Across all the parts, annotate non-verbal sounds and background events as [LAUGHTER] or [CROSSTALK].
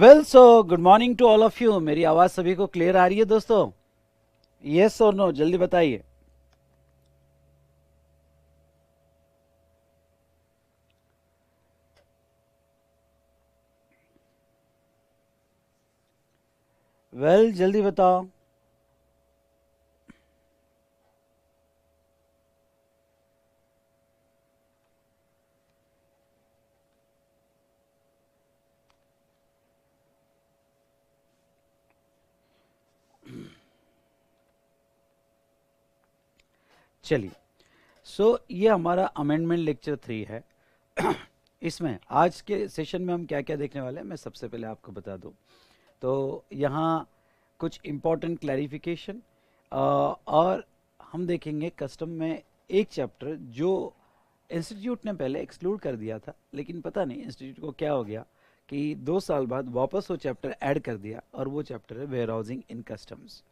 Well so good morning to all of you मेरी आवाज सभी को क्लियर आ रही है दोस्तों यस और नो जल्दी बताइए वेल well, जल्दी बताओ चलिए सो so, ये हमारा अमेंडमेंट लेक्चर थ्री है [CLEARS THROAT] इसमें आज के सेशन में हम क्या क्या देखने वाले हैं मैं सबसे पहले आपको बता दूं तो यहाँ कुछ इम्पोर्टेंट क्लैरिफिकेशन और हम देखेंगे कस्टम में एक चैप्टर जो इंस्टीट्यूट ने पहले एक्सक्लूड कर दिया था लेकिन पता नहीं इंस्टीट्यूट को क्या हो गया कि दो साल बाद वापस वो चैप्टर ऐड कर दिया और वो चैप्टर है वेयर हाउसिंग इन कस्टम्स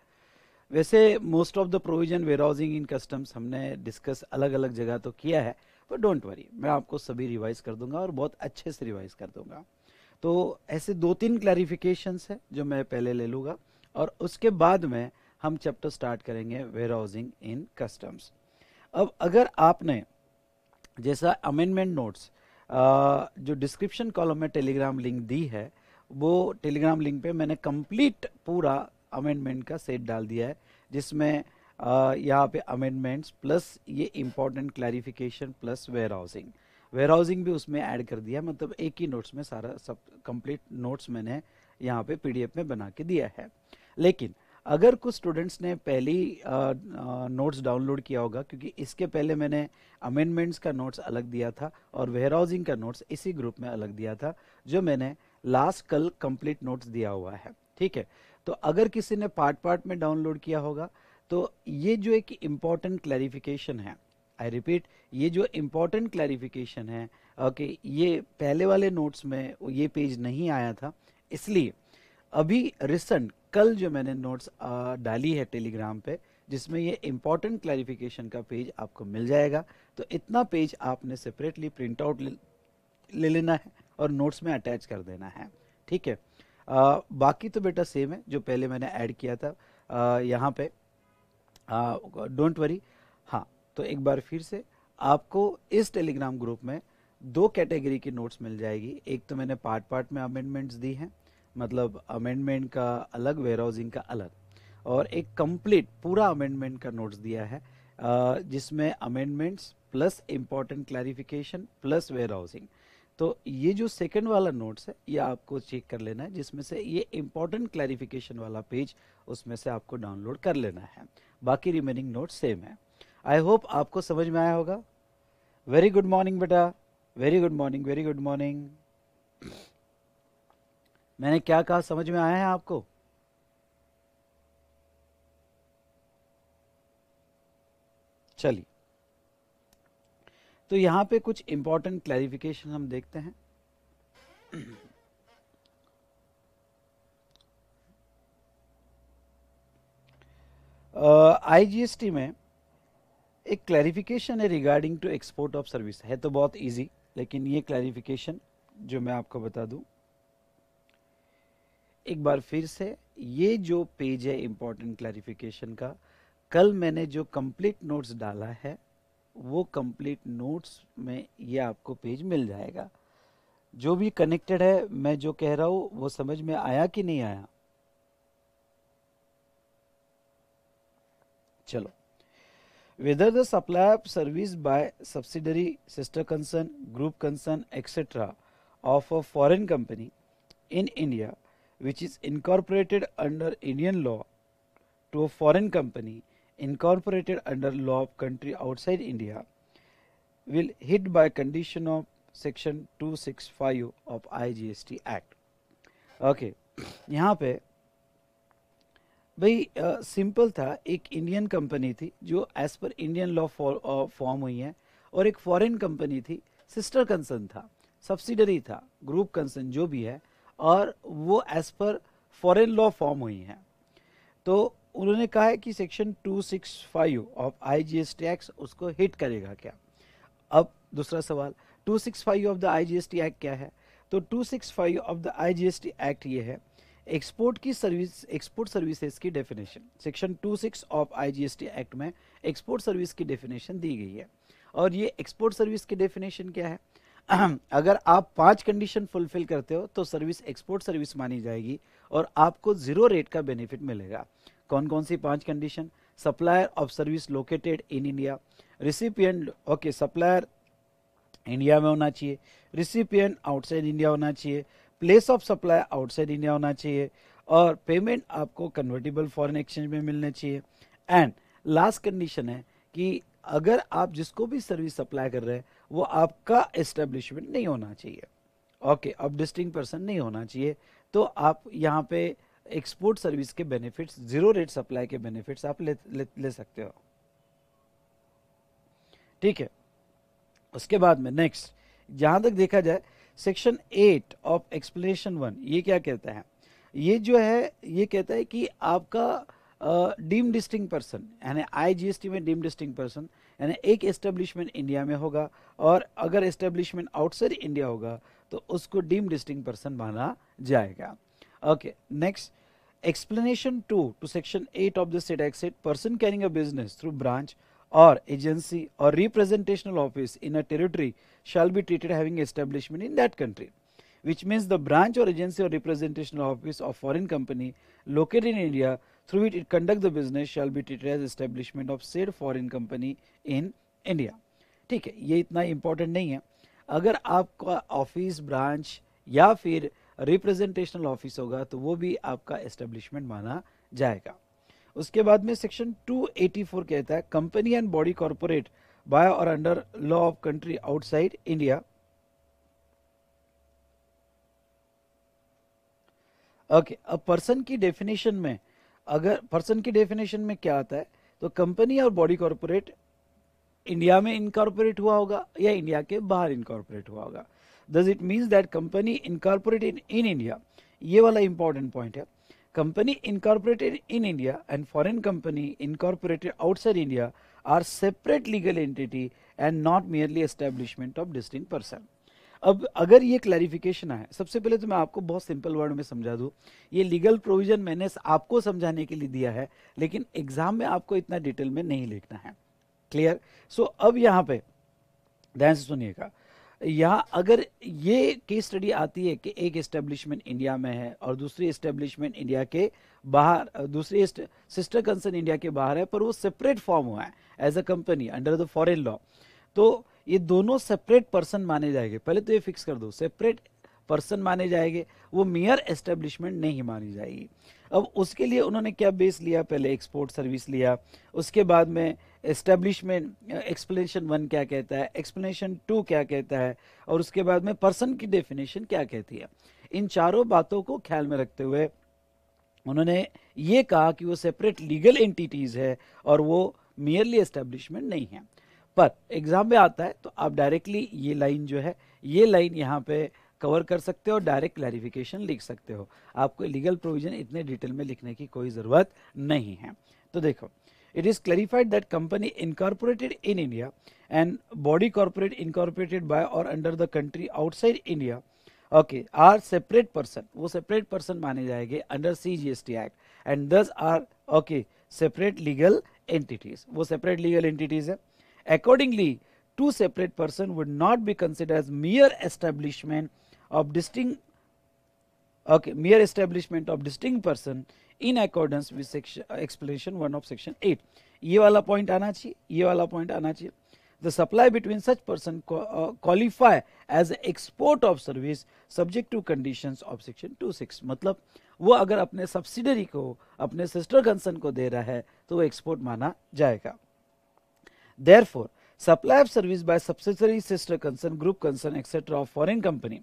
वैसे most of the provision warehousing in customs हमने डिस्कस अलग अलग जगह तो किया है पर डोंट वरी मैं आपको सभी रिवाइज कर दूंगा और बहुत अच्छे से रिवाइज कर दूंगा तो ऐसे दो तीन क्लैरिफिकेशन है जो मैं पहले ले लूंगा और उसके बाद में हम चैप्टर स्टार्ट करेंगे हाउसिंग इन कस्टम्स अब अगर आपने जैसा अमेंडमेंट नोट्स जो डिस्क्रिप्शन कॉलम में टेलीग्राम लिंक दी है वो टेलीग्राम लिंक पे मैंने कंप्लीट पूरा अमेंडमेंट का सेट डाल दिया है जिसमें यहाँ पे अमेंडमेंट्स प्लस ये important clarification plus warehousing warehousing भी उसमें ऐड कर दिया मतलब एक ही नोट्स में सारा सब कंप्लीट नोट्स मैंने यहाँ पे पीडीएफ में बना के दिया है लेकिन अगर कुछ स्टूडेंट्स ने पहली नोट्स डाउनलोड किया होगा क्योंकि इसके पहले मैंने अमेंडमेंट्स का नोट्स अलग दिया था और वेयर हाउसिंग का नोट्स इसी ग्रुप में अलग दिया था जो मैंने लास्ट कल कंप्लीट नोट्स दिया हुआ है ठीक है तो अगर किसी ने पार्ट पार्ट में डाउनलोड किया होगा तो ये जो एक इम्पॉर्टेंट क्लैरिफिकेशन है आई रिपीट ये जो इम्पॉर्टेंट क्लैरिफिकेशन है ओके ये पहले वाले नोट्स में ये पेज नहीं आया था इसलिए अभी रिसेंट कल जो मैंने नोट्स डाली है टेलीग्राम पे जिसमें ये इम्पॉर्टेंट क्लैरिफिकेशन का पेज आपको मिल जाएगा तो इतना पेज आपने सेपरेटली प्रिंट आउट ले, ले लेना है और नोट्स में अटैच कर देना है ठीक है आ, बाकी तो बेटा सेम है जो पहले मैंने ऐड किया था यहाँ पे डोंट वरी हाँ तो एक बार फिर से आपको इस टेलीग्राम ग्रुप में दो कैटेगरी की नोट्स मिल जाएगी एक तो मैंने पार्ट पार्ट में अमेंडमेंट्स दी हैं मतलब अमेंडमेंट का अलग वेयर हाउसिंग का अलग और एक कंप्लीट पूरा अमेंडमेंट का नोट्स दिया है जिसमें amendments plus important clarification plus warehousing तो ये जो सेकंड वाला नोट्स है ये आपको चेक कर लेना है जिसमें से ये इम्पोर्टेंट क्लैरिफिकेशन वाला पेज उसमें से आपको डाउनलोड कर लेना है बाकी रिमेनिंग नोट सेम है आई होप आपको समझ में आया होगा वेरी गुड मॉर्निंग बेटा very good morning very good morning मैंने क्या कहा समझ में आया है आपको चलिए तो यहां पे कुछ इंपॉर्टेंट क्लैरिफिकेशन हम देखते हैं आईजीएसटी uh, में एक क्लैरिफिकेशन है regarding to export of service है तो बहुत इजी लेकिन ये क्लैरिफिकेशन जो मैं आपको बता दूं एक बार फिर से ये जो पेज है इंपॉर्टेंट क्लैरिफिकेशन का कल मैंने जो कंप्लीट नोट्स डाला है वो कंप्लीट नोट्स में ये आपको पेज मिल जाएगा जो भी कनेक्टेड है मैं जो कह रहा हूँ वो समझ में आया कि नहीं आया चलो whether the supply of service by subsidiary sister concern group concern etcetera of a foreign company in India which is incorporated under Indian law to a foreign company incorporated under law of country outside India will hit by condition of section 265 of IGST Act. Okay, यहाँ पे भाई simple uh, था एक Indian company थी जो as per Indian law form हुई है और एक फॉरेन कंपनी थी सिस्टर कंसर्न था सब्सिडरी था ग्रुप कंसर्न जो भी है और वो as per foreign law form हुई है तो उन्होंने कहा है कि सेक्शन 265 ऑफ आईजीएस एक्ट उसको हिट करेगा क्या अब दूसरा सवाल 265 ऑफ द आईजीएसटी एक्ट क्या है तो 265 ऑफ द आईजीएसटी एक्ट ये है एक्सपोर्ट की सर्विस एक्सपोर्ट सर्विसेज की definition section 26 of IGST act में एक्सपोर्ट सर्विस की डेफिनेशन दी गई है और ये एक्सपोर्ट सर्विस की डेफिनेशन क्या है [CLEARS THROAT] अगर आप पांच कंडीशन फुलफिल करते हो तो सर्विस एक्सपोर्ट सर्विस मानी जाएगी और आपको जीरो रेट का बेनिफिट मिलेगा कौन कौन सी पांच condition supplier of service located in India recipient okay supplier India में होना चाहिए रिसिपियन आउटसाइड इंडिया होना चाहिए place of supply outside India होना चाहिए और पेमेंट आपको कन्वर्टेबल फॉरेन एक्सचेंज में मिलने चाहिए एंड लास्ट कंडीशन है कि अगर आप जिसको भी सर्विस सप्लाई कर रहे हैं वो आपका एस्टेब्लिशमेंट नहीं होना चाहिए ओके अब डिस्टिंग पर्सन नहीं होना चाहिए तो आप यहाँ पे एक्सपोर्ट सर्विस के बेनिफिट्स जीरो रेट सप्लाई के बेनिफिट्स आप ले, ले, ले सकते हो ठीक है उसके बाद में नेक्स्ट जहां तक देखा जाए section eight of explanation one ये क्या कहता है ये जो है ये कहता है कि आपका डीम डिस्टिंग पर्सन यानी आईजीएसटी में डीम डिस्टिंग पर्सन यानी एक एस्टेब्लिशमेंट इंडिया में होगा और अगर एस्टेब्लिशमेंट आउटसाइड इंडिया होगा तो उसको डीम डिस्टिंग पर्सन माना जाएगा Okay, next explanation 2 to section 8 of the state exit person carrying a business through branch or agency or representational office in a territory shall be treated having establishment in that country which means the branch or agency or representational office of foreign company located in India through which it conduct the business shall be treated as establishment of said foreign company in India ठीक है ये इतना important नहीं है अगर आपका office branch या फिर रिप्रेजेंटेशनल ऑफिस होगा तो वो भी आपका एस्टेब्लिशमेंट माना जाएगा उसके बाद में सेक्शन 284 कहता है company and body corporate by और under law of country outside India okay अब पर्सन की डेफिनेशन में अगर पर्सन की डेफिनेशन में क्या आता है तो कंपनी और बॉडी कॉरपोरेट इंडिया में इनकॉर्पोरेट हुआ होगा या इंडिया के बाहर इनकॉर्पोरेट हुआ होगा thus it means that company incorporated in India ये वाला इंपॉर्टेंट पॉइंट है company incorporated in India and foreign company incorporated outside India are separate legal entity and not merely establishment of distinct person अब अगर ये clarification आए सबसे पहले तो मैं आपको बहुत सिंपल वर्ड में समझा दूँ ये लीगल प्रोविजन मैंने आपको समझाने के लिए दिया है लेकिन एग्जाम में आपको इतना डिटेल में नहीं लिखना है क्लियर सो so, अब यहाँ पे ध्यान से सुनिएगा या अगर ये केस स्टडी आती है कि एक एस्टेब्लिशमेंट इंडिया में है और दूसरी एस्टेब्लिशमेंट इंडिया के बाहर दूसरी सिस्टर कंसर्न इंडिया के बाहर है पर वो सेपरेट फॉर्म हुआ है as a company under the foreign law तो ये दोनों सेपरेट पर्सन माने जाएंगे पहले तो ये फिक्स कर दो सेपरेट पर्सन माने जाएंगे वो मेयर एस्टेब्लिशमेंट नहीं मानी जाएगी अब उसके लिए उन्होंने क्या बेस लिया पहले एक्सपोर्ट सर्विस लिया उसके बाद में एस्टेब्लिशमेंट एक्सप्लेनेशन वन क्या कहता है एक्सप्लेनेशन टू क्या कहता है और उसके बाद में पर्सन की डेफिनेशन क्या कहती है इन चारों बातों को ख्याल में रखते हुए उन्होंने ये कहा कि वो सेपरेट लीगल एंटिटीज़ है और वो मियरली एस्टेब्लिशमेंट नहीं है पर एग्ज़ाम में आता है तो आप डायरेक्टली ये लाइन जो है ये लाइन यहाँ पे कवर कर सकते हो डायरेक्ट क्लैरिफिकेशन लिख सकते हो आपको लीगल प्रोविज़न इतने डिटेल में लिखने की कोई ज़रूरत नहीं है तो देखो It is clarified that company incorporated in India and body corporate incorporated by or under the country outside India okay, are separate person. वो separate person माने under CGST Act and thus are okay separate legal entities. वो separate legal entities है. Accordingly, two separate person would not be considered as mere establishment of distinct okay mere establishment of distinct person in accordance with section explanation one of section eight ये वाला point आना चाहिए ये वाला point आना चाहिए the supply between such person qualify as export of service subject to conditions of section 26 मतलब वो अगर अपने सब्सिडरी को अपने सिस्टर कंसर्न को दे रहा है तो वो एक्सपोर्ट माना जाएगा therefore supply of service by subsidiary sister concern group concern etc of foreign company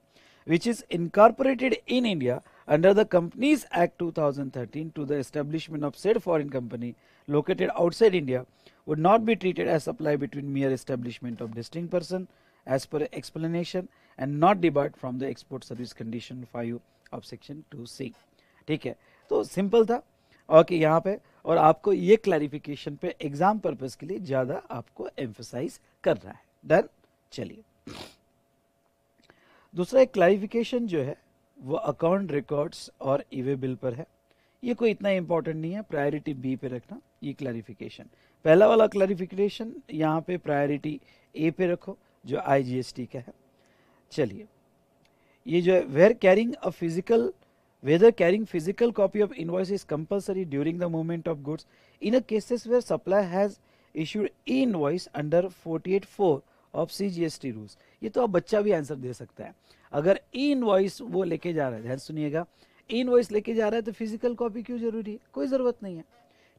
which is incorporated in india under the Companies Act 2013 to the establishment of said foreign company located outside India would not be treated as supply between mere establishment of distinct person as per explanation and not debarred from the export service condition 5 of section 2c theek hai to simple tha okay yahan pe aur aapko ye clarification pe exam purpose ke liye zyada aapko emphasize kar raha hai done chaliye dusra ek clarification jo hai वो account records और e way e bill पर है ये कोई इतना important नहीं है priority B पे रखना ये क्लैरिफिकेशन पहला वाला क्लैरिफिकेशन यहाँ पे प्रायोरिटी ए पे रखो जो आईजीएसटी का है चलिए ये जो है where carrying a physical whether carrying physical copy of invoice is compulsory during the movement of goods in a cases where supply has issued e invoice under forty eight four of C G S T rules ये तो आप बच्चा भी answer दे सकता है अगर ई invoice वो लेके जा रहा है ध्यान सुनिएगा ई इनवॉइस लेके जा रहा है तो फिजिकल कॉपी क्यों जरूरी है कोई ज़रूरत नहीं है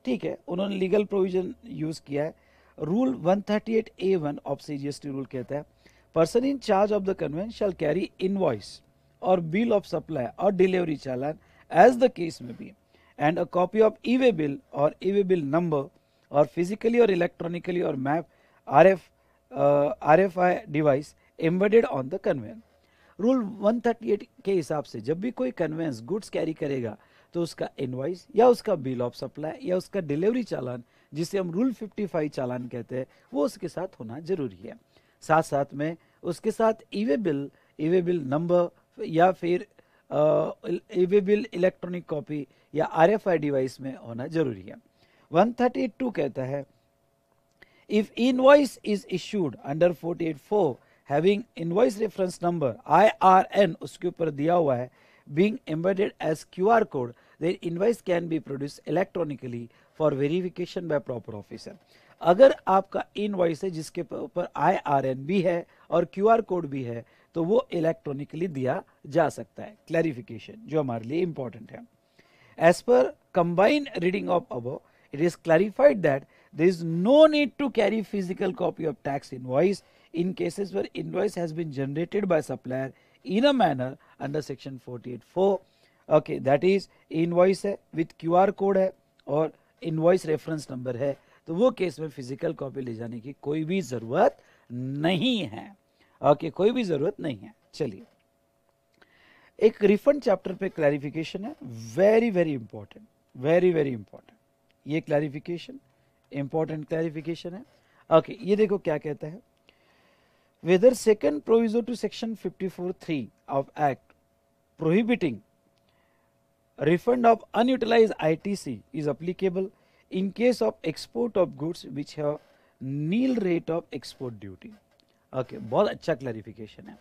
ठीक है उन्होंने लीगल प्रोविजन यूज़ किया है rule 138 A one of C G rule कहता है person in charge of the conveyance shall carry invoice और बिल ऑफ सप्लाई और delivery challan as the case may be and a copy of e way bill और e way bill number और physically और electronically और map R F R F I device embedded on the conveyance rule 138 के हिसाब से जब भी कोई कन्वेंस गुड्स कैरी करेगा तो उसका इनवाइस या उसका बिल ऑफ सप्लाई या उसका डिलीवरी चालान जिसे हम रूल 55 चालान कहते हैं वो उसके साथ होना जरूरी है साथ साथ में उसके साथ e way bill e way bill number या फिर ईवे बिल इलेक्ट्रॉनिक कॉपी या आर एफ डिवाइस में होना जरूरी है वन कहता है if invoice is issued under forty having invoice reference number I R N उसके ऊपर दिया हुआ है being embedded as Q R code there invoice can be produce electronically for verification by proper officer अगर आपका invoice है जिसके ऊपर आई आर एन भी है और क्यू आर कोड भी है तो वो इलेक्ट्रॉनिकली दिया जा सकता है क्लैरिफिकेशन जो हमारे लिए इंपॉर्टेंट है as per combined reading of above it is clarified that that is no need to carry physical copy of tax tax voice in cases where invoice has been generated by supplier in a manner under section 484 okay that is invoice hai with QR code hai aur invoice reference number hai to wo case mein physical copy le jane ki koi bhi zarurat nahi hai okay, koi bhi zarurat nahi hai chaliye एक refund chapter पे clarification है very very important very very important ये clarification important clarification है okay okay, ये देखो क्या कहता है whether second proviso to section 54.3 of act prohibiting refund of unutilized ITC is applicable in case of export of goods which have nil rate of export duty. okay, बहुत अच्छा clarification है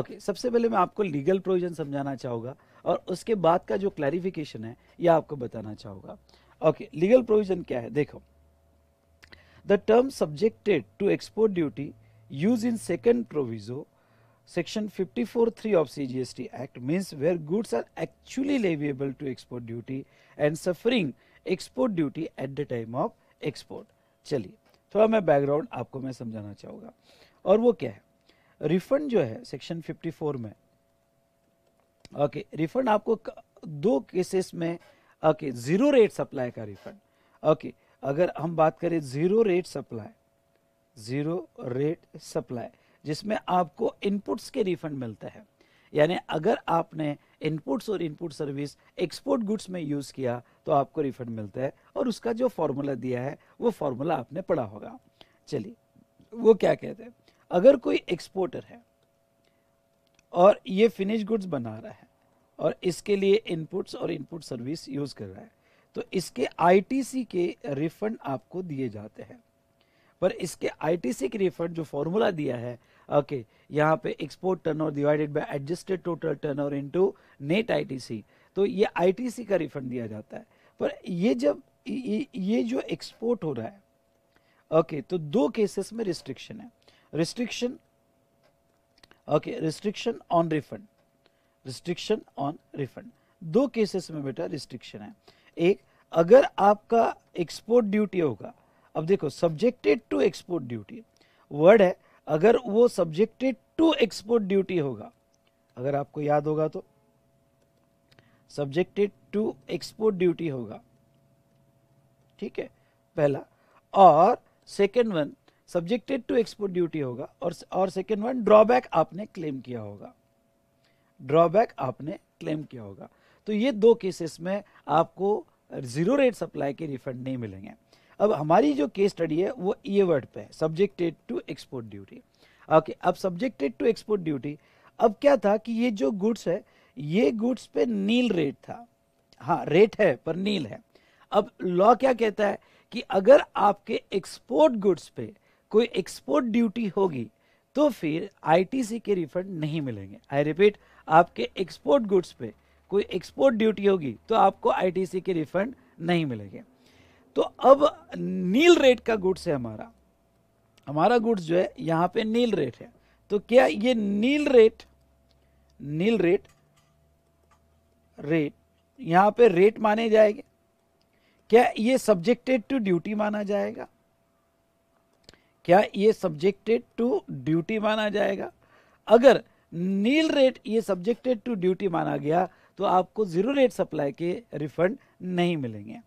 okay, सबसे पहले मैं आपको legal provision समझाना चाहूँगा और उसके बाद का जो clarification है ये आपको बताना चाहूँगा Okay, legal provision क्या है देखो the term subjected to export duty used in second proviso section 54.3 of CGST Act means where goods are actually leviable to export duty and suffering export duty at the time of export. चलिए थोड़ा मैं background आपको मैं समझाना चाहूँगा और वो क्या है रिफंड जो है सेक्शन 54 में ओके okay, रिफंड आपको दो केसेस में ओके जीरो रेट सप्लाई का रिफंड ओके okay, अगर हम बात करें zero rate supply zero rate supply जिसमें आपको इनपुट्स के रिफंड मिलता है यानी अगर आपने इनपुट्स और इनपुट सर्विस एक्सपोर्ट गुड्स में यूज़ किया तो आपको रिफंड मिलता है और उसका जो फॉर्मूला दिया है वो फॉर्मूला आपने पढ़ा होगा चलिए वो क्या कहते हैं अगर कोई एक्सपोर्टर है और ये फिनिश गुड्स बना रहा है और इसके लिए इनपुट्स और इनपुट सर्विस यूज़ कर रहा है तो इसके आईटीसी के रिफंड आपको दिए जाते हैं पर इसके आईटीसी की रिफंड जो फॉर्मूला दिया है ओके okay, यहाँ पे export turn divided by adjusted total turnover into net ITC तो ये आईटीसी का रिफंड दिया जाता है पर ये जब ये, ये जो एक्सपोर्ट हो रहा है ओके okay, तो दो केसेस में रिस्ट्रिक्शन है restriction okay restriction on refund restriction on refund दो केसेस में बेटा रिस्ट्रिक्शन है एक अगर आपका एक्सपोर्ट ड्यूटी होगा अब देखो subjected to export duty word है अगर वो सब्जेक्टेड टू एक्सपोर्ट ड्यूटी होगा अगर आपको याद होगा तो सब्जेक्टेड टू एक्सपोर्ट ड्यूटी होगा ठीक है पहला और second one subjected to export duty होगा और और सेकेंड वन ड्रॉबैक आपने क्लेम किया होगा ड्रॉबैक आपने क्लेम किया होगा तो ये दो केसेस में आपको जीरो रेट सप्लाई के रिफंड नहीं मिलेंगे अब हमारी जो केस स्टडी है वो ये वर्ड पे है subjected to export duty okay अब सब्जेक्टेड टू एक्सपोर्ट ड्यूटी अब क्या था कि ये जो गुड्स है ये गुड्स पे नील रेट था हाँ रेट है पर नील है अब लॉ क्या कहता है कि अगर आपके एक्सपोर्ट गुड्स पे कोई एक्सपोर्ट ड्यूटी होगी तो फिर आईटीसी के रिफंड नहीं मिलेंगे आई रिपीट आपके एक्सपोर्ट गुड्स पे कोई एक्सपोर्ट ड्यूटी होगी तो आपको आईटीसी के रिफंड नहीं मिलेंगे तो अब नील रेट का गुड्स है हमारा हमारा गुड्स जो है यहाँ पे नील रेट है तो क्या ये nil rate nil rate rate यहाँ पे रेट माने जाएंगे क्या ये सब्जेक्टेड टू ड्यूटी माना जाएगा क्या ये सब्जेक्टेड टू ड्यूटी माना जाएगा अगर नील रेट ये सब्जेक्टेड टू ड्यूटी माना गया तो आपको जीरो रेट सप्लाई के रिफंड नहीं मिलेंगे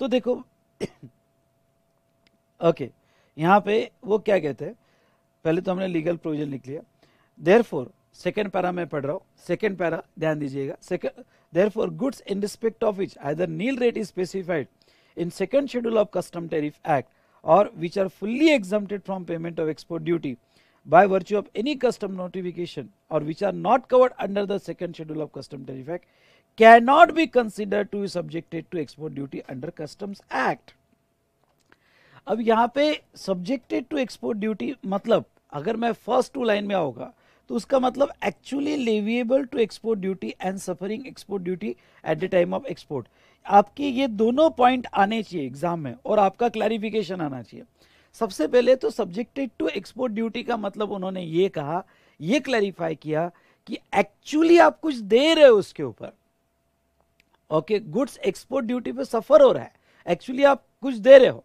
तो देखो ओके [COUGHS] यहाँ पे वो क्या कहते हैं पहले तो हमने लीगल प्रोविजन लिख लिया देर फोर सेकेंड पैरा मैं पढ़ रहा हूँ सेकेंड पैरा ध्यान दीजिएगा there four goods in respect of which other nil rate is specified in second schedule of custom tariff act or which are fully exempted from payment of export duty by virtue of any custom notification or which are not covered under the second schedule of custom tariff act cannot be considered to be subjected to export duty under customs act अब यहाँ पे subjected to export duty मतलब अगर मैं first two line में आऊँगा तो उसका मतलब actually leviable to export duty and suffering export duty at the time of export आपके ये दोनों पॉइंट आने चाहिए एग्जाम में और आपका क्लैरिफिकेशन आना चाहिए सबसे पहले तो सब्जेक्टेड टू एक्सपोर्ट ड्यूटी का मतलब उन्होंने ये कहा ये क्लैरिफाई किया कि एक्चुअली आप कुछ दे रहे हो उसके ऊपर ओके गुड्स एक्सपोर्ट ड्यूटी पे सफर हो रहा है एक्चुअली आप कुछ दे रहे हो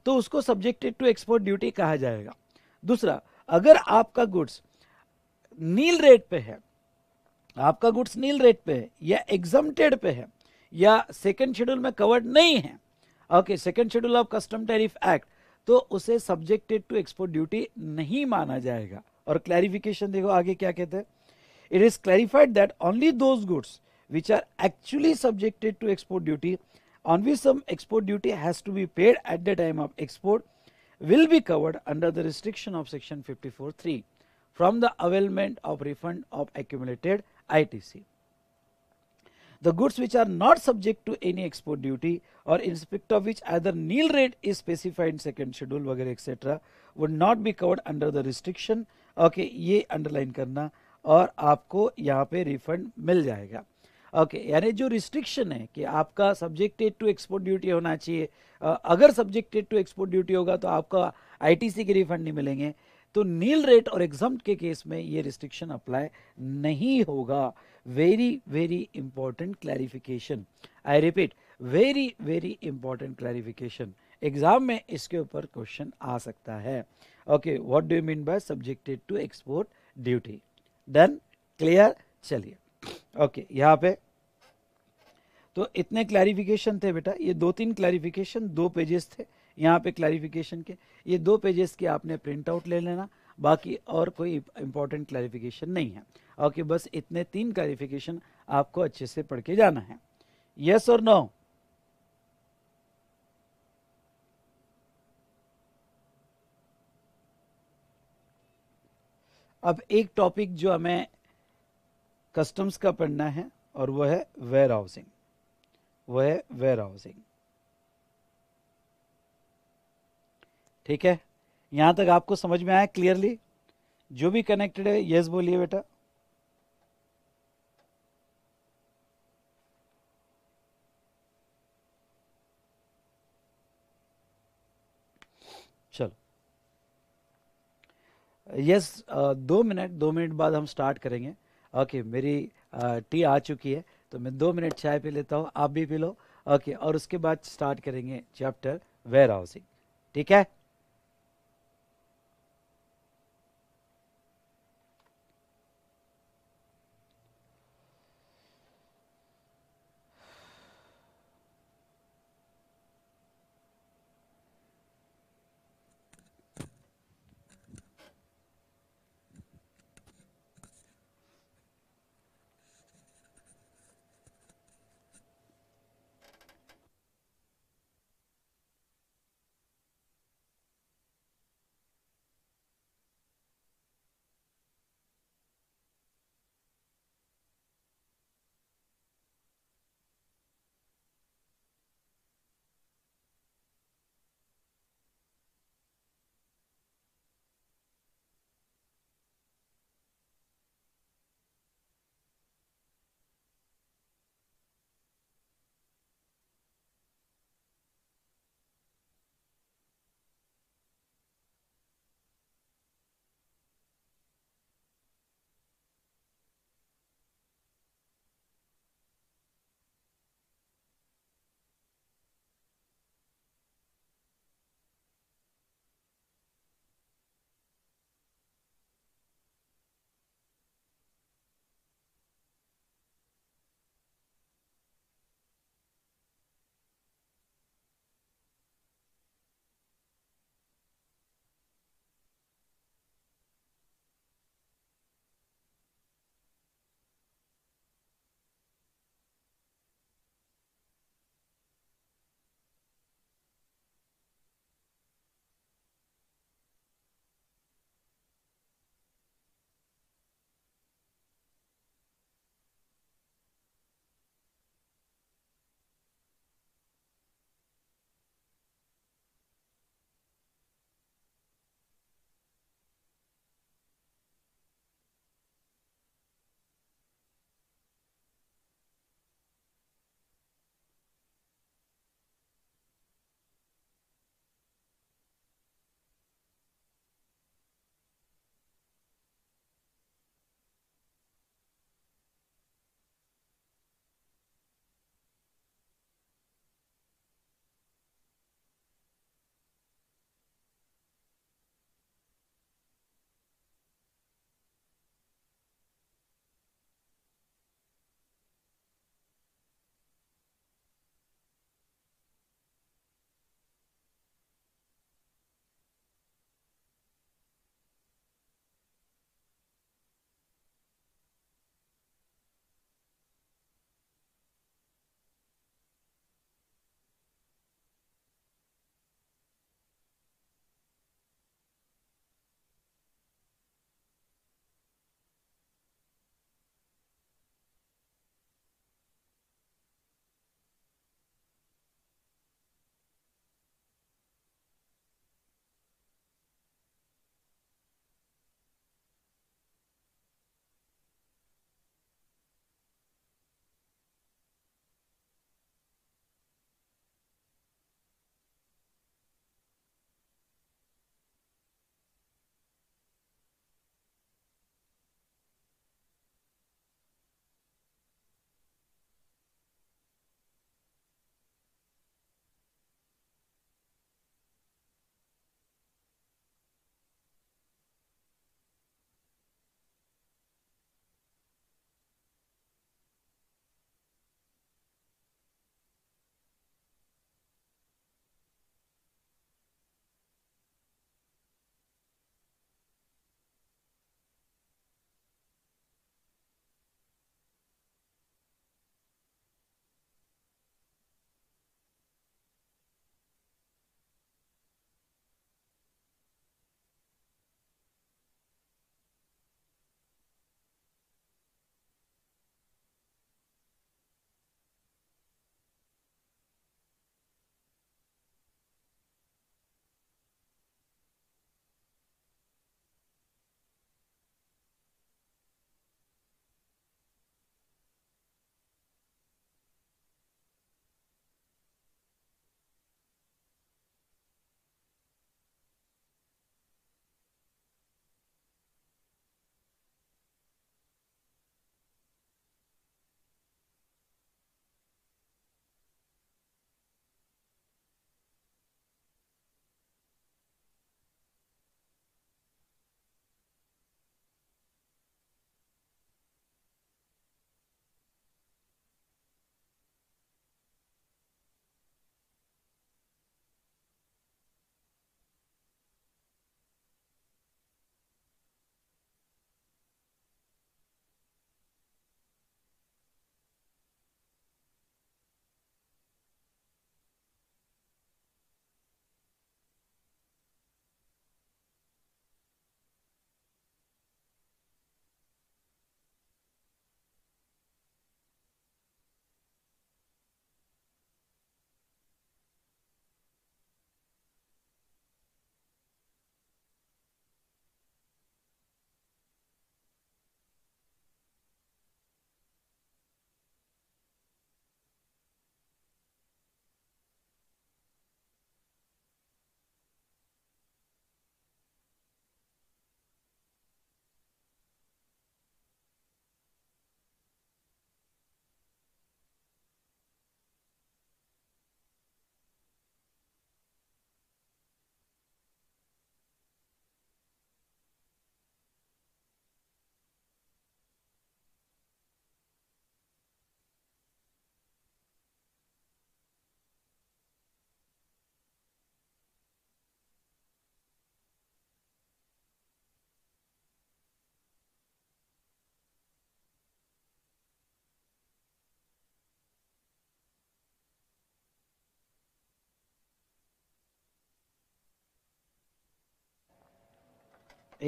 [COUGHS] तो उसको सब्जेक्टेड टू एक्सपोर्ट ड्यूटी कहा जाएगा दूसरा अगर आपका गुड्स नील रेट पे है आपका गुड्स नील रेट पे है या एग्जम्प्टेड पे है या सेकेंड शेड्यूल में कवर्ड नहीं है okay second schedule of custom tariff act तो उसे सब्जेक्टेड टू एक्सपोर्ट ड्यूटी नहीं माना जाएगा और क्लैरिफिकेशन देखो आगे क्या कहते हैं it is clarified that only those goods which are actually subjected to export duty on which some export duty has to be paid at the time of export will be covered under the restriction of section 54.3 from the availment of refund of accumulated ITC. The goods which are not subject to any export duty or in respect of which either nil rate is specified in second schedule वगैरह etc. would not be covered under the restriction. Okay, ये underline करना और आपको यहाँ पे refund मिल जाएगा. Okay okay, यानी जो रिस्ट्रिक्शन है कि आपका सब्जेक्टेड टू एक्सपोर्ट ड्यूटी होना चाहिए अगर सब्जेक्टेड टू एक्सपोर्ट ड्यूटी होगा तो आपका आईटीसी के रिफंड नहीं मिलेंगे तो नील रेट और एग्जाम के केस में ये रिस्ट्रिक्शन अप्लाई नहीं होगा very very important clarification I repeat very very important clarification exam में इसके ऊपर क्वेश्चन आ सकता है okay what do you mean by subjected to export duty done clear चलिए ओके यहाँ पे तो इतने क्लैरिफिकेशन थे बेटा ये दो तीन क्लैरिफिकेशन दो पेजेस थे यहाँ पे क्लैरिफिकेशन के ये दो पेजेस के आपने प्रिंट आउट ले लेना बाकी और कोई इम्पोर्टेंट क्लैरिफिकेशन नहीं है ओके बस इतने तीन क्लैरिफिकेशन आपको अच्छे से पढ़ के जाना है यस और नो अब एक टॉपिक जो हमें कस्टम्स का पढ़ना है और वो है वेयर हाउसिंग वह है वेयर हाउसिंग ठीक है यहां तक आपको समझ में आया क्लियरली जो भी कनेक्टेड है यस बोलिए बेटा चलो यस दो मिनट दो मिनट बाद हम स्टार्ट करेंगे ओके मेरी टी आ चुकी है तो मैं दो मिनट चाय पी लेता हूँ आप भी पी लो ओके और उसके बाद स्टार्ट करेंगे चैप्टर वेयर हाउसिंग ठीक है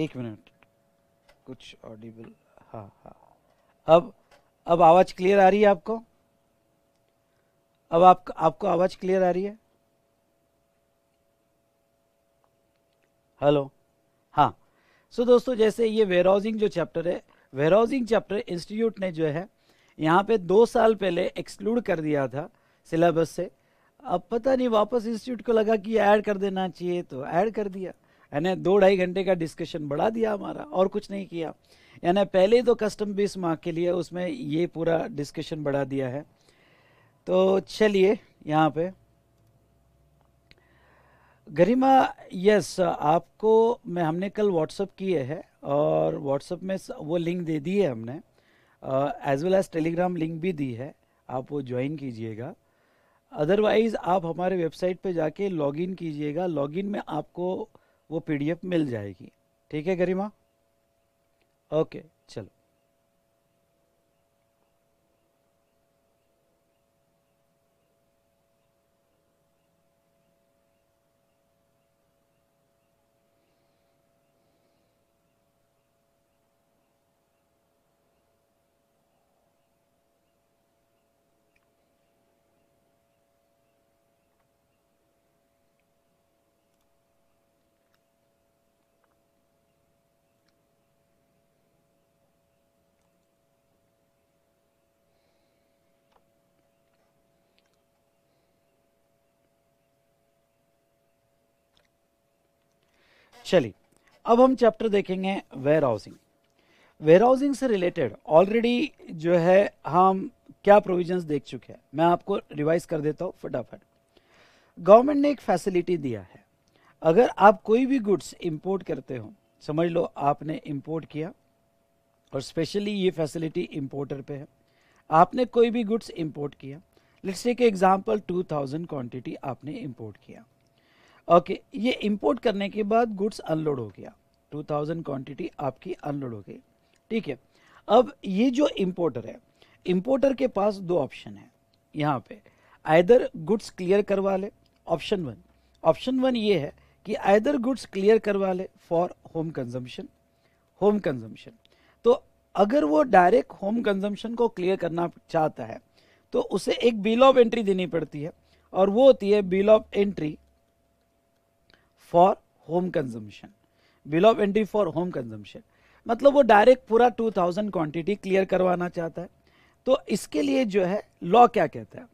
एक मिनट कुछ ऑडिबल हाँ हाँ अब अब आवाज़ क्लियर आ रही है आपको अब आप, आपको आवाज़ क्लियर आ रही है हेलो हाँ सो so, दोस्तों जैसे ये वेराउजिंग जो चैप्टर है वेराउजिंग चैप्टर इंस्टीट्यूट ने जो है यहाँ पे दो साल पहले एक्सक्लूड कर दिया था सिलेबस से अब पता नहीं वापस इंस्टीट्यूट को लगा कि ऐड कर देना चाहिए तो ऐड कर दिया यानी दो ढाई घंटे का डिस्कशन बढ़ा दिया हमारा और कुछ नहीं किया यानी पहले तो कस्टम बेस मार्क के लिए उसमें ये पूरा डिस्कशन बढ़ा दिया है तो चलिए यहाँ पे गरिमा यस आपको मैं हमने कल व्हाट्सअप किए हैं और व्हाट्सअप में वो लिंक दे दी है हमने as well as Telegram link भी दी है आप वो ज्वाइन कीजिएगा अदरवाइज़ आप हमारे वेबसाइट पे जाके लॉगिन कीजिएगा लॉगिन में आपको वो पीडीएफ मिल जाएगी ठीक है गरिमा ओके चलो चलिए अब हम चैप्टर देखेंगे वेयर हाउसिंग वेयर हाउसिंग से रिलेटेड ऑलरेडी जो है हम क्या प्रोविजंस देख चुके हैं मैं आपको रिवाइज कर देता हूँ फटाफट गवर्नमेंट ने एक फैसिलिटी दिया है अगर आप कोई भी गुड्स इंपोर्ट करते हो समझ लो आपने इंपोर्ट किया और स्पेशली ये फैसिलिटी इंपोर्टर पे है आपने कोई भी गुड्स इंपोर्ट किया लेट्स टेक एग्जांपल 2000 क्वांटिटी आपने इंपोर्ट किया ओके ये इंपोर्ट करने के बाद गुड्स अनलोड हो गया 2000 क्वांटिटी आपकी अनलोड हो गई ठीक है अब ये जो इम्पोर्टर है इम्पोर्टर के पास दो ऑप्शन है यहाँ पे आइदर गुड्स क्लियर करवा ले ऑप्शन वन ऑप्शन वन ये है कि आइदर गुड्स क्लियर करवा ले for home consumption home consumption तो अगर वो डायरेक्ट होम कंजम्पशन को क्लियर करना चाहता है तो उसे एक बिल ऑफ एंट्री देनी पड़ती है और वो होती है bill of entry for home consumption bill of entry for home consumption मतलब वो डायरेक्ट पूरा 2000 क्वांटिटी क्लियर करवाना चाहता है तो इसके लिए जो है लॉ क्या कहता है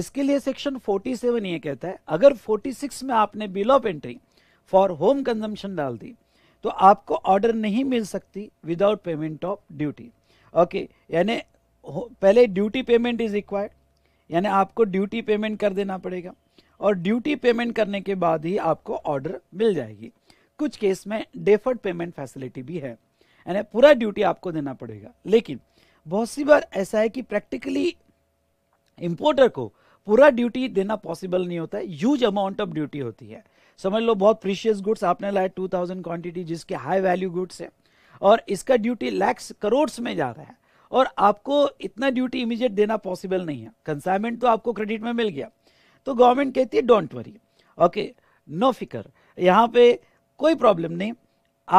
इसके लिए सेक्शन 47 ये कहता है अगर 46 में आपने bill of entry for home consumption डाल दी तो आपको ऑर्डर नहीं मिल सकती without payment of duty okay यानी पहले ड्यूटी पेमेंट इज रिक्वायर्ड यानी आपको ड्यूटी पेमेंट कर देना पड़ेगा और ड्यूटी पेमेंट करने के बाद ही आपको ऑर्डर मिल जाएगी कुछ केस में डेफर्ड पेमेंट फैसिलिटी भी है यानी पूरा ड्यूटी आपको देना पड़ेगा लेकिन बहुत सी बार ऐसा है कि प्रैक्टिकली इम्पोर्टर को पूरा ड्यूटी देना पॉसिबल नहीं होता है ह्यूज अमाउंट ऑफ ड्यूटी होती है समझ लो बहुत प्रीशियस गुड्स आपने लाए 2000 क्वांटिटी जिसके हाई वैल्यू गुड्स है और इसका ड्यूटी लैक्स करोड़्स में जा रहा है और आपको इतना ड्यूटी इमीजिएट देना पॉसिबल नहीं है कंसाइनमेंट तो आपको क्रेडिट में मिल गया तो गवर्नमेंट कहती है डोंट वरी ओके नो फिकर यहाँ पे कोई प्रॉब्लम नहीं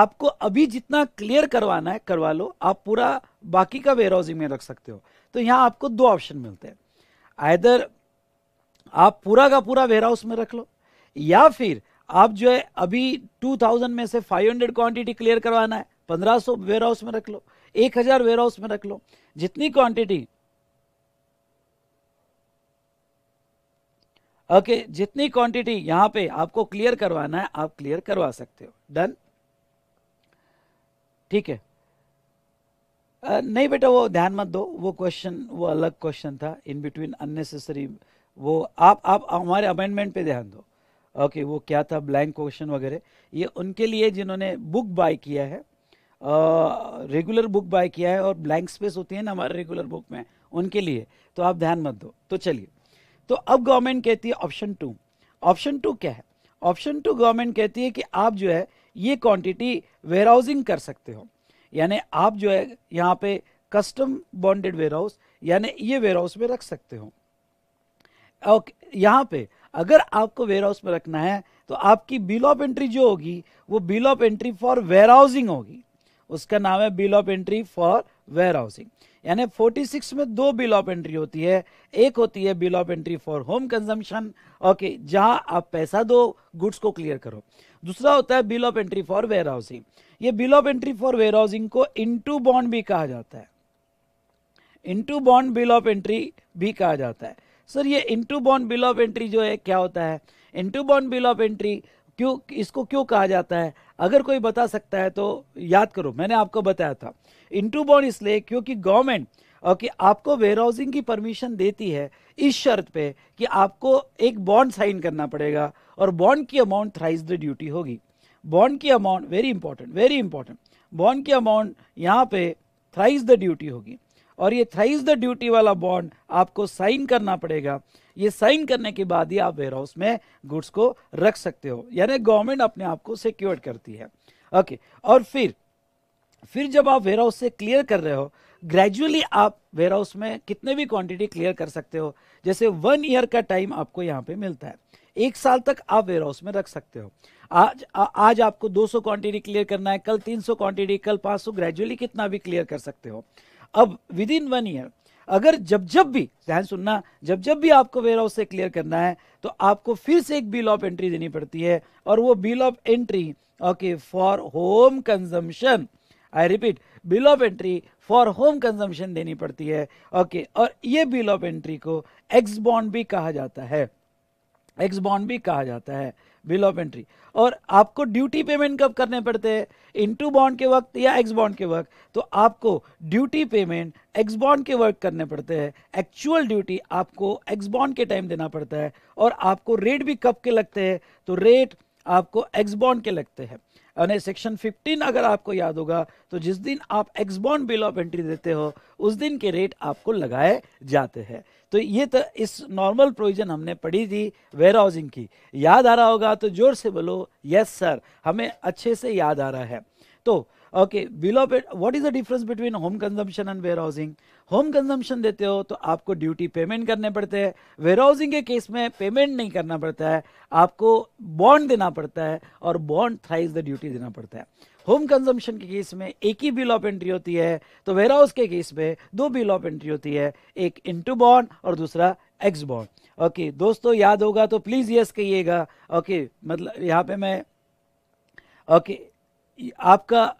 आपको अभी जितना क्लियर करवाना है करवा लो आप पूरा बाकी का वेयर हाउसिंग में रख सकते हो तो यहाँ आपको दो ऑप्शन मिलते हैं आइदर आप पूरा का पूरा वेयर हाउस में रख लो या फिर आप जो है अभी 2000 में से 500 क्वांटिटी क्लियर करवाना है 1500 वेयर हाउस में रख लो 1000 वेयर हाउस में रख लो जितनी क्वांटिटी ओके जितनी क्वांटिटी यहां पे आपको क्लियर करवाना है आप क्लियर करवा सकते हो डन ठीक है आ, नहीं बेटा वो ध्यान मत दो वो क्वेश्चन वो अलग क्वेश्चन था इन बिटवीन अननेसेसरी वो आप आप हमारे अमेंडमेंट पे ध्यान दो ओके okay, वो क्या था ब्लैंक क्वेश्चन वगैरह ये उनके लिए जिन्होंने बुक बाय किया है रेगुलर बुक बाय किया है और ब्लैंक स्पेस होती है ना हमारे रेगुलर बुक में उनके लिए तो आप ध्यान मत दो तो चलिए तो अब गवर्नमेंट कहती है ऑप्शन टू ऑप्शन टू क्या है ऑप्शन टू गवर्नमेंट कहती है कि आप जो है ये क्वांटिटी वेयर हाउसिंग कर सकते हो यानी आप जो है यहाँ पे कस्टम बॉन्डेड वेयर हाउस यानी ये वेयर हाउस में रख सकते हो यहाँ पे अगर आपको वेयर हाउस में रखना है तो आपकी बिल ऑफ एंट्री जो होगी वो bill of entry for warehousing होगी उसका नाम है bill of entry for warehousing यानी 46 में दो बिल ऑफ एंट्री होती है एक होती है bill of entry for home consumption okay जहां आप पैसा दो गुड्स को क्लियर करो दूसरा होता है bill of entry for warehousing ये bill of entry for warehousing को इंटू बॉन्ड भी कहा जाता है into bond bill of entry भी कहा जाता है सर ये into bond bill of entry जो है क्या होता है into bond bill of entry क्यों इसको क्यों कहा जाता है अगर कोई बता सकता है तो याद करो मैंने आपको बताया था इंटू बॉन्ड इसलिए क्योंकि गवर्नमेंट कि आपको वेयरहाउसिंग की परमिशन देती है इस शर्त पे कि आपको एक बॉन्ड साइन करना पड़ेगा और बॉन्ड की अमाउंट थ्राइज द ड्यूटी होगी बॉन्ड की amount very important very important bond की अमाउंट यहाँ पे थ्राइज द ड्यूटी होगी और ये थ्राइज द ड्यूटी वाला बॉन्ड आपको साइन करना पड़ेगा ये साइन करने के बाद ही आप वेयर हाउस में गुड्स को रख सकते हो यानी गवर्नमेंट अपने आप को सिक्योर करती है ओके और फिर फिर जब आप वेयर हाउस से क्लियर कर रहे हो ग्रेजुअली आप वेयर हाउस में कितने भी क्वांटिटी क्लियर कर सकते हो जैसे वन ईयर का टाइम आपको यहाँ पे मिलता है एक साल तक आप वेयर हाउस में रख सकते हो आज आ, आज आपको 200 क्वांटिटी क्लियर करना है कल 300 क्वांटिटी कल 500 ग्रेजुअली कितना भी क्लियर कर सकते हो अब विद इन वन ईयर अगर जब जब भी ध्यान सुनना जब जब भी आपको वेयर हाउस से क्लियर करना है तो आपको फिर से एक बिल ऑफ एंट्री देनी पड़ती है और वो bill of entry okay for home consumption I repeat bill of entry for home consumption देनी पड़ती है ओके okay, और ये बिल ऑफ एंट्री को एक्स बॉन्ड भी कहा जाता है एक्स बॉन्ड भी कहा जाता है बिल ऑफ एंट्री और आपको ड्यूटी पेमेंट कब करने पड़ते हैं इनटू बॉन्ड के वक्त या एक्स बॉन्ड के वक्त तो आपको ड्यूटी पेमेंट एक्स बॉन्ड के वक्त करने पड़ते हैं एक्चुअल ड्यूटी आपको एक्स बॉन्ड के टाइम देना पड़ता है और आपको रेट भी कब के लगते हैं तो रेट आपको एक्स बॉन्ड के लगते हैं यानी सेक्शन 15 अगर आपको याद होगा तो जिस दिन आप एक्सबॉन्ड बिल ऑफ एंट्री देते हो उस दिन के रेट आपको लगाए जाते हैं तो ये तो इस नॉर्मल प्रोविजन हमने पढ़ी थी वेयर हाउसिंग की याद आ रहा होगा तो जोर से बोलो यस सर हमें अच्छे से याद आ रहा है तो ओके बिलो पे what is the difference between home consumption and warehousing home consumption देते हो तो आपको ड्यूटी पेमेंट करने पड़ते हैं वेयर हाउसिंग के केस में पेमेंट नहीं करना पड़ता है आपको बॉन्ड देना पड़ता है और बॉन्ड थ्राइज द ड्यूटी देना पड़ता है होम कंजम्पशन के केस में एक ही बिल ऑफ एंट्री होती है तो वेयर हाउस के केस में दो बिल ऑफ एंट्री होती है एक इंटू बॉन्ड और दूसरा एक्स बॉन्ड ओके दोस्तों याद होगा तो प्लीज़ यस कहिएगा ओके मतलब यहाँ पे मैं ओके आपका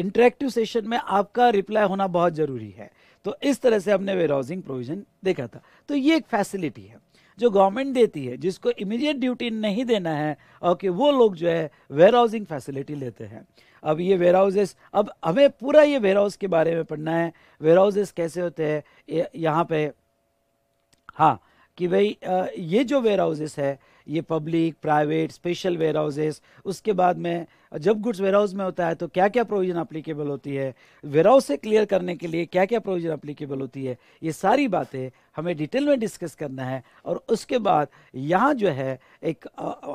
इंटरेक्टिव सेशन में आपका रिप्लाई होना बहुत ज़रूरी है तो इस तरह से हमने वेराउजिंग प्रोविजन देखा था तो ये एक फैसिलिटी है जो गवर्नमेंट देती है जिसको इमीडिएट ड्यूटी नहीं देना है और कि वो लोग जो है वेयर हाउसिंग फैसिलिटी लेते हैं अब ये वेयर हाउसेस अब हमें पूरा ये वेयर हाउस के बारे में पढ़ना है वेयर हाउसेस कैसे होते हैं यहाँ पे हाँ कि भाई ये जो वेयर हाउसेस है ये public private special warehouses उसके बाद में जब गुड्स वेयर हाउस में होता है तो क्या क्या प्रोविजन अप्लीकेबल होती है वेयर हाउस से क्लियर करने के लिए क्या क्या प्रोविजन अप्लीकेबल होती है ये सारी बातें हमें डिटेल में डिस्कस करना है और उसके बाद यहाँ जो है एक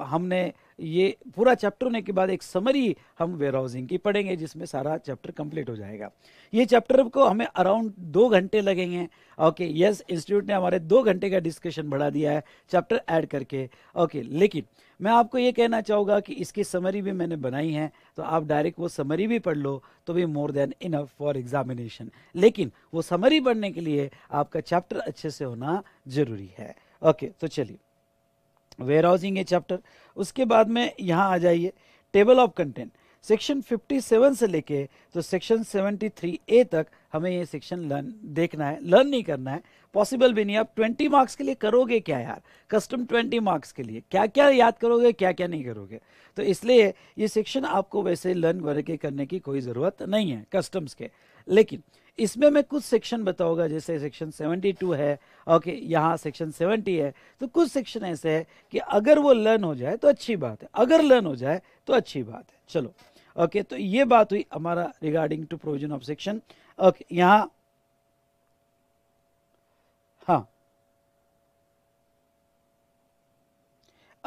हमने ये पूरा चैप्टर होने के बाद एक समरी हम वेयर हाउसिंग की पढ़ेंगे जिसमें सारा चैप्टर कंप्लीट हो जाएगा ये चैप्टर को हमें अराउंड दो घंटे लगेंगे ओके यस इंस्टीट्यूट ने हमारे दो घंटे का डिस्कशन बढ़ा दिया है चैप्टर ऐड करके ओके लेकिन मैं आपको ये कहना चाहूँगा कि इसकी समरी भी मैंने बनाई है तो आप डायरेक्ट वो समरी भी पढ़ लो तो भी more than enough for examination लेकिन वो समरी पढ़ने के लिए आपका चैप्टर अच्छे से होना जरूरी है ओके तो चलिए वेयर हाउसिंग है चैप्टर उसके बाद में यहाँ आ जाइए टेबल ऑफ कंटेंट सेक्शन 57 से लेके तो सेक्शन 73 ए तक हमें ये सेक्शन लर्न देखना है लर्न नहीं करना है पॉसिबल भी नहीं आप 20 मार्क्स के लिए करोगे क्या यार कस्टम 20 मार्क्स के लिए क्या क्या याद करोगे क्या क्या नहीं करोगे तो इसलिए ये सेक्शन आपको वैसे लर्न वर्ग के करने की कोई ज़रूरत नहीं है कस्टम्स के लेकिन इसमें मैं कुछ सेक्शन बताऊंगा जैसे सेक्शन 72 है ओके यहाँ सेक्शन 70 है तो कुछ सेक्शन ऐसे है कि अगर वो लर्न हो जाए तो अच्छी बात है अगर लर्न हो जाए तो अच्छी बात है चलो ओके तो ये बात हुई हमारा regarding to provision of section okay यहाँ हाँ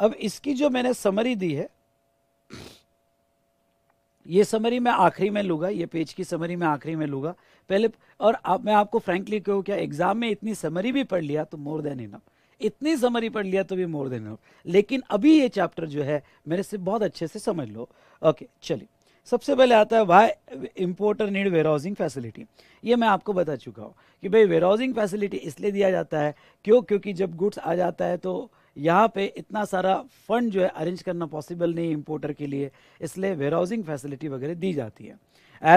अब इसकी जो मैंने समरी दी है ये समरी मैं आखिरी में लूँगा ये पेज की समरी मैं आखिरी में लूँगा पहले और आप मैं आपको फ्रैंकली कहूँ क्या एग्जाम में इतनी समरी भी पढ़ लिया तो मोर देन इनफ इतनी समरी पढ़ लिया तो भी मोर देन इनफ लेकिन अभी ये चैप्टर जो है मेरे से बहुत अच्छे से समझ लो ओके चलिए सबसे पहले आता है why importer need warehousing facility ये मैं आपको बता चुका हूँ कि भाई वेराउजिंग फैसिलिटी इसलिए दिया जाता है क्यों क्योंकि जब गुड्स आ जाता है तो यहाँ पे इतना सारा फंड जो है अरेंज करना पॉसिबल नहीं इम्पोर्टर के लिए इसलिए वेयर हाउसिंग फैसिलिटी वगैरह दी जाती है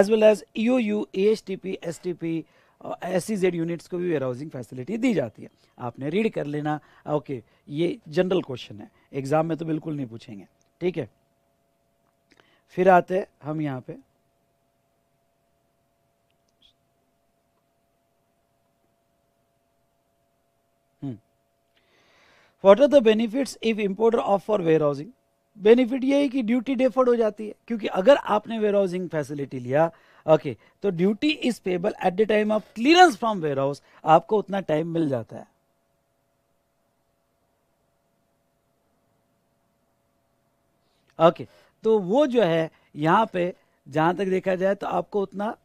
as well as E O U A S T P S T P S C Z units को भी वेयर हाउसिंग फैसिलिटी दी जाती है आपने रीड कर लेना ओके ये जनरल क्वेश्चन है एग्जाम में तो बिल्कुल नहीं पूछेंगे ठीक है फिर आते हैं हम यहाँ पे what are the benefits if importer of for warehousing benefit ये है कि ड्यूटी डेफर्ड हो जाती है क्योंकि अगर आपने वेयर हाउसिंग फैसिलिटी लिया ओके okay, तो duty is payable at the time of clearance from warehouse आपको उतना टाइम मिल जाता है ओके okay, तो वो जो है यहां पे जहां तक देखा जाए तो आपको उतना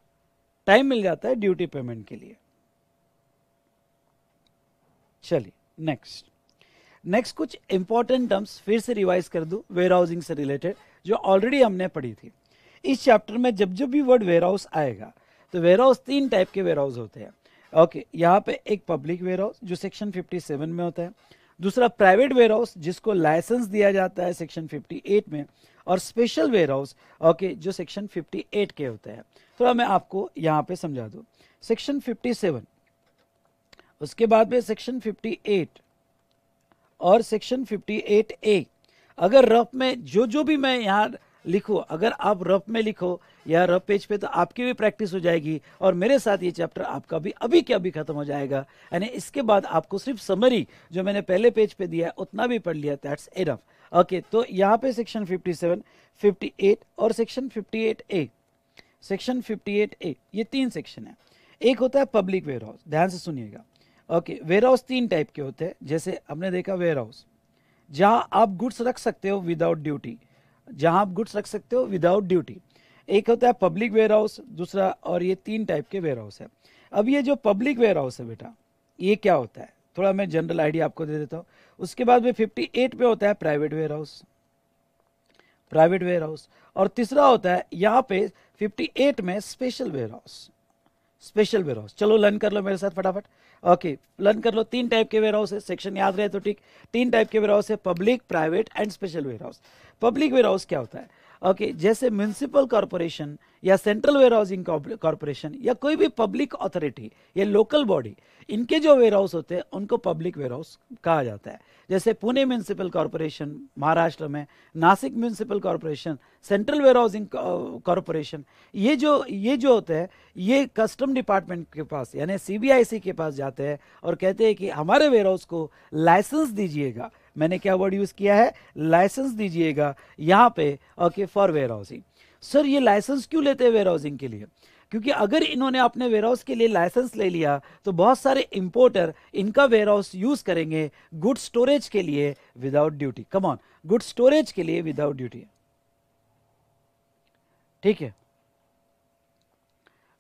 टाइम मिल जाता है ड्यूटी पेमेंट के लिए चलिए नेक्स्ट नेक्स्ट कुछ इंपॉर्टेंट टर्म्स फिर से रिवाइज कर दू वेयर हाउसिंग से रिलेटेड जो ऑलरेडी हमने पढ़ी थी इस चैप्टर में जब जब भी वर्ड वेयर हाउस आएगा तो वेयर हाउस तीन टाइप के वेयर हाउस होते हैं ओके okay, यहाँ पे एक पब्लिक वेयर हाउस जो सेक्शन 57 में होता है दूसरा प्राइवेट वेयर हाउस जिसको लाइसेंस दिया जाता है सेक्शन 58 में और स्पेशल वेयर हाउस ओके जो सेक्शन 58 के होता है थोड़ा मैं आपको यहाँ पे समझा दू सेक्शन 57 उसके बाद में सेक्शन 58 और सेक्शन 58 ए अगर रफ में जो जो भी मैं यहाँ लिखो अगर आप रफ में लिखो या रफ पेज पे तो आपकी भी प्रैक्टिस हो जाएगी और मेरे साथ ये चैप्टर आपका भी अभी के अभी खत्म हो जाएगा यानी इसके बाद आपको सिर्फ समरी जो मैंने पहले पेज पे दिया है उतना भी पढ़ लिया दैट्स ए रफ ओके तो यहाँ पे सेक्शन 57, 58 और सेक्शन 58 ए सेक्शन 58 ए ये तीन सेक्शन है एक होता है पब्लिक वेयर हाउस ध्यान से सुनिएगा ओके वेयर हाउस तीन टाइप के होते हैं जैसे हमने देखा वेयर हाउस जहाँ आप गुड्स रख सकते हो विदाउट ड्यूटी जहाँ आप गुड्स रख सकते हो विदाउट ड्यूटी एक होता है पब्लिक वेयर हाउस दूसरा और ये तीन टाइप के वेयर हाउस है अब ये जो पब्लिक वेयर हाउस है बेटा ये क्या होता है थोड़ा मैं जनरल आइडिया आपको दे देता हूँ उसके बाद में एट पे होता है private warehouse private warehouse और तीसरा होता है यहाँ पे फिफ्टी एट में special warehouse special warehouse चलो लर्न कर लो मेरे साथ फटाफट ओके लर्न कर लो तीन टाइप के वेयर हाउस है सेक्शन याद रहे तो ठीक तीन टाइप के वेयर हाउस है public private and special warehouse public warehouse क्या होता है ओके जैसे म्यूनसिपल कॉरपोरेशन या सेंट्रल वेयर हाउसिंग कॉरपोरेशन या कोई भी पब्लिक अथॉरिटी या लोकल बॉडी इनके जो वेयर हाउस होते हैं उनको पब्लिक वेयर हाउस कहा जाता है जैसे पुणे म्यूनसिपल कॉरपोरेशन महाराष्ट्र में Nashik municipal corporation central warehousing corporation ये जो ये जो होते हैं ये कस्टम डिपार्टमेंट के पास यानी सी के पास जाते हैं और कहते हैं कि हमारे वेयर हाउस को लाइसेंस दीजिएगा मैंने क्या वर्ड यूज़ किया है लाइसेंस दीजिएगा यहाँ पे okay for warehousing sir ये लाइसेंस क्यों लेते हैं वेयर हाउसिंग के लिए क्योंकि अगर इन्होंने अपने वेयर हाउस के लिए लाइसेंस ले लिया तो बहुत सारे इंपोर्टर इनका वेयर हाउस यूज़ करेंगे गुड स्टोरेज के लिए without duty come on good storage के लिए विदाउट ड्यूटी ठीक है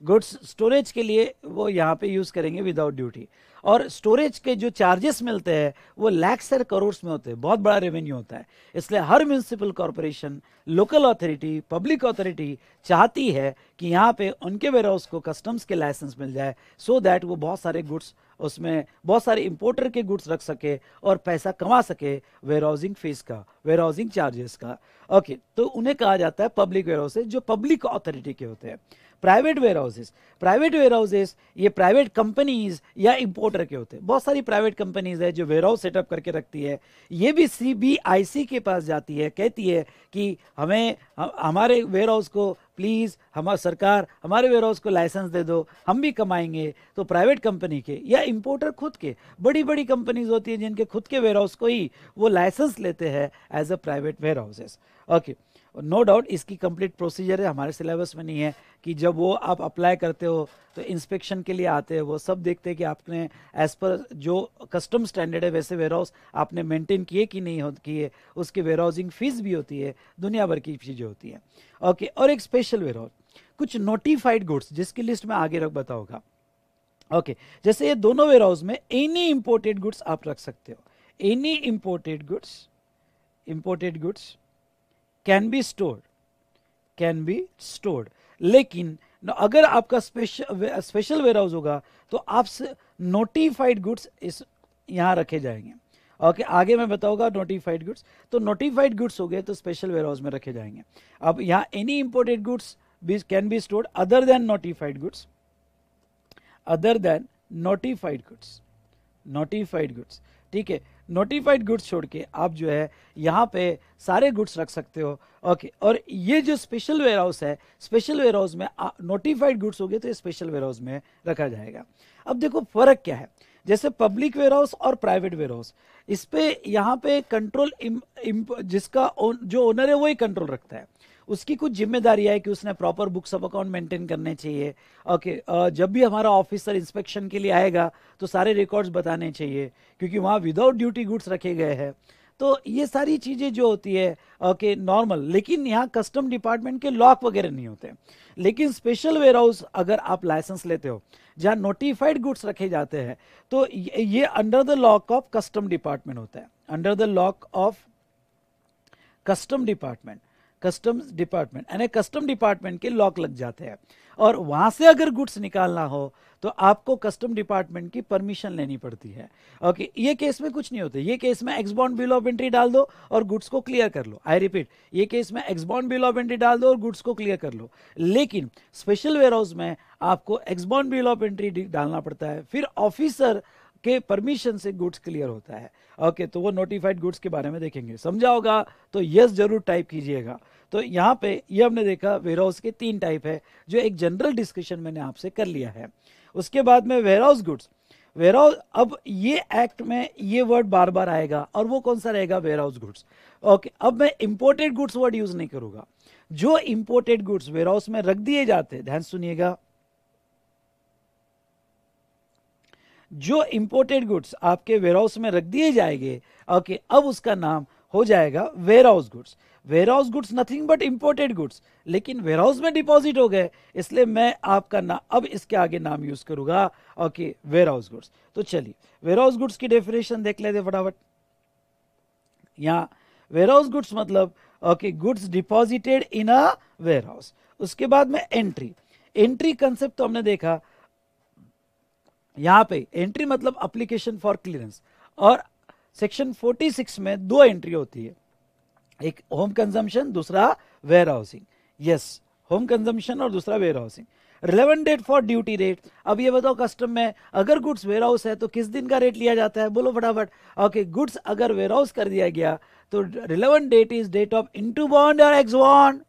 गुड्स स्टोरेज के लिए वो यहाँ पे यूज़ करेंगे विदाउट ड्यूटी और स्टोरेज के जो चार्जेस मिलते हैं वो लैक्स और करोड़ में होते हैं बहुत बड़ा रेवेन्यू होता है इसलिए हर municipal corporation local authority public authority चाहती है कि यहाँ पे उनके वेयर को कस्टम्स के लाइसेंस मिल जाए सो so दैट वो बहुत सारे गुड्स उसमें बहुत सारे इम्पोर्टर के गुड्स रख सके और पैसा कमा सके वेयर हाउसिंग फीस का वेयर हाउसिंग चार्जेस का ओके okay, तो उन्हें कहा जाता है पब्लिक वेयर हाउसेज जो पब्लिक अथॉरिटी के होते हैं private warehouses private warehouses ये प्राइवेट कंपनीज या इंपोर्टर के होते हैं बहुत सारी प्राइवेट कंपनीज है जो वेयर हाउस सेटअप करके रखती है ये भी सी के पास जाती है कहती है कि हमें हमारे वेयर हाउस को प्लीज़ हमारा सरकार हमारे वेयर हाउस को लाइसेंस दे दो हम भी कमाएंगे तो प्राइवेट कंपनी के या इंपोर्टर खुद के बड़ी बड़ी कंपनीज होती है जिनके खुद के वेयर हाउस को ही वो लाइसेंस लेते हैं as a private warehouses okay और नो डाउट इसकी कंप्लीट प्रोसीजर है हमारे सिलेबस में नहीं है कि जब वो आप अप्लाई करते हो तो इंस्पेक्शन के लिए आते हैं वो सब देखते हैं कि आपने एज पर जो कस्टम स्टैंडर्ड है वैसे वेयर हाउस आपने मेंटेन किए कि नहीं हो किए उसकी वेयर हाउसिंग फीस भी होती है दुनिया भर की चीज़ें होती हैं ओके और एक स्पेशल वेयर हाउस कुछ नोटिफाइड गुड्स जिसकी लिस्ट में आगे रख बताओगा ओके जैसे ये दोनों वेयर हाउस में एनी इम्पोर्टेड गुड्स आप रख सकते हो any imported goods imported goods can be stored can be stored लेकिन अगर आपका स्पेशल स्पेशल वेयर हाउस होगा तो आप नोटिफाइड गुड्स इस यहाँ रखे जाएंगे ओके okay, आगे मैं बताऊंगा नोटिफाइड गुड्स तो नोटिफाइड गुड्स हो गए तो स्पेशल वेयर हाउस में रखे जाएंगे अब यहाँ एनी इंपोर्टेड गुड्स भी can be stored other than notified goods other than notified goods notified goods ठीक है नोटिफाइड गुड्स छोड़ के आप जो है यहाँ पे सारे गुड्स रख सकते हो ओके और ये जो स्पेशल वेयर हाउस है स्पेशल वेयर हाउस में नोटिफाइड गुड्स हो गए तो ये स्पेशल वेयर हाउस में रखा जाएगा अब देखो फर्क क्या है जैसे पब्लिक वेयर हाउस और प्राइवेट वेयर हाउस इस पे यहाँ पे कंट्रोल जिसका जो ओनर है वही कंट्रोल रखता है उसकी कुछ जिम्मेदारी है कि उसने proper books of account maintain करने चाहिए ओके जब भी हमारा ऑफिसर इंस्पेक्शन के लिए आएगा तो सारे रिकॉर्ड्स बताने चाहिए क्योंकि वहाँ विदाउट ड्यूटी गुड्स रखे गए हैं तो ये सारी चीज़ें जो होती है ओके नॉर्मल लेकिन यहाँ कस्टम डिपार्टमेंट के लॉक वगैरह नहीं होते लेकिन स्पेशल वेयर हाउस अगर आप लाइसेंस लेते हो जहाँ नोटिफाइड गुड्स रखे जाते हैं तो ये under the lock of custom department होता है under the lock of custom department customs department यानी कस्टम डिपार्टमेंट के लॉक लग जाते हैं और वहाँ से अगर गुड्स निकालना हो तो आपको कस्टम डिपार्टमेंट की परमिशन लेनी पड़ती है ओके ये केस में कुछ नहीं होता ये केस में एक्सबॉन्ड बिल ऑफ एंट्री डाल दो और गुड्स को क्लियर कर लो आई रिपीट ये केस में एक्सबॉन्ड बिल ऑफ एंट्री डाल दो और गुड्स को क्लियर कर लो लेकिन स्पेशल वेयर हाउस में आपको एक्सबॉन्ड बिल ऑफ एंट्री डालना पड़ता है फिर ऑफिसर के परमिशन से गुड्स क्लियर होता है ओके तो वो नोटिफाइड गुड्स के बारे में देखेंगे समझा होगा तो यस जरूर टाइप कीजिएगा तो यहाँ पे ये हमने देखा वेयर हाउस के तीन टाइप है जो एक जनरल डिस्कशन मैंने आपसे कर लिया है उसके बाद में warehouse goods warehouse अब ये एक्ट में ये वर्ड बार बार आएगा और वो कौन सा रहेगा वेयर हाउस गुड्स ओके अब मैं इम्पोर्टेड गुड्स वर्ड यूज नहीं करूँगा जो इम्पोर्टेड गुड्स वेयर हाउस में रख दिए जाते ध्यान सुनिएगा जो इम्पोर्टेड गुड्स आपके वेयरहाउस में रख दिए जाएंगे ओके अब उसका नाम हो जाएगा warehouse goods warehouse goods nothing but imported goods लेकिन वेयरहाउस में डिपॉजिट हो गए इसलिए मैं आपका नाम अब इसके आगे नाम यूज़ करूंगा ओके वेयरहाउस गुड्स तो चलिए वेयरहाउस गुड्स की डेफिनेशन देख लेते फटाफट यहाँ वेयरहाउस गुड्स मतलब okay goods deposited in a warehouse उसके बाद में एंट्री एंट्री कंसेप्ट तो हमने देखा यहां पे एंट्री मतलब अप्लीकेशन फॉर क्लियरेंस और सेक्शन 46 में दो एंट्री होती है एक होम कंजम्पशन दूसरा warehousing yes home consumption और दूसरा warehousing relevant date for duty rate अब ये बताओ कस्टम में अगर गुड्स वेयर हाउस है तो किस दिन का रेट लिया जाता है बोलो फटाफट ओके गुड्स अगर वेयर हाउस कर दिया गया तो relevant date is date of into bond और ex bond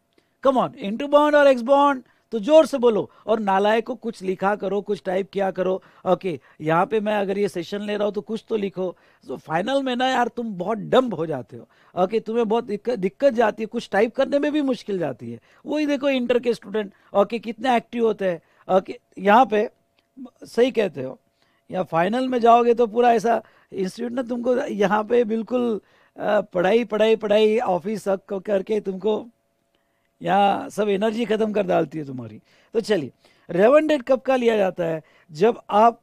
come on into bond और एक्स बॉन्ड तो जोर से बोलो और नालायक को कुछ लिखा करो कुछ टाइप किया करो ओके यहाँ पे मैं अगर ये सेशन ले रहा हूँ तो कुछ तो लिखो तो फाइनल में ना यार तुम बहुत डम्ब हो जाते हो ओके तुम्हें बहुत दिक्कत जाती है कुछ टाइप करने में भी मुश्किल जाती है वही देखो इंटर के स्टूडेंट ओके कितने एक्टिव होते हैं ओके यहाँ पे सही कहते हो या फाइनल में जाओगे तो पूरा ऐसा इंस्टीट्यूट ना तुमको यहाँ पे बिल्कुल पढ़ाई पढ़ाई पढ़ाई ऑफिस करके तुमको यहाँ सब एनर्जी ख़त्म कर डालती है तुम्हारी तो चलिए रेवन डेट कब का लिया जाता है जब आप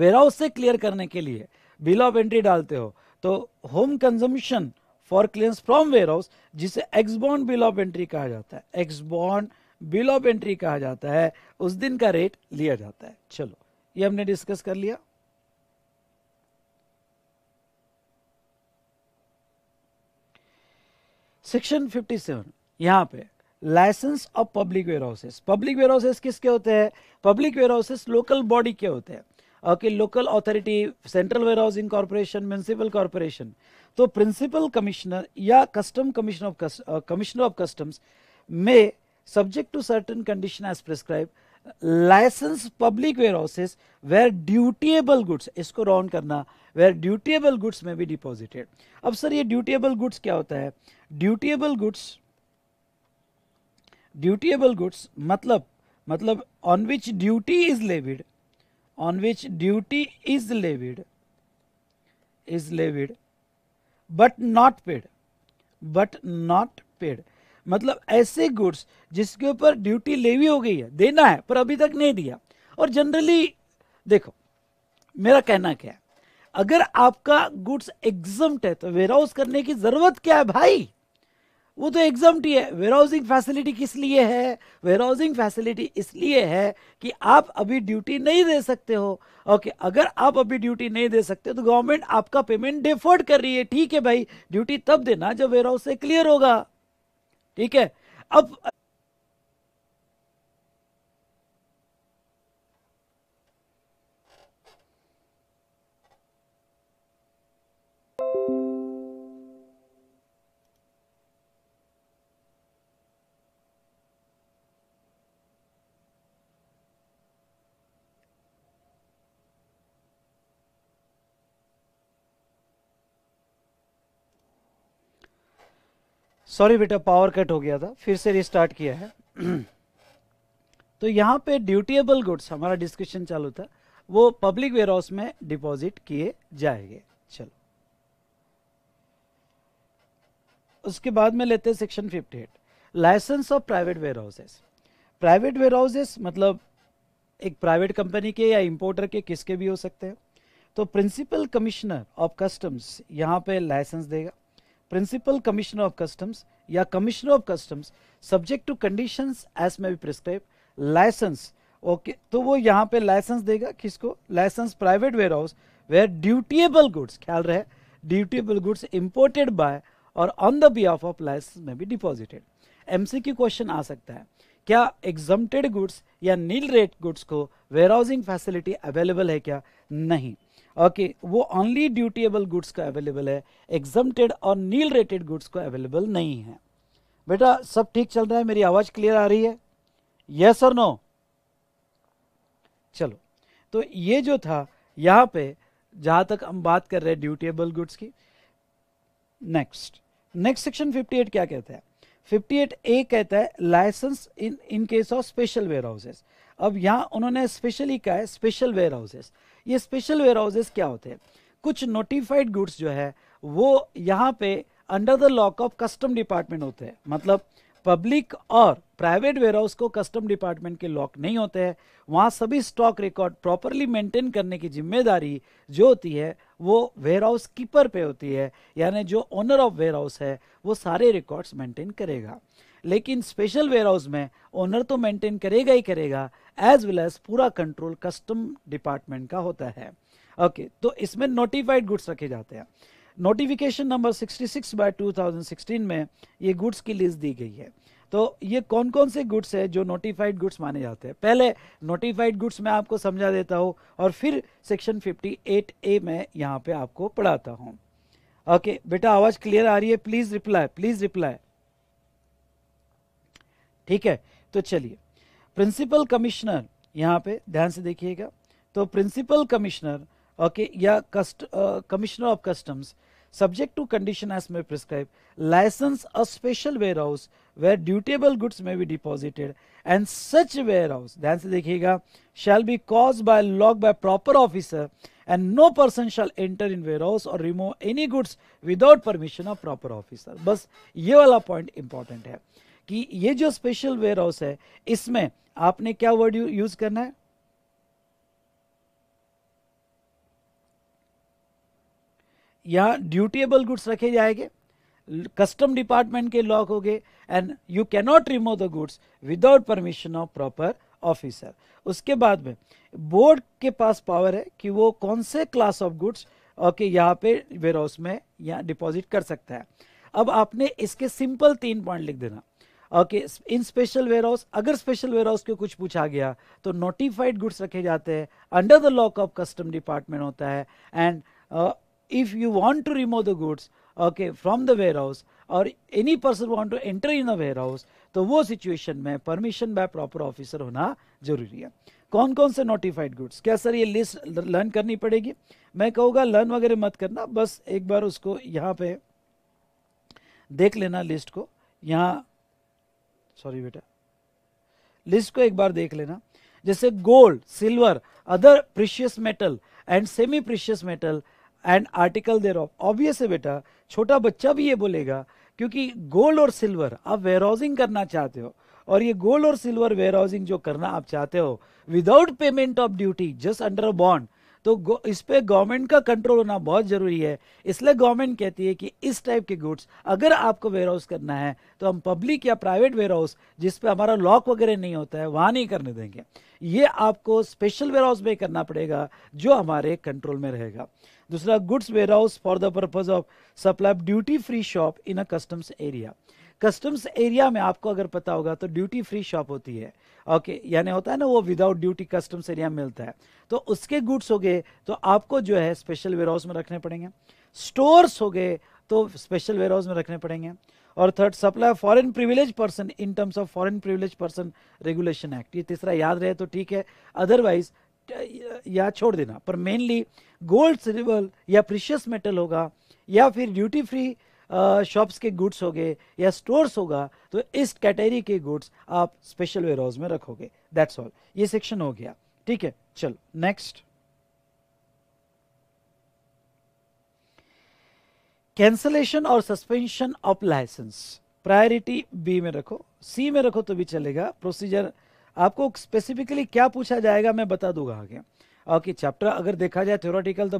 वेयरहाउस से क्लियर करने के लिए बिल ऑफ एंट्री डालते हो तो home consumption for clearance from warehouse जिसे एक्सबॉन्ड बिल ऑफ एंट्री कहा जाता है एक्सबॉन्ड बिल ऑफ एंट्री कहा जाता है उस दिन का रेट लिया जाता है चलो ये हमने डिस्कस कर लिया सेक्शन 57 यहाँ पे license of public warehouses public warehouses किसके होते हैं public warehouses local body के होते हैं okay local authority central warehousing corporation municipal corporation तो प्रिंसिपल कमिश्नर या custom commissioner of commissioner of customs में subject to certain condition as prescribe license public warehouses where dutiable goods इसको रॉन करना where dutiable goods में भी deposited अब sir ये ड्यूटीएबल गुड्स क्या होता है dutiable goods ड्यूटीएबल गुड्स मतलब मतलब on which duty is levied on which duty is levied is levied but not paid but not paid मतलब ऐसे गुड्स जिसके ऊपर ड्यूटी लेवी हो गई है देना है पर अभी तक नहीं दिया और जनरली देखो मेरा कहना क्या है अगर आपका गुड्स एग्जम्प्ट है तो हाउस करने की जरूरत क्या है भाई वो तो एग्जाम है वेयर हाउसिंग फैसिलिटी किस लिए है वेयर हाउसिंग फैसिलिटी इसलिए है कि आप अभी ड्यूटी नहीं दे सकते हो ओके okay, अगर आप अभी ड्यूटी नहीं दे सकते तो गवर्नमेंट आपका पेमेंट डिफर्ड कर रही है ठीक है भाई ड्यूटी तब देना जब वेयर हाउस से क्लियर होगा ठीक है अब सॉरी बेटा पावर कट हो गया था फिर से रिस्टार्ट किया है तो यहाँ पे ड्यूटीएबल गुड्स हमारा डिस्कशन चालू था वो पब्लिक वेयर हाउस में डिपॉजिट किए जाएंगे चलो उसके बाद में लेते हैं section 58 license of private warehouses private warehouses मतलब एक प्राइवेट कंपनी के या इंपोर्टर के किसके भी हो सकते हैं तो प्रिंसिपल कमिश्नर ऑफ कस्टम्स यहाँ पे लाइसेंस देगा principal commissioner of customs या commissioner of customs subject to conditions as may be prescribed license okay okay, तो वो यहाँ पे लाइसेंस देगा किसको license private warehouse where dutiable goods ख्याल रहे ड्यूटिएबल गुड्स इंपोर्टेड बाय और on the behalf of license में भी डिपॉजिटेड एमसीक्यू क्वेश्चन आ सकता है क्या एग्जमटेड गुड्स या नील रेट गुड्स को वेयर हाउसिंग फैसिलिटी अवेलेबल है क्या नहीं ओके वो ओनली ड्यूटीएबल गुड्स का अवेलेबल है एग्जम्प्टेड और नील रेटेड गुड्स का अवेलेबल नहीं है बेटा सब ठीक चल रहा है मेरी आवाज़ क्लियर आ रही है यस और नो चलो तो ये जो था यहां पे जहां तक हम बात कर रहे हैं ड्यूटीएबल गुड्स की नेक्स्ट नेक्स्ट सेक्शन 58 क्या कहता है 58 ए कहता है license in in case of special warehouses अब यहां उन्होंने स्पेशली कहा है स्पेशल वेयर हाउसेस ये स्पेशल वेयर हाउसेस क्या होते हैं कुछ नोटिफाइड गुड्स जो है वो यहाँ पे under the lock of custom department होते हैं मतलब पब्लिक और प्राइवेट वेयर हाउस को कस्टम डिपार्टमेंट के लॉक नहीं होते हैं वहाँ सभी स्टॉक रिकॉर्ड प्रॉपरली मेंटेन करने की जिम्मेदारी जो होती है वो वेयर हाउस कीपर पे होती है यानी जो ओनर ऑफ वेयर हाउस है वो सारे रिकॉर्ड्स मेंटेन करेगा लेकिन स्पेशल वेयर हाउस में ओनर तो मेंटेन करेगा ही करेगा एज वेल एज पूरा कंट्रोल कस्टम डिपार्टमेंट का होता है ओके okay, तो इसमें नोटिफाइड गुड्स रखे जाते हैं नोटिफिकेशन नंबर 66 बाय 2016 में ये गुड्स की लिस्ट दी गई है तो ये कौन कौन से गुड्स है जो नोटिफाइड गुड्स माने जाते हैं पहले नोटिफाइड गुड्स में आपको समझा देता हूँ और फिर सेक्शन फिफ्टी ए में यहाँ पे आपको पढ़ाता हूँ ओके okay, बेटा आवाज़ क्लियर आ रही है प्लीज़ रिप्लाई प्लीज़ रिप्लाई ठीक है तो चलिए प्रिंसिपल कमिश्नर यहाँ पे ध्यान से देखिएगा तो प्रिंसिपल कमिश्नर ओके या कस्ट commissioner of customs subject to condition as में prescribe license a special warehouse where dutiable goods में भी deposited and such warehouse ध्यान से देखिएगा shall be cause by lock by proper officer and no person shall enter in warehouse और remove any goods without permission of proper officer बस ये वाला point important है कि ये जो स्पेशल वेयर हाउस है इसमें आपने क्या वर्ड यूज करना है यहां ड्यूटीएबल गुड्स रखे जाएंगे कस्टम डिपार्टमेंट के लॉक हो गए and you cannot remove the goods without permission of proper officer उसके बाद में बोर्ड के पास पावर है कि वो कौन से क्लास ऑफ गुड्स ओके यहाँ पे वेयर हाउस में यहाँ डिपॉजिट कर सकता है अब आपने इसके सिंपल तीन पॉइंट लिख देना okay in special warehouse अगर स्पेशल वेयर हाउस के कुछ पूछा गया तो नोटिफाइड गुड्स रखे जाते हैं under the lock of custom department होता है and if you want to remove the goods okay from the warehouse और any person want to enter in a warehouse तो वो सिचुएशन में permission bye proper officer होना जरूरी है कौन कौन से नोटिफाइड गुड्स क्या सर ये लिस्ट लर्न करनी पड़ेगी मैं कहूँगा लर्न वगैरह मत करना बस एक बार उसको यहाँ पे देख लेना लिस्ट को यहाँ सॉरी बेटा लिस्ट को एक बार देख लेना जैसे gold silver other precious metal and semi precious metal and article thereof obvious है बेटा छोटा बच्चा भी ये बोलेगा क्योंकि गोल्ड और सिल्वर आप वेयरहाउसिंग करना चाहते हो और ये गोल्ड और सिल्वर वेयरहाउसिंग जो करना आप चाहते हो without payment of duty just under a bond तो इस पर गवर्नमेंट का कंट्रोल होना बहुत ज़रूरी है इसलिए गवर्नमेंट कहती है कि इस टाइप के गुड्स अगर आपको वेयर हाउस करना है तो हम पब्लिक या प्राइवेट वेयर हाउस जिसपे हमारा लॉक वगैरह नहीं होता है वहाँ नहीं करने देंगे ये आपको स्पेशल वेयर हाउस में करना पड़ेगा जो हमारे कंट्रोल में रहेगा दूसरा goods warehouse for the purpose of supply duty free shop in a customs area customs area में आपको अगर पता होगा तो ड्यूटी फ्री शॉप होती है ओके okay, यानी होता है ना वो विदाउट ड्यूटी कस्टम्स एरिया मिलता है तो उसके गुड्स हो गए तो आपको जो है स्पेशल वेयर हाउस में रखने पड़ेंगे स्टोर्स हो गए तो स्पेशल वेयर हाउस में रखने पड़ेंगे और third supply foreign privilege person in terms of foreign privilege person regulation act ये तीसरा याद रहे तो ठीक है अदरवाइज या छोड़ देना पर मेनली गोल्ड सिल्वर या प्रिशियस मेटल होगा या फिर ड्यूटी फ्री शॉप्स के गुड्स हो गए या स्टोर्स होगा तो इस कैटेगरी के गुड्स आप स्पेशल वेयरहाउस में रखोगे दैट्स ऑल ये सेक्शन हो गया ठीक है चलो नेक्स्ट कैंसलेशन और suspension of license priority B में रखो सी में रखो तो भी चलेगा प्रोसीजर आपको स्पेसिफिकली क्या पूछा जाएगा मैं बता दूंगा आगे ओके चैप्टर अगर देखा जाए थ्योरेटिकल तो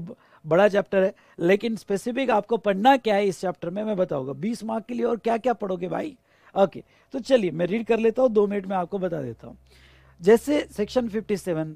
बड़ा चैप्टर है लेकिन स्पेसिफिक आपको पढ़ना क्या है इस चैप्टर में मैं बताऊंगा बीस मार्क के लिए और क्या क्या पढ़ोगे भाई ओके तो चलिए मैं रीड कर लेता हूँ दो मिनट में आपको बता देता हूँ जैसे सेक्शन 57,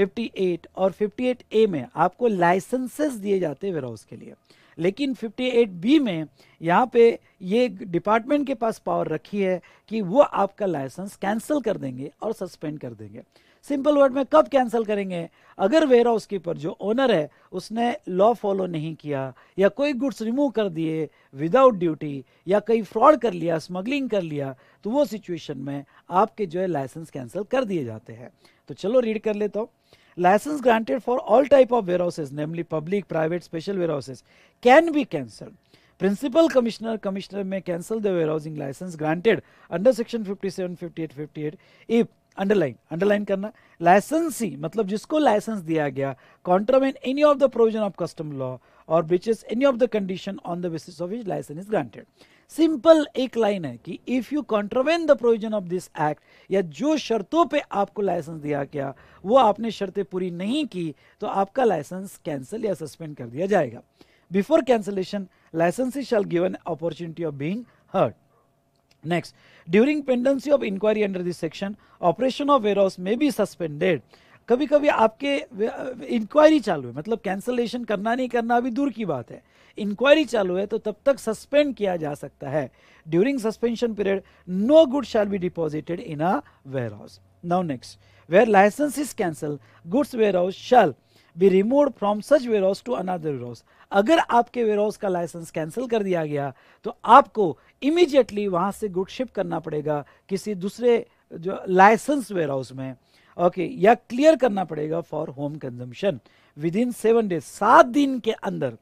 58 और 58 ए में आपको लाइसेंसेस दिए जाते हैं वेराउस के लिए लेकिन 58 बी में यहाँ पे ये डिपार्टमेंट के पास पावर रखी है कि वो आपका लाइसेंस कैंसिल कर देंगे और सस्पेंड कर देंगे सिंपल वर्ड में कब कैंसिल करेंगे अगर वेयर हाउस कीपर जो ओनर है उसने लॉ फॉलो नहीं किया या कोई गुड्स रिमूव कर दिए विदाउट ड्यूटी या कहीं फ्रॉड कर लिया स्मगलिंग कर लिया तो वो सिचुएशन में आपके जो है लाइसेंस कैंसिल कर दिए जाते हैं तो चलो रीड कर लेता हूँ license granted for all type of warehouses namely public private special warehouses can be cancel principal commissioner commissioner में principal the warehousing license granted under section fifty seven fifty eight fifty eight if underline underline करना licensee मतलब जिसको licence दिया गया contravene any of the provision of custom law और breaches any of the condition on the basis of his license is granted simple एक line है कि if you contravene the provision of this act या जो शर्तों पे आपको licence दिया गया वो आपने शर्तें पूरी नहीं की तो आपका लाइसेंस कैंसिल या सस्पेंड कर दिया जाएगा before cancellation licensee shall given opportunity of being heard Next, during pendency of inquiry under this section, operation of warehouse may be suspended. कभी कभी आपके इंक्वायरी चालू है मतलब कैंसलेशन करना नहीं करना अभी दूर की बात है इंक्वायरी चालू है तो तब तक सस्पेंड किया जा सकता है during suspension period no good shall be deposited in a warehouse now next where license is cancel goods warehouse shall be remove from such warehouse to another warehouse अगर आपके warehouse का license cancel कर दिया गया तो आपको immediately वहां से गुड शिप करना पड़ेगा किसी दूसरे जो लाइसेंस वेयर हाउस में ओके okay, या क्लियर करना पड़ेगा for home consumption within seven days सात दिन के अंदर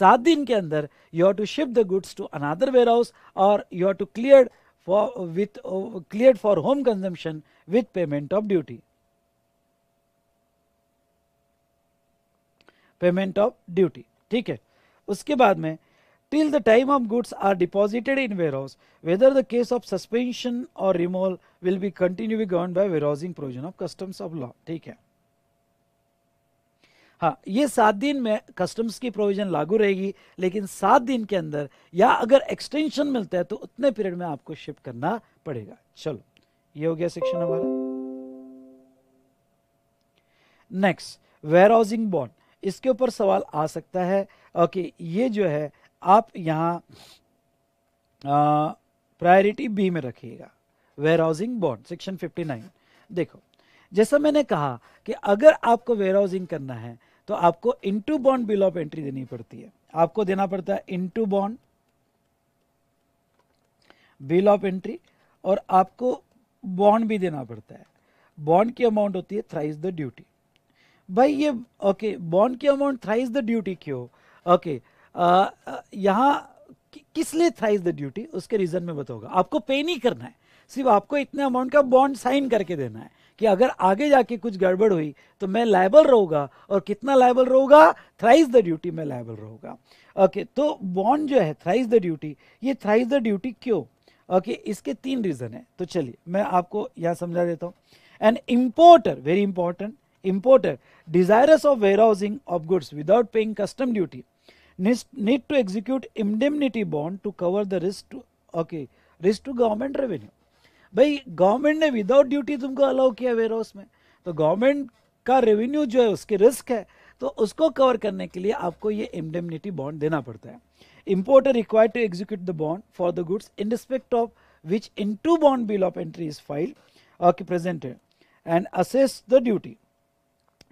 सात दिन के अंदर you have to ship the goods to another warehouse और you have to clear for with clear for home consumption with payment of duty payment of duty ठीक है उसके बाद में till the time of goods are deposited in house whether the case of suspension और removal will be continue be govern by warehousing provision of customs of law ठीक है हाँ ये सात दिन में कस्टम्स की प्रोविजन लागू रहेगी लेकिन सात दिन के अंदर या अगर एक्सटेंशन मिलता है तो उतने पीरियड में आपको शिफ्ट करना पड़ेगा चलो ये हो गया सेक्शन हमारा नेक्स्ट वेयर हाउसिंग बॉन्ड इसके ऊपर सवाल आ सकता है कि ये जो है आप यहाँ प्रायोरिटी बी में रखिएगा वेयर हाउसिंग बॉन्ड सेक्शन 59 देखो जैसा मैंने कहा कि अगर आपको वेयर हाउसिंग करना है तो आपको into bond bill of entry देनी पड़ती है आपको देना पड़ता है into bond bill of entry और आपको बॉन्ड भी देना पड़ता है बॉन्ड की अमाउंट होती है थ्राइज द ड्यूटी भाई ये ओके बॉन्ड की अमाउंट थ्राइज द ड्यूटी क्यों ओके uh, uh, यहाँ कि, किस लिए थ्राइज द ड्यूटी उसके रीज़न में बताऊंगा आपको पे नहीं करना है सिर्फ आपको इतने अमाउंट का बॉन्ड साइन करके देना है कि अगर आगे जाके कुछ गड़बड़ हुई तो मैं लाइबल रहूंगा और कितना लाइबल रहूँगा थ्राइज द ड्यूटी में लाइबल रहूंगा ओके तो बॉन्ड जो है थ्राइज द ड्यूटी ये थ्राइज द ड्यूटी क्यों ओके इसके तीन रीज़न है तो चलिए मैं आपको यहां समझा देता हूँ an importer very important importer desirous of warehousing of goods without paying custom duty need to execute indemnity bond to cover the risk to okay risk to government revenue भाई गवर्नमेंट ने विदाउट ड्यूटी तुमको allow किया warehouse में तो government का revenue जो है उसके रिस्क है तो उसको कवर करने के लिए आपको ये इंडेमनिटी बॉन्ड देना पड़ता है importer require to execute the bond for the goods in respect of which into bond bill of entry is file presented and assess the duty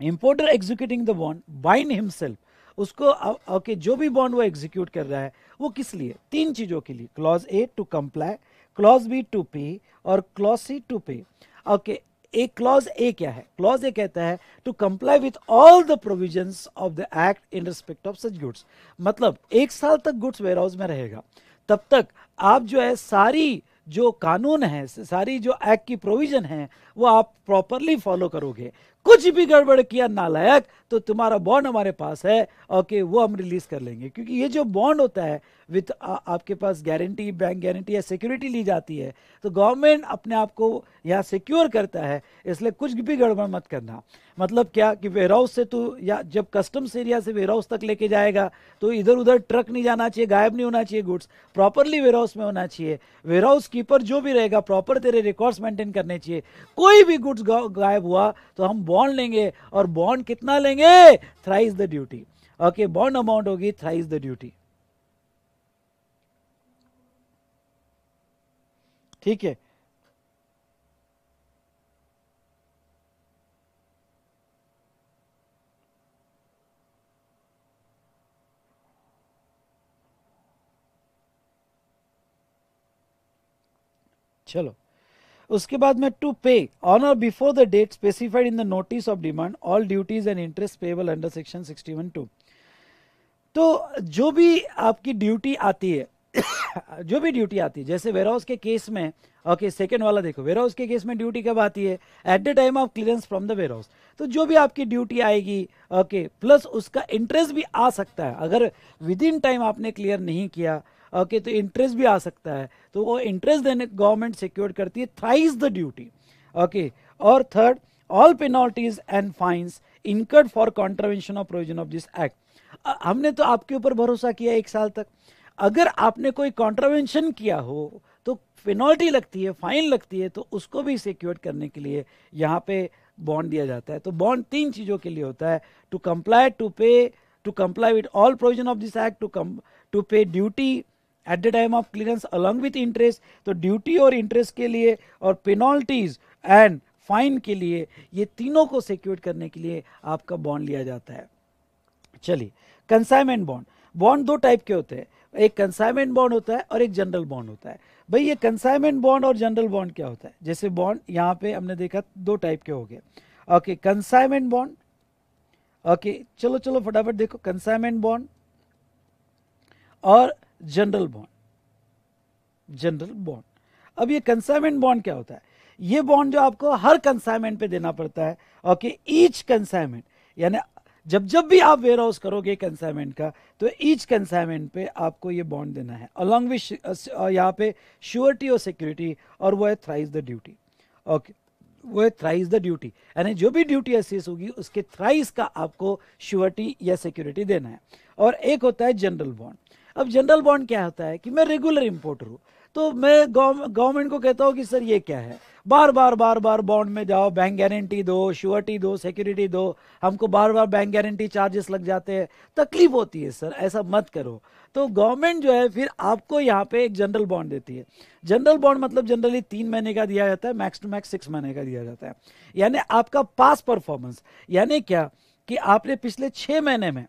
importer executing the bond bind himself उसको okay जो भी bond वो execute कर रहा है वो किस लिए तीन चीज़ों के लिए clause A to comply clause B to pay और clause C to pay okay एक क्लॉज ए क्या है क्लॉज ए कहता है to comply with all the provisions of the act in respect of such goods मतलब एक साल तक गुड्स वेयर हाउस में रहेगा तब तक आप जो है सारी जो कानून है सारी जो एक्ट की प्रोविजन है वो आप प्रॉपरली फॉलो करोगे कुछ भी गड़बड़ किया नालायक तो तुम्हारा बॉन्ड हमारे पास है ओके वो हम रिलीज कर लेंगे क्योंकि ये जो बॉन्ड होता है विथ आपके पास गारंटी बैंक गारंटी या सिक्योरिटी ली जाती है तो गवर्नमेंट अपने आप को यहाँ सिक्योर करता है इसलिए कुछ भी गड़बड़ मत करना मतलब क्या कि वेयर हाउस से तो या जब कस्टम्स एरिया से वेयर हाउस तक लेके जाएगा तो इधर उधर ट्रक नहीं जाना चाहिए गायब नहीं होना चाहिए गुड्स प्रॉपरली वेयर हाउस में होना चाहिए वेयर हाउस कीपर जो भी रहेगा प्रॉपर तेरे रिकॉर्ड्स मेंटेन करने चाहिए कोई भी गुड्स गायब हुआ तो हम बॉन्ड लेंगे और बॉन्ड कितना लेंगे thrice the duty okay bond amount होगी थ्राइज द ड्यूटी ठीक है चलो उसके बाद में to pay on or before the date specified in the notice of demand all duties and interest payable under section sixty one two तो जो भी आपकी ड्यूटी आती है [COUGHS] जो भी ड्यूटी आती है जैसे वेराउस के केस में ओके सेकेंड वाला देखो वेराउस के केस में ड्यूटी कब आती है at the time of clearance from the warehouse तो जो भी आपकी ड्यूटी आएगी ओके प्लस उसका इंटरेस्ट भी आ सकता है अगर विद इन टाइम आपने क्लियर नहीं किया ओके okay, तो इंटरेस्ट भी आ सकता है तो वो इंटरेस्ट देने गवर्नमेंट सिक्योर करती है थ्राइज द ड्यूटी ओके और third all penalties and fines incurred for contravention of provision of this act हमने तो आपके ऊपर भरोसा किया एक साल तक अगर आपने कोई कॉन्ट्रावेंशन किया हो तो पेनल्टी लगती है फाइन लगती है तो उसको भी सिक्योर करने के लिए यहाँ पे बॉन्ड दिया जाता है तो बॉन्ड तीन चीज़ों के लिए होता है to comply to pay to comply with all provision of this act to come to pay duty at the time of clearance along with interest तो ड्यूटी और इंटरेस्ट के लिए और पेनल्टीज एंड फाइन के लिए ये तीनों को सिक्योर करने के लिए आपका बॉन्ड लिया जाता है चलिए कंसाइनमेंट बॉन्ड बॉन्ड दो टाइप के होते हैं एक कंसाइनमेंट बॉन्ड होता है और एक जनरल बॉन्ड होता है भाई ये कंसाइनमेंट बॉन्ड और जनरल बॉन्ड क्या होता है जैसे बॉन्ड यहाँ पे हमने देखा दो टाइप के हो गए ओके कंसाइनमेंट बॉन्ड ओके चलो चलो फटाफट देखो कंसाइनमेंट बॉन्ड और जनरल बॉन्ड जनरल बॉन्ड अब ये कंसाइनमेंट बॉन्ड क्या होता है ये बॉन्ड जो आपको हर कंसाइनमेंट पे देना पड़ता है ओके ईच कंसाइनमेंट यानी जब जब भी आप वेयर हाउस करोगे कंसाइनमेंट का तो ईच कंसाइनमेंट पे आपको ये बॉन्ड देना है अलॉन्ग विथ uh, uh, यहाँ पे श्योरिटी और सिक्योरिटी और वो है थ्राइज द ड्यूटी ओके वो है थ्राइज द ड्यूटी यानी जो भी ड्यूटी असिस होगी उसके थ्राइज का आपको श्योरिटी या सिक्योरिटी देना है और एक होता है जनरल बॉन्ड अब जनरल बॉन्ड क्या होता है कि मैं रेगुलर इंपोर्टर हूँ तो मैं गवर्नमेंट को कहता हूँ कि सर ये क्या है बार बार बार बार बॉन्ड में जाओ बैंक गारंटी दो श्योरिटी दो सिक्योरिटी दो हमको बार बार बैंक गारंटी चार्जेस लग जाते हैं तकलीफ होती है सर ऐसा मत करो तो गवर्नमेंट जो है फिर आपको यहाँ पे एक जनरल बॉन्ड देती है जनरल बॉन्ड मतलब जनरली तीन महीने का दिया जाता है मैक्स टू मैक्स सिक्स महीने का दिया जाता है यानी आपका पास परफॉर्मेंस यानी क्या कि आपने पिछले छः महीने में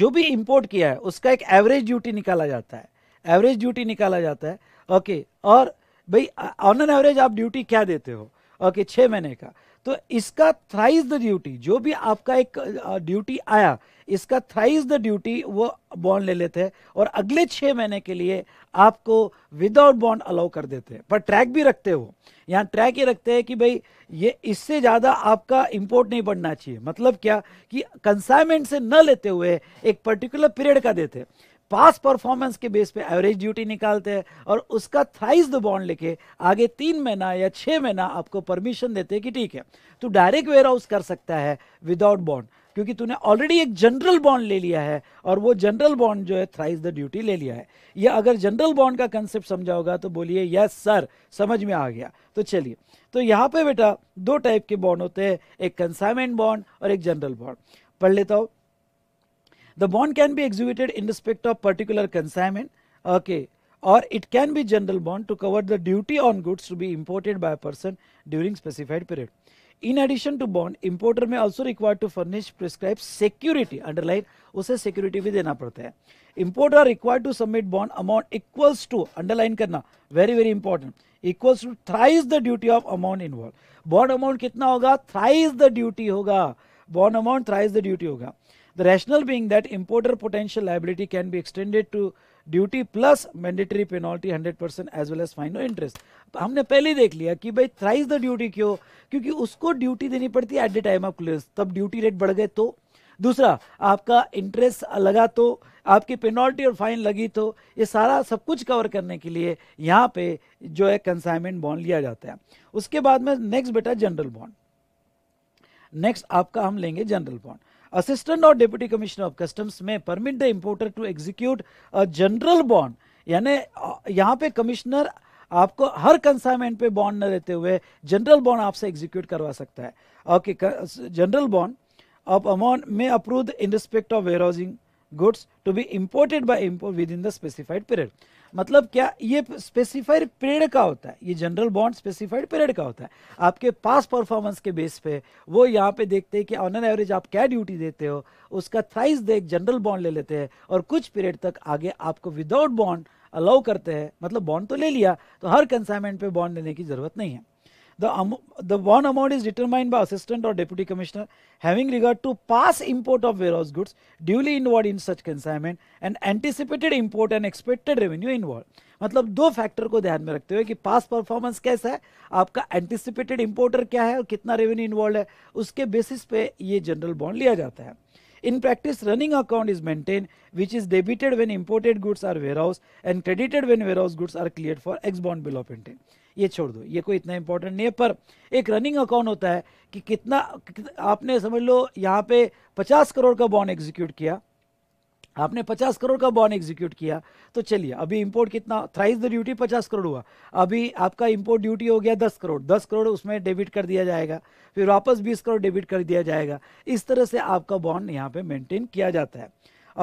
जो भी इम्पोर्ट किया है उसका एक एवरेज ड्यूटी निकाला जाता है एवरेज ड्यूटी निकाला जाता है ओके और भाई ऑन एन एवरेज आप ड्यूटी क्या देते हो ओके छः महीने का तो इसका थ्राइज द ड्यूटी जो भी आपका एक ड्यूटी आया इसका थ्राइज द ड्यूटी वो बॉन्ड ले लेते हैं और अगले छः महीने के लिए आपको विदाउट बॉन्ड अलाउ कर देते हैं पर ट्रैक भी रखते हो यहाँ ट्रैक ये रखते हैं कि भाई ये इससे ज़्यादा आपका इंपोर्ट नहीं बढ़ना चाहिए मतलब क्या कि कंसाइनमेंट से न लेते हुए एक पर्टिकुलर पीरियड का देते हैं पास परफॉर्मेंस के बेस पे एवरेज ड्यूटी निकालते हैं और उसका थ्राइज द बॉन्ड लेके आगे तीन महीना या छः महीना आपको परमिशन देते हैं कि ठीक है तू डायरेक्ट वेयर हाउस कर सकता है विदाउट बॉन्ड क्योंकि तूने ऑलरेडी एक जनरल बॉन्ड ले लिया है और वो जनरल बॉन्ड जो है थ्राइज द ड्यूटी ले लिया है या अगर जनरल बॉन्ड का कंसेप्ट समझा होगा तो बोलिए यस सर समझ में आ गया तो चलिए तो यहाँ पे बेटा दो टाइप के बॉन्ड होते हैं एक कंसाइनमेंट बॉन्ड और एक जनरल बॉन्ड पढ़ लेता हूँ The bond can be exhibited in respect of particular consignment. Okay. Or it can be general bond to cover the duty on goods to be imported by a person during specified period. In addition to bond, importer may also required to furnish prescribed security. Underline, उसे security भी देना पड़ता है. Importer required to submit bond amount equals to underline करना very very important. Equals to thrice the duty of amount involved. Bond amount कितना होगा? Thrice the duty होगा. Bond amount thrice the duty होगा. The rational being that importer potential liability can be extended to duty plus mandatory penalty 100% as well as fine और interest हमने पहले देख लिया कि भाई थ्राइस द ड्यूटी क्यों क्योंकि उसको ड्यूटी देनी पड़ती है at the time of clearance तब ड्यूटी रेट बढ़ गए तो दूसरा आपका इंटरेस्ट लगा तो आपकी पेनल्टी और फाइन लगी तो ये सारा सब कुछ कवर करने के लिए यहाँ पे जो है कंसाइनमेंट बॉन्ड लिया जाता है उसके बाद में नेक्स्ट बेटा जनरल बॉन्ड नेक्स्ट आपका हम लेंगे general bond assistant or deputy commissioner of customs may permit the importer to execute a general bond यानी यहाँ पे कमिश्नर आपको हर कंसाइनमेंट पे बॉन्ड न रहते हुए जनरल बॉन्ड आपसे एग्जीक्यूट करवा सकता है okay general bond of amount may approve in respect of warehousing to be imported by import within the specified period मतलब क्या ये स्पेसिफाइड पीरियड का होता है ये जनरल बॉन्ड स्पेसिफाइड पीरियड का होता है आपके पास परफॉर्मेंस के बेस पे वो यहाँ पे देखते हैं कि ऑन एन एवरेज आप क्या ड्यूटी देते हो उसका थ्राइस देख जनरल बॉन्ड ले लेते हैं और कुछ पीरियड तक आगे आपको विदाउट बॉन्ड अलाउ करते हैं मतलब बॉन्ड तो ले लिया तो हर कंसाइनमेंट पे बॉन्ड लेने की जरूरत नहीं है the, um, the one amount is determined by assistant or deputy commissioner having regard to past import of warehouse goods duly involved in such consignment and anticipated import and expected revenue involved मतलब दो factor को ध्यान में रखते हुए कि पास performance कैसा है आपका एंटिसिपेटेड इंपोर्टर क्या है और कितना रेवेन्यू इन्वॉल्व है उसके बेसिस पे ये जनरल बॉन्ड लिया जाता है In practice, running account is maintained, which is debited when imported goods are warehoused and credited when warehouse goods are cleared for ex-bond bill of entry. ये छोड़ दो ये कोई इतना इंपॉर्टेंट नहीं है पर एक रनिंग अकाउंट होता है कि कितना आपने समझ लो यहाँ पे पचास करोड़ का बॉन्ड एग्जीक्यूट किया आपने 50 करोड़ का बॉन्ड एग्जीक्यूट किया तो चलिए अभी इंपोर्ट कितना थ्राइस द ड्यूटी 50 करोड़ हुआ अभी आपका इंपोर्ट ड्यूटी हो गया 10 करोड़ 10 करोड़ उसमें डेबिट कर दिया जाएगा फिर वापस 20 करोड़ डेबिट कर दिया जाएगा इस तरह से आपका बॉन्ड यहाँ पे मेंटेन किया जाता है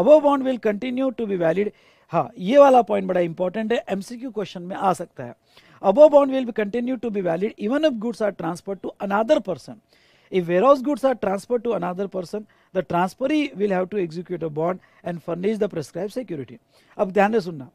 above bond will continue to be valid हाँ ये वाला पॉइंट बड़ा इंपॉर्टेंट है एमसीक्यू क्वेश्चन में आ सकता है Above bond will be continued to be valid even if goods are transferred to another person. If warehouse goods are transferred to another person, the transferee will have to execute a bond and furnish the prescribed security. अब ध्यान से सुनना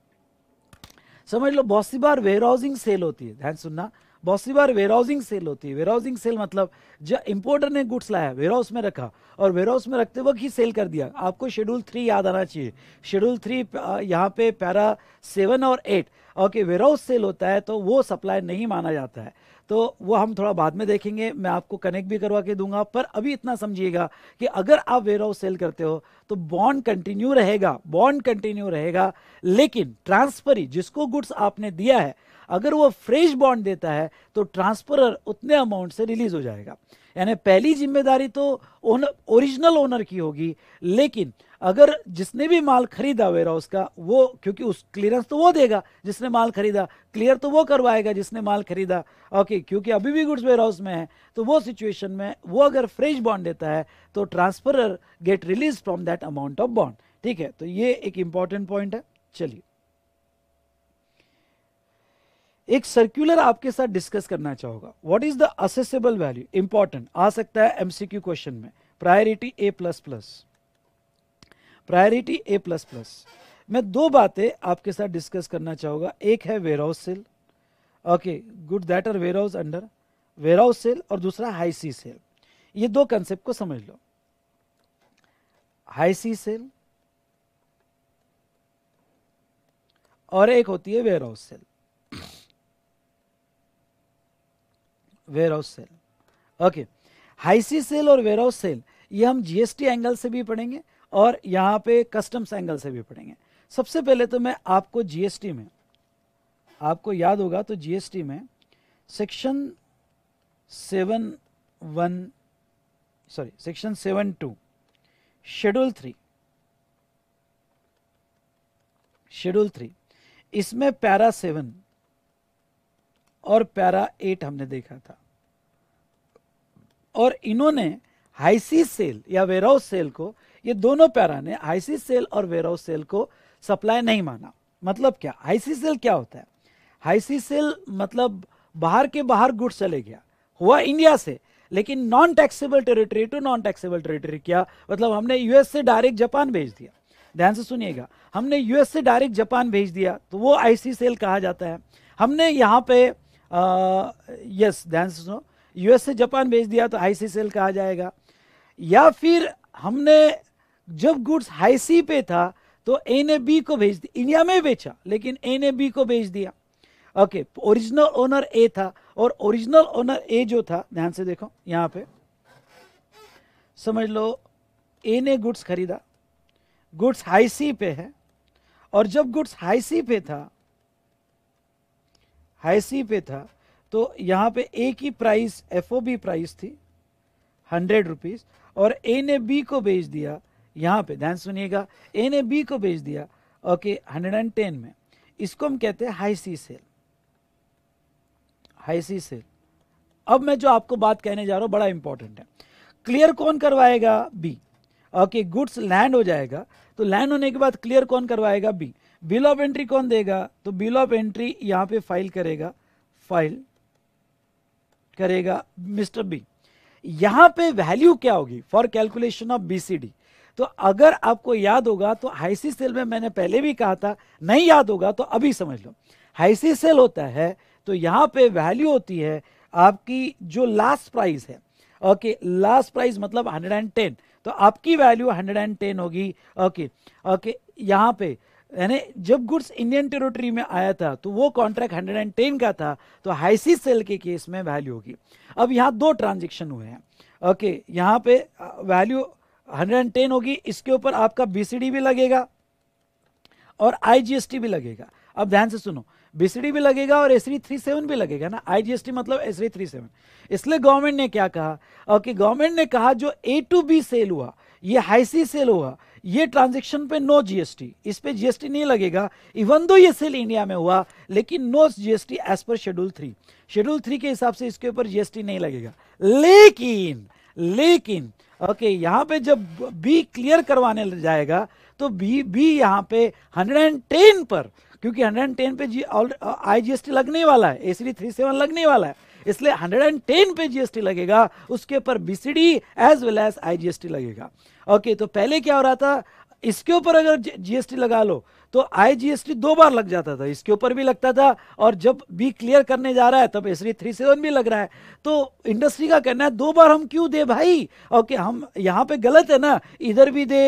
समझ लो बहुत सी बार warehousing sale होती है ध्यान सुनना बहुत सी बार वेयरहाउसिंग सेल होती है वेयरहाउसिंग सेल मतलब जब इंपोर्टर ने गुड्स लाया वेयरहाउस में रखा और वेयरहाउस में रखते वक्त ही सेल कर दिया आपको शेड्यूल थ्री याद आना चाहिए शेड्यूल थ्री यहाँ पे पैरा सेवन और एट ओके वेयरहाउस सेल होता है तो वो सप्लाई नहीं माना जाता है तो वो हम थोड़ा बाद में देखेंगे मैं आपको कनेक्ट भी करवा के दूंगा पर अभी इतना समझिएगा कि अगर आप वेयरहाउस सेल करते हो तो बॉन्ड कंटिन्यू रहेगा बॉन्ड कंटिन्यू रहेगा लेकिन ट्रांसफरी जिसको गुड्स आपने दिया है अगर वो फ्रेश बॉन्ड देता है तो ट्रांसफरर उतने अमाउंट से रिलीज हो जाएगा यानी पहली जिम्मेदारी तो ओनर ओरिजिनल ओनर की होगी लेकिन अगर जिसने भी माल खरीदा वेरा उसका वो क्योंकि उस क्लियरेंस तो वो देगा जिसने माल खरीदा क्लियर तो वो करवाएगा जिसने माल खरीदा ओके क्योंकि अभी भी गुड्स वेयर हाउस में है तो वो सिचुएशन में वो अगर फ्रेश बॉन्ड देता है तो transferor get release from that amount of bond ठीक है तो ये एक इंपॉर्टेंट पॉइंट है चलिए एक सर्क्यूलर आपके साथ डिस्कस करना चाहूंगा what is the assessable value important आ सकता है एमसीक्यू क्वेश्चन में priority A plus plus priority A plus plus मैं दो बातें आपके साथ डिस्कस करना चाहूंगा एक है warehouse sale okay good that are warehouse under warehouse sale और दूसरा हाई सी सेल ये दो कंसेप्ट को समझ लो हाई सी सेल और एक होती है warehouse sale warehouse sale okay high sea sale और वेयरहाउस सेल ये हम जीएसटी एंगल से भी पढ़ेंगे और यहां पे कस्टम्स एंगल से भी पढ़ेंगे सबसे पहले तो मैं आपको जीएसटी में आपको याद होगा तो जीएसटी में section seven one sorry section seven two schedule three schedule three इसमें पैरा सेवन और प्यारा एट हमने देखा था और इन्होंने हाइसी सेल या वेराउ सेल को ये दोनों प्यारा ने हाइसी सेल और वेराउ सेल को सप्लाई नहीं माना मतलब क्या हाइसी सेल क्या होता है हाइसी सेल मतलब बाहर के बाहर गुड चले गया हुआ इंडिया से लेकिन non taxable territory to non taxable territory किया मतलब हमने यूएस से डायरेक्ट जापान भेज दिया ध्यान से सुनिएगा हमने यूएस से डायरेक्ट जापान भेज दिया तो वो आईसी सेल कहा जाता है हमने यहाँ पे यस ध्यान से सुनो यूएस से जापान भेज दिया तो हाई सी सेल कहा जाएगा या फिर हमने जब गुड्स हाई सी पे था तो एन ए बी को भेज दिया इंडिया में बेचा लेकिन एन ए बी को भेज दिया ओके ओरिजिनल ओनर ए था और ओरिजिनल ओनर ए जो था ध्यान से देखो यहाँ पे समझ लो ए ने गुड्स खरीदा गुड्स हाई सी पे है और जब गुड्स हाई सी पे था हाइसी पे था तो यहाँ पे ए की प्राइस एफ प्राइस थी हंड्रेड रुपीज़ और ए ने बी को बेच दिया यहाँ पे ध्यान सुनिएगा ए ने बी को बेच दिया ओके हंड्रेड एंड टेन में इसको हम कहते हैं high sea sale high sea sale अब मैं जो आपको बात कहने जा रहा हूँ बड़ा इंपॉर्टेंट है क्लियर कौन करवाएगा बी ओके गुड्स लैंड हो जाएगा तो लैंड होने के बाद क्लियर कौन करवाएगा बी बिल ऑफ एंट्री कौन देगा तो बिल ऑफ एंट्री यहाँ पे फाइल करेगा फाइल करेगा मिस्टर बी यहाँ पे वैल्यू क्या होगी फॉर कैलकुलेशन ऑफ बीसीडी तो अगर आपको याद होगा तो हाइसी सेल में मैंने पहले भी कहा था नहीं याद होगा तो अभी समझ लो हाइसी सेल होता है तो यहाँ पे वैल्यू होती है आपकी जो लास्ट प्राइस है ओके लास्ट प्राइस मतलब 110 तो आपकी वैल्यू 110 होगी ओके ओके यहाँ पे यानी जब गुड्स इंडियन टेरिटरी में आया था तो वो कॉन्ट्रैक्ट 110 का था तो हाईसी सेल के केस में वैल्यू होगी अब यहाँ दो ट्रांजेक्शन हुए हैं ओके यहाँ पे वैल्यू 110 होगी इसके ऊपर आपका बीसीडी भी लगेगा और आईजीएसटी भी लगेगा अब ध्यान से सुनो बीसीडी भी लगेगा और एसरी थ्री सेवन भी लगेगा ना आईजीएसटी मतलब एसरी थ्री सेवन इसलिए गवर्नमेंट ने क्या कहा ओके गवर्नमेंट ने कहा जो ए टू बी सेल हुआ ये हाईसी सेल हुआ ये ट्रांजेक्शन पे नो जीएसटी इस पे जीएसटी नहीं लगेगा इवन दो ये सेल इंडिया में हुआ लेकिन no GST as per schedule three schedule three के हिसाब से इसके ऊपर जीएसटी नहीं लगेगा लेकिन लेकिन ओके यहां यहाँ पे जब बी क्लियर करवाने जाएगा तो बी बी यहाँ पे 110 पर क्योंकि 110 पे जी आई जीएसटी लगने वाला है थ्री सेवन लगने वाला है इसलिए 110 पे जीएसटी लगेगा उसके ऊपर BCD as well as IGST लगेगा ओके okay, तो पहले क्या हो रहा था इसके ऊपर अगर जीएसटी लगा लो तो आई जीएसटी दो बार लग जाता था इसके ऊपर भी लगता था और जब बी क्लियर करने जा रहा है तब एस थ्री सेवन भी लग रहा है तो इंडस्ट्री का कहना है दो बार हम क्यों दे भाई ओके हम यहाँ पे गलत है ना इधर भी दे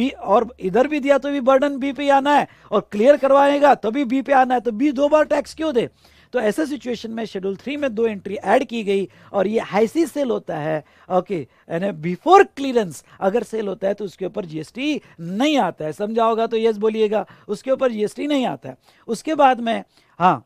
बी और इधर भी दिया तो भी बर्डन बी पे आना है और क्लियर करवाएगा तभी बी पे आना है तो बी दो बार टैक्स क्यों दे तो ऐसे सिचुएशन में शेड्यूल थ्री में दो एंट्री ऐड की गई और ये हाईसी सेल होता है ओके यानी बिफोर क्लियरेंस अगर सेल होता है तो उसके ऊपर जीएसटी नहीं आता है समझा होगा तो यस बोलिएगा उसके ऊपर जीएसटी नहीं आता है उसके बाद में हाँ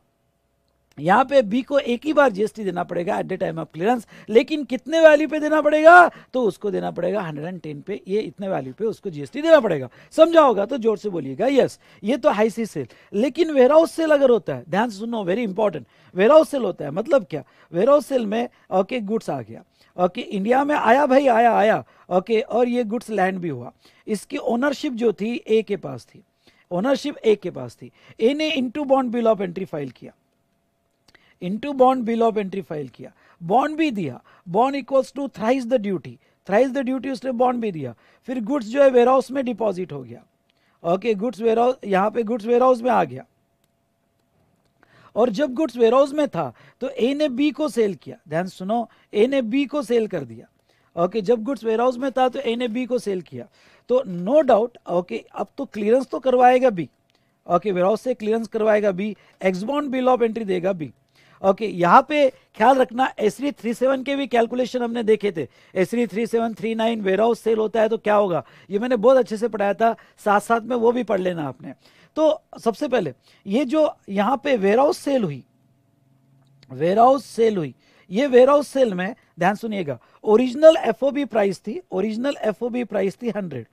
यहाँ पे बी को एक ही बार जीएसटी देना पड़ेगा at the time of clearance लेकिन कितने वैल्यू पे देना पड़ेगा तो उसको देना पड़ेगा 110 पे ये इतने वैल्यू पे उसको जीएसटी देना पड़ेगा समझा होगा तो जोर से बोलिएगा यस ये तो हाई सी सेल लेकिन वेयरहाउस सेल अगर होता है ध्यान से सुनो वेरी इंपॉर्टेंट वेयरहाउस सेल होता है मतलब क्या वेयरहाउस सेल में ओके okay, गुड्स आ गया ओके okay, इंडिया में आया भाई आया आया ओके okay, और ये गुड्स लैंड भी हुआ इसकी ओनरशिप जो थी ए के पास थी ओनरशिप ए के पास थी ए ने into bond bill of entry file किया into bond bill of entry file किया बॉन्ड भी दिया bond equals to thrice the duty thrice the duty उसने बॉन्ड भी दिया फिर गुड्स जो है वेयर हाउस में डिपॉजिट हो गया ओके गुड्स वेयर हाउस यहाँ पे गुड्स वेयर हाउस में आ गया और जब गुड्स वेयर हाउस में था तो ए ने बी को सेल किया ध्यान सुनो ए ने बी को सेल कर दिया ओके okay, जब गुड्स वेयर हाउस में था तो ए ने बी को सेल किया तो नो डाउट ओके अब तो क्लियरेंस तो करवाएगा बी ओके वेयर हाउस से क्लियरेंस करवाएगा B ex bond bill of entry देगा बी ओके यहाँ पे ख्याल रखना एस थ्री सेवन के भी कैलकुलेशन हमने देखे थे S three seven three nine warehouse sale होता है तो क्या होगा ये मैंने बहुत अच्छे से पढ़ाया था साथ साथ में वो भी पढ़ लेना आपने तो सबसे पहले ये जो यहाँ पे वेराउस सेल हुई वेराउस सेल हुई ये वेराउस सेल में ध्यान सुनिएगा ओरिजिनल एफओबी प्राइस थी ओरिजिनल एफओबी प्राइस थी हंड्रेड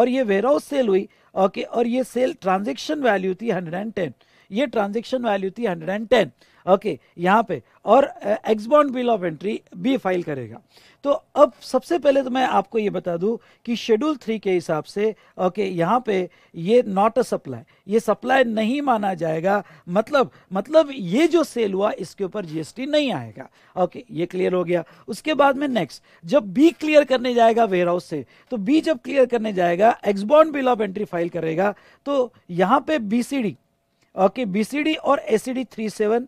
और ये वेराउस सेल हुई ओके और ये सेल ट्रांजेक्शन वैल्यू थी हंड्रेड एंड टेन ये ट्रांजेक्शन वैल्यू थी 110 ओके okay, यहाँ पे और एक्सबॉन्ड बिल ऑफ एंट्री भी फाइल करेगा तो अब सबसे पहले तो मैं आपको ये बता दूँ कि शेड्यूल थ्री के हिसाब से ओके okay, यहाँ पे ये नॉट अ सप्लाई ये सप्लाई नहीं माना जाएगा मतलब मतलब ये जो सेल हुआ इसके ऊपर जीएसटी नहीं आएगा ओके okay, ये क्लियर हो गया उसके बाद में नेक्स्ट जब बी क्लियर करने जाएगा वेयर हाउस से तो बी जब क्लियर करने जाएगा ex bond bill of entry file करेगा तो यहाँ पे B C D okay BCD और ACD three seven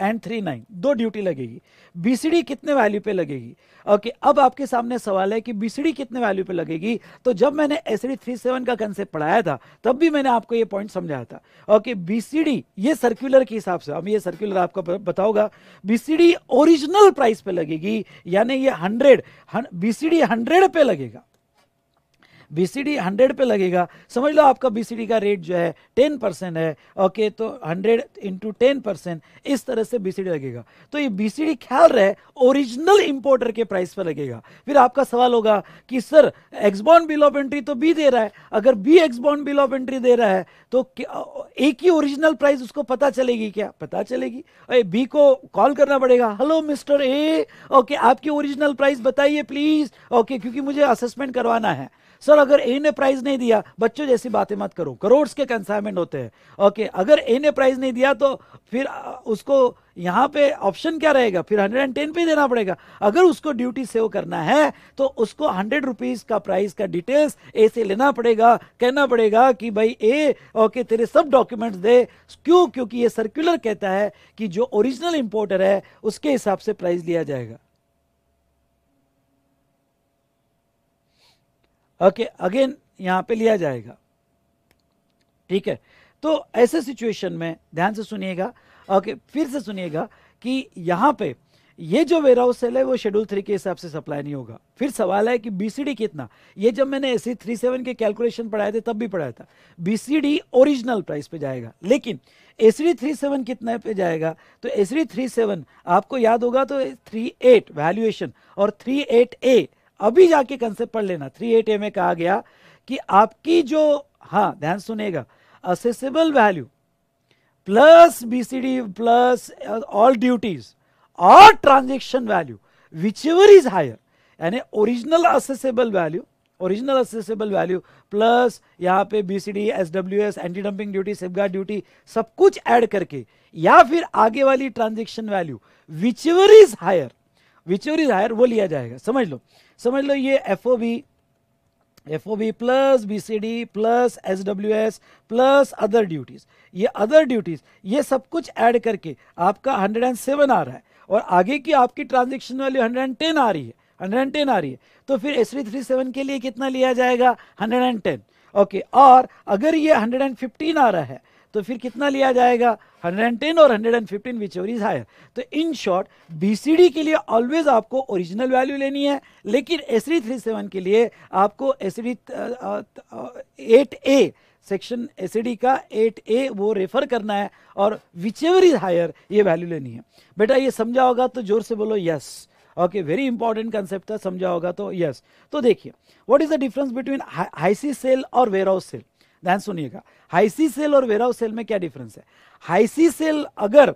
and three nine दो ड्यूटी लगेगी बीसीडी कितने वैल्यू पे लगेगी ओके अब आपके सामने सवाल है कि बीसीडी कितने वैल्यू पे लगेगी तो जब मैंने एसडी थ्री सेवन का कंसेप्ट पढ़ाया था तब भी मैंने आपको ये पॉइंट समझाया था ओके बीसीडी ये सर्कुलर के हिसाब से अब ये सर्कुलर आपको बताऊंगा बीसीडी ओरिजिनल प्राइस पे लगेगी यानी ये हंड्रेड बीसीडी हंड्रेड पे लगेगा बीसीडी 100 पे लगेगा समझ लो आपका बीसीडी का रेट जो है 10 परसेंट है ओके तो 100 इंटू टेन परसेंट इस तरह से बीसीडी लगेगा तो ये बीसीडी ख्याल रहे ओरिजिनल इंपोर्टर के प्राइस पर लगेगा फिर आपका सवाल होगा कि sir ex bond bill of entry तो बी दे रहा है अगर B ex bond bill of entry दे रहा है तो एक ही ओरिजिनल प्राइस उसको पता चलेगी क्या पता चलेगी अरे बी को कॉल करना पड़ेगा हेलो मिस्टर ए ओके आपकी ओरिजिनल प्राइस बताइए प्लीज ओके क्योंकि मुझे असेसमेंट करवाना है सर अगर ए ने प्राइज नहीं दिया बच्चों जैसी बातें मत करो करोड़ के कंसाइनमेंट होते हैं ओके अगर ए ने प्राइज नहीं दिया तो फिर उसको यहाँ पे ऑप्शन क्या रहेगा फिर हंड्रेड एंड टेन पे देना पड़ेगा अगर उसको ड्यूटी सेव करना है तो उसको हंड्रेड रुपीज का प्राइस का डिटेल्स ए से लेना पड़ेगा कहना पड़ेगा कि भाई ए ओके तेरे सब डॉक्यूमेंट्स दे क्यों क्योंकि ये सर्कुलर कहता है कि जो ओरिजिनल इंपोर्टर है उसके हिसाब से प्राइस लिया जाएगा ओके अगेन यहां पे लिया जाएगा ठीक है तो ऐसे सिचुएशन में ध्यान से सुनिएगा ओके फिर से सुनिएगा कि यहां पे ये जो वेयर हाउस सेल है वो शेड्यूल थ्री के हिसाब से सप्लाई नहीं होगा फिर सवाल है कि बीसीडी कितना ये जब मैंने सी थ्री सेवन के कैलकुलेशन पढ़ाए थे तब भी पढ़ाया था बीसीडी ओरिजिनल प्राइस पे जाएगा लेकिन एस थ्री सेवन कितना पे जाएगा तो सी थ्री सेवन आपको याद होगा तो थ्री एट वैल्यूएशन और थ्री एट ए अभी जाके कंसेप्ट पढ़ लेना थ्री एट ए में कहा गया कि आपकी जो हाँ ध्यान सुनेगा assessable value plus BCD plus all duties or transaction value whichever is higher यानी original assessable value original assessable value plus यहाँ पे B C D S W S anti dumping duty safeguard duty सब कुछ add करके या फिर आगे वाली transaction value whichever is higher which is higher वो लिया जाएगा समझ लो समझ लो ये F O B F O B plus B C D plus S W S plus other duties ये अदर ड्यूटीज ये सब कुछ ऐड करके आपका हंड्रेड एंड सेवन आ रहा है और आगे की आपकी ट्रांजेक्शन हंड्रेड एंड टेन आ रही है हंड्रेड एंड टेन आ रही है तो फिर एस थ्री सेवन के लिए कितना लिया जाएगा हंड्रेड एंड टेन ओके और अगर ये हंड्रेड एंड फिफ्टीन आ रहा है तो फिर कितना लिया जाएगा 110 और 115 विच एवर इज हायर तो इन शॉर्ट बीसीडी के लिए ऑलवेज आपको ओरिजिनल वैल्यू लेनी है लेकिन एस थ्री सेवन के लिए आपको S D eight A section S का एट ए वो रेफर करना है और विच एवर इज हायर ये वैल्यू लेनी है बेटा ये समझा होगा तो जोर से बोलो yes okay very important concept था समझा होगा तो यस तो देखिए what is the difference between high sea sale और वेयर हाउस सेल ध्यान सुनिएगा हाइसी सेल और वेराउ सेल में क्या डिफरेंस है हाइसी सेल अगर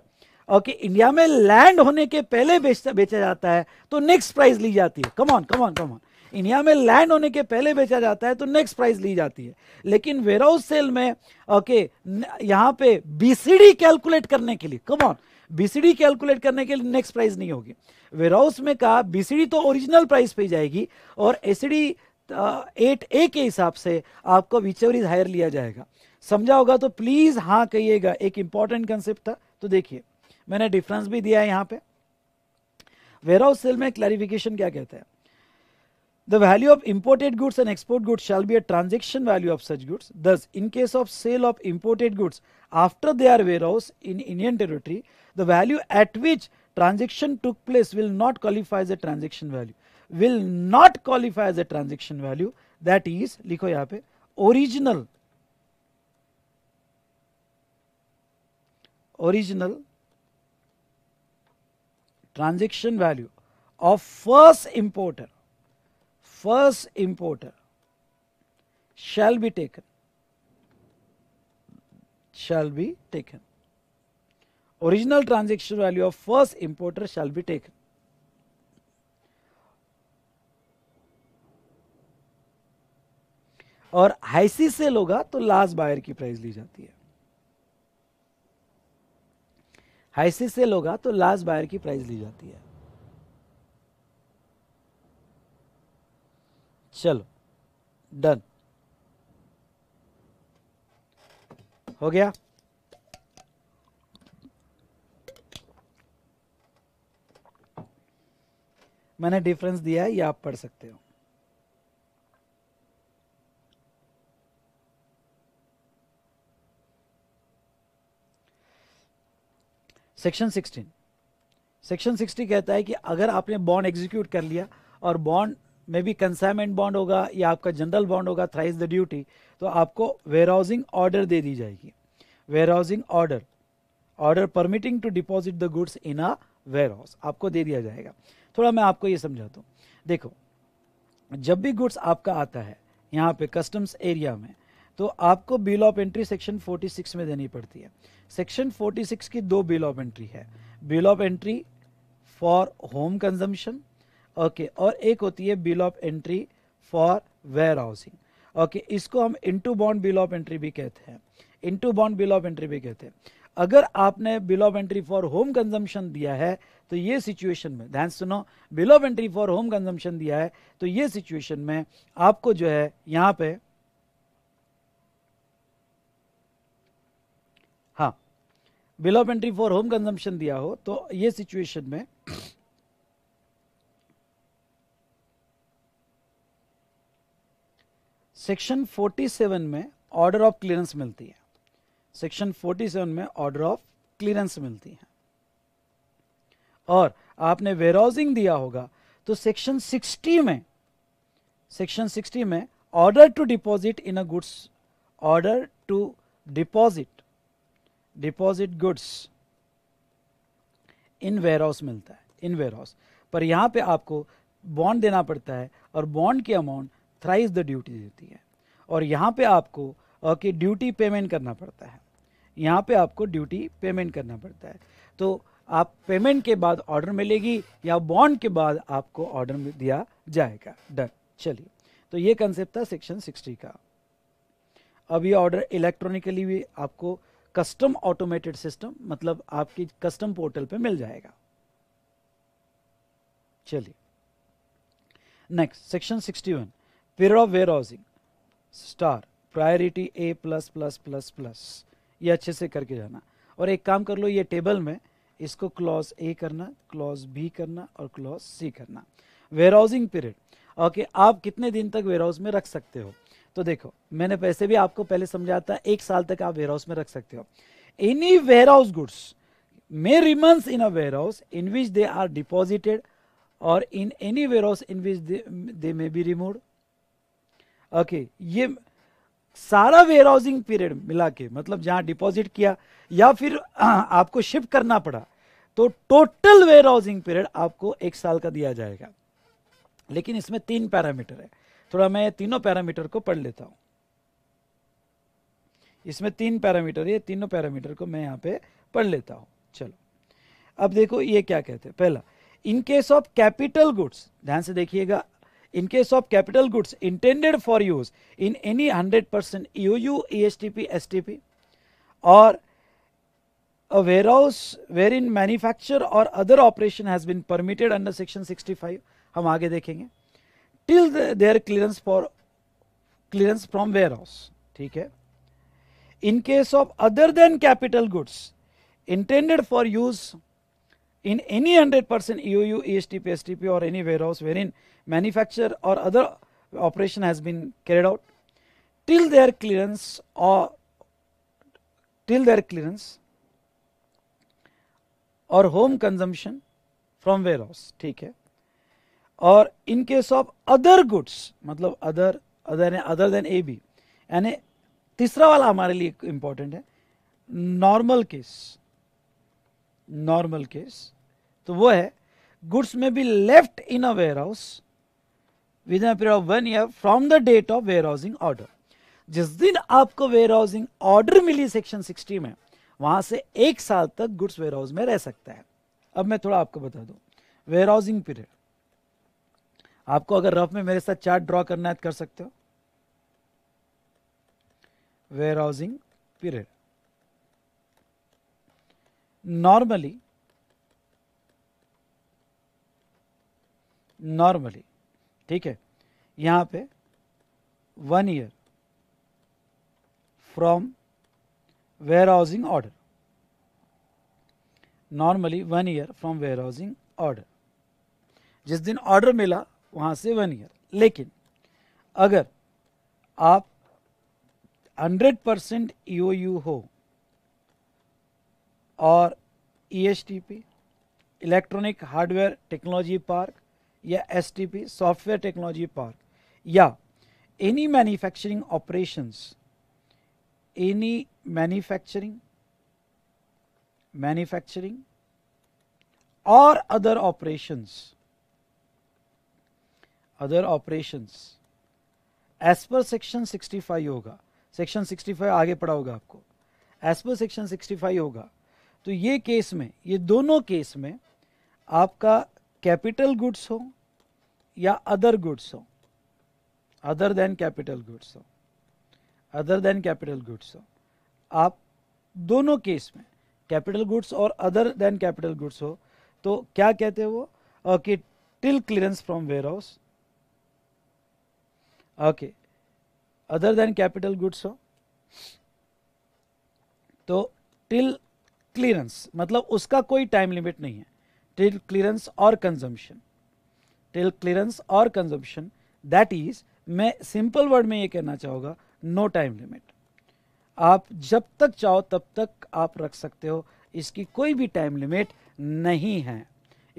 ओके okay, इंडिया में लैंड होने के पहले बेचा बेचा जाता है तो नेक्स्ट प्राइस ली जाती है कमॉन कमॉन कमॉन इंडिया में लैंड होने के पहले बेचा जाता है तो नेक्स्ट प्राइस ली जाती है लेकिन वेराउस सेल में ओके okay, यहाँ पे बीसीडी कैलकुलेट करने के लिए कमॉन बीसीडी कैलकुलेट करने के लिए नेक्स्ट प्राइस नहीं होगी वेराउस में कहा बीसीडी तो ओरिजिनल प्राइस पे जाएगी और एसीडी एट ए के हिसाब से आपको विचेवर इज हायर लिया जाएगा समझा होगा तो प्लीज़ हाँ कहिएगा एक इम्पॉर्टेंट कंसेप्ट था तो देखिए मैंने डिफरेंस भी दिया है यहाँ पे वेयर हाउस सेल में क्लैरिफिकेशन क्या कहते हैं The value of imported goods and export goods shall be a transaction value of such goods. Thus, in case of sale of imported goods after they are warehoused in Indian territory, the value at which transaction took place will not qualify as a transaction value. will not qualify as a transaction value that is लिखो यहाँ original original transaction value of first importer first importer shall be taken shall be taken original transaction value of first importer shall be taken और high sea sale होगा तो last buyer की price ली जाती है high sea sale होगा तो last buyer की प्राइस ली जाती है चलो डन हो गया मैंने डिफरेंस दिया है ये आप पढ़ सकते हो सेक्शन 16 सेक्शन 60 कहता है कि अगर आपने बॉन्ड एग्जीक्यूट कर लिया और बॉन्ड में भी कंसाइनमेंट बॉन्ड होगा या आपका जनरल बॉन्ड होगा थ्राइज द ड्यूटी तो आपको वेयर हाउसिंग ऑर्डर दे दी जाएगी warehousing order order permitting to deposit the goods in a warehouse आपको दे दिया जाएगा थोड़ा मैं आपको ये समझाता हूँ देखो जब भी गुड्स आपका आता है यहाँ पे कस्टम्स एरिया में तो आपको बिल ऑफ एंट्री सेक्शन 46 में देनी पड़ती है सेक्शन 46 की दो बिल ऑफ एंट्री है bill of entry for home consumption okay और एक होती है bill of entry for warehousing okay इसको हम into bond bill of entry भी कहते हैं into bond bill of entry भी कहते हैं अगर आपने bill of entry for home consumption दिया है तो ये सिचुएशन में ध्यान सुनो bill of entry for home consumption दिया है तो ये सिचुएशन में आपको जो है यहाँ पे bill of entry for home consumption दिया हो तो ये सिचुएशन में सेक्शन 47 में ऑर्डर ऑफ क्लियरेंस मिलती है सेक्शन 47 में ऑर्डर ऑफ क्लियरेंस मिलती है और आपने हाउसिंग दिया होगा तो सेक्शन 60 में सेक्शन 60 में order to deposit in a goods order to deposit deposit goods in warehouse मिलता है इन वेयर हाउस पर यहाँ पे आपको बॉन्ड देना पड़ता है और बॉन्ड की अमाउंट थ्राइज द ड्यूटी देती है और यहाँ पे आपको ओके ड्यूटी पेमेंट करना पड़ता है यहाँ पे आपको ड्यूटी पेमेंट करना पड़ता है तो आप पेमेंट के बाद ऑर्डर मिलेगी या बॉन्ड के बाद आपको ऑर्डर दिया जाएगा डन चलिए तो ये कंसेप्ट था सेक्शन 60 का अब ये ऑर्डर इलेक्ट्रॉनिकली भी आपको कस्टम ऑटोमेटेड सिस्टम मतलब आपकी कस्टम पोर्टल पे मिल जाएगा चलिए next section 61 period of warehousing star priority A plus plus plus plus ये अच्छे से करके जाना और एक काम कर लो ये टेबल में इसको क्लॉज ए करना क्लॉज बी करना और क्लॉज सी करना वेयर हाउसिंग पीरियड ओके आप कितने दिन तक वेयर हाउस में रख सकते हो तो देखो मैंने पैसे भी आपको पहले समझाया था एक साल तक आप वेयर हाउस में रख सकते हो any warehouse goods may in a warehouse in which they are deposited और in any warehouse in which they may be remove okay ये सारा वेयर हाउसिंग पीरियड मिला के मतलब जहां डिपॉजिट किया या फिर [CLEARS THROAT] आपको शिफ्ट करना पड़ा तो टोटल वेयर हाउसिंग पीरियड आपको एक साल का दिया जाएगा लेकिन इसमें तीन पैरामीटर है थोड़ा मैं तीनों पैरामीटर को पढ़ लेता हूं इसमें तीन पैरामीटर ये तीनों पैरामीटर को मैं यहां पे पढ़ लेता हूं चलो अब देखो ये क्या कहते हैं पहला इनकेस ऑफ कैपिटल गुड्स ध्यान से देखिएगा in case of capital goods intended for use in any hundred percent U और A warehouse wherein manufacture or other operation has been permitted under Section 65, हम आगे देखेंगे till the, their clearance for clearance from warehouse. ठीक है In case of other than capital goods intended for use in any 100% EOU, ESTP, STP or any warehouse wherein manufacture or other operation has been carried out till their clearance or till their clearance or home consumption from warehouse ठीक है और in case of other goods मतलब other other other than A B यानी तीसरा वाला हमारे लिए important है नॉर्मल केस नॉर्मल केस तो वो है goods may be left in a warehouse within period of one year from the date of warehousing order जिस दिन आपको वेयर हाउसिंग ऑर्डर मिली सेक्शन 60 में वहां से एक साल तक गुड्स वेयर हाउस में रह सकता है अब मैं थोड़ा आपको बता दूं वेयर हाउसिंग पीरियड आपको अगर रफ में मेरे साथ चार्ट ड्रॉ करना है तो कर सकते हो warehousing period normally normally ठीक है यहां पे one year from warehousing order normally one year from warehousing order जिस दिन ऑर्डर मिला वहाँ से वन ईयर लेकिन अगर आप 100 परसेंट यू e हो और E e electronic hardware technology park या एस सॉफ्टवेयर टेक्नोलॉजी पार्क या any manufacturing operations any manufacturing manufacturing और other operations other operations as per section 65 होगा सेक्शन 65 आगे पड़ा होगा आपको एज पर सेक्शन 65 होगा तो ये केस में ये दोनों केस में आपका कैपिटल गुड्स हो या अदर गुड्स हो अदर देन कैपिटल गुड्स हो अदर देन कैपिटल गुड्स हो आप दोनों केस में कैपिटल गुड्स और अदर देन कैपिटल गुड्स हो तो क्या कहते हैं वो okay till clearance from warehouse okay other than capital goods so तो टिल क्लियरेंस मतलब उसका कोई टाइम लिमिट नहीं है टिल क्लियरेंस और कंजम्पशन टिल क्लियरेंस और कंजम्पशन दैट इज मैं सिंपल वर्ड में ये कहना चाहूँगा नो टाइम लिमिट आप जब तक चाहो तब तक आप रख सकते हो इसकी कोई भी टाइम लिमिट नहीं है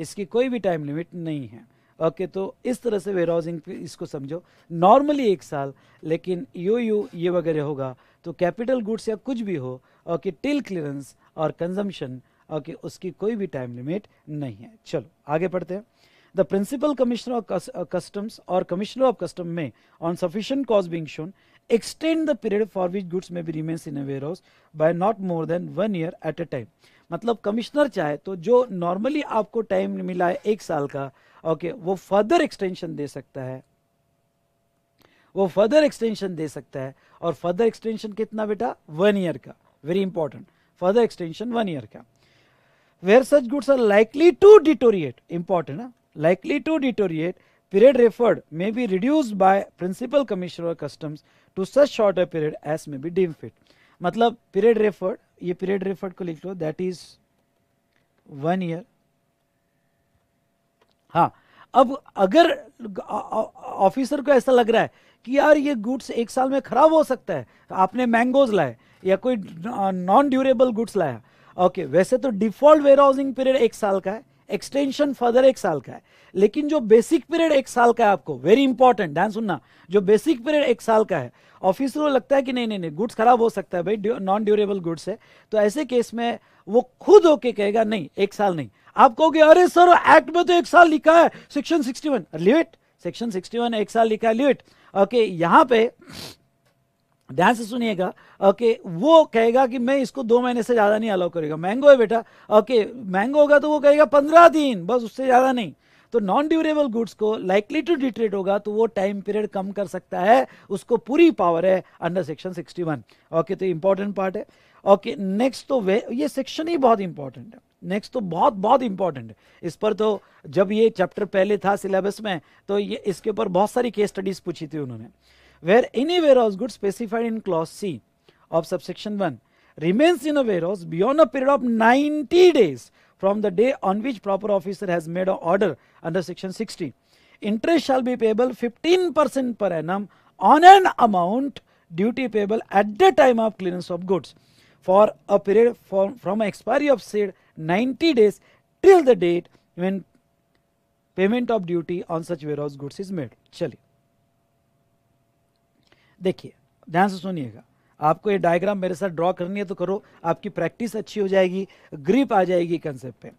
इसकी कोई भी टाइम लिमिट नहीं है ओके तो इस तरह से वेयर हाउसिंग इसको समझो नॉर्मली एक साल लेकिन यो यू ये वगैरह होगा तो कैपिटल गुड्स या कुछ भी हो ओके टिल क्लियरेंस और कंजम्पशन ओके उसकी कोई भी टाइम लिमिट नहीं है चलो आगे पढ़ते हैं the principal commissioner of customs और commissioner of custom may on sufficient cause being shown extend the period for which goods may be remains in warehouse by not more than one year at a time मतलब commissioner चाहे तो जो normally आपको time मिला है एक साल का ओके okay, वो फर्दर एक्सटेंशन दे सकता है वो फर्दर एक्सटेंशन दे सकता है और फर्दर एक्सटेंशन कितना बेटा वन ईयर का very important further extension one year का where such goods are likely to deteriorate important likely to deteriorate period referred may be reduce by principal commissioner customs to such short a period as may be deem fit मतलब period referred ये period referred को लिख लो that is one year हाँ अब अगर officer को ऐसा लग रहा है कि यार ये गुड्स एक साल में खराब हो सकता है आपने मैंगोज लाए या कोई नॉन ड्यूरेबल गुड्स लाया ओके वैसे तो डिफॉल्ट वेयर हाउसिंग पीरियड एक साल का है एक्सटेंशन फर्दर एक साल का है लेकिन जो बेसिक पीरियड एक साल का है आपको वेरी इंपॉर्टेंट ध्यान सुनना जो बेसिक पीरियड एक साल का है ऑफिसर को लगता है कि नहीं नहीं नहीं गुड्स खराब हो सकता है भाई नॉन ड्यूरेबल गुड्स है तो ऐसे केस में वो खुद होके कहेगा नहीं एक साल नहीं आप कहोगे अरे सर एक्ट में तो एक साल लिखा है सेक्शन सिक्सटी वन लिव सेक्शन सिक्सटी वन एक साल लिखा है लिविट इट ओके यहां पर ध्यान से सुनिएगा ओके वो कहेगा कि मैं इसको दो महीने से ज़्यादा नहीं अलाउ करेगा मैंगो है बेटा ओके मैंगो होगा तो वो कहेगा पंद्रह दिन बस उससे ज़्यादा नहीं तो नॉन ड्यूरेबल गुड्स को लाइकली टू डिट्रेट होगा तो वो टाइम पीरियड कम कर सकता है उसको पूरी पावर है अंडर सेक्शन 61 ओके okay, तो इंपॉर्टेंट पार्ट है ओके okay, नेक्स्ट तो वे ये सेक्शन ही बहुत इंपॉर्टेंट है नेक्स्ट तो बहुत बहुत इंपॉर्टेंट है इस पर तो जब ये चैप्टर पहले था सिलेबस में तो ये इसके ऊपर बहुत सारी केस स्टडीज पूछी थी उन्होंने where any warehouse goods specified in clause C of subsection 1 remains in a warehouse beyond a period of 90 days from the day on which proper officer has made an order under section 60. Interest shall be payable 15% per annum on an amount duty payable at the time of clearance of goods for a period from, from expiry of said 90 days till the date when payment of duty on such warehouse goods is made. Chali. देखिए ध्यान से सुनिएगा आपको ये diagram मेरे साथ draw करनी है तो करो आपकी प्रैक्टिस अच्छी हो जाएगी ग्रिप आ जाएगी कंसेप्ट पे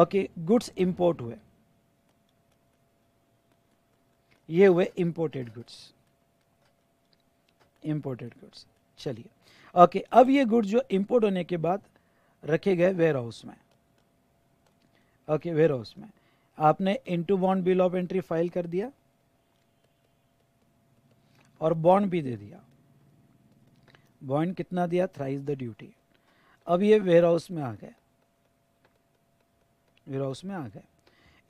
ओके गुड्स इंपोर्ट हुए ये हुए इंपोर्टेड गुड्स इंपोर्टेड गुड्स चलिए ओके अब ये गुड्स जो इंपोर्ट होने के बाद रखे गए वेयर हाउस में ओके वेयर हाउस में आपने into bond bill of entry file कर दिया और बॉन्ड भी दे दिया बॉन्ड कितना दिया थ्राइज द ड्यूटी अब ये वेयर हाउस में आ गए वेयर हाउस में आ गए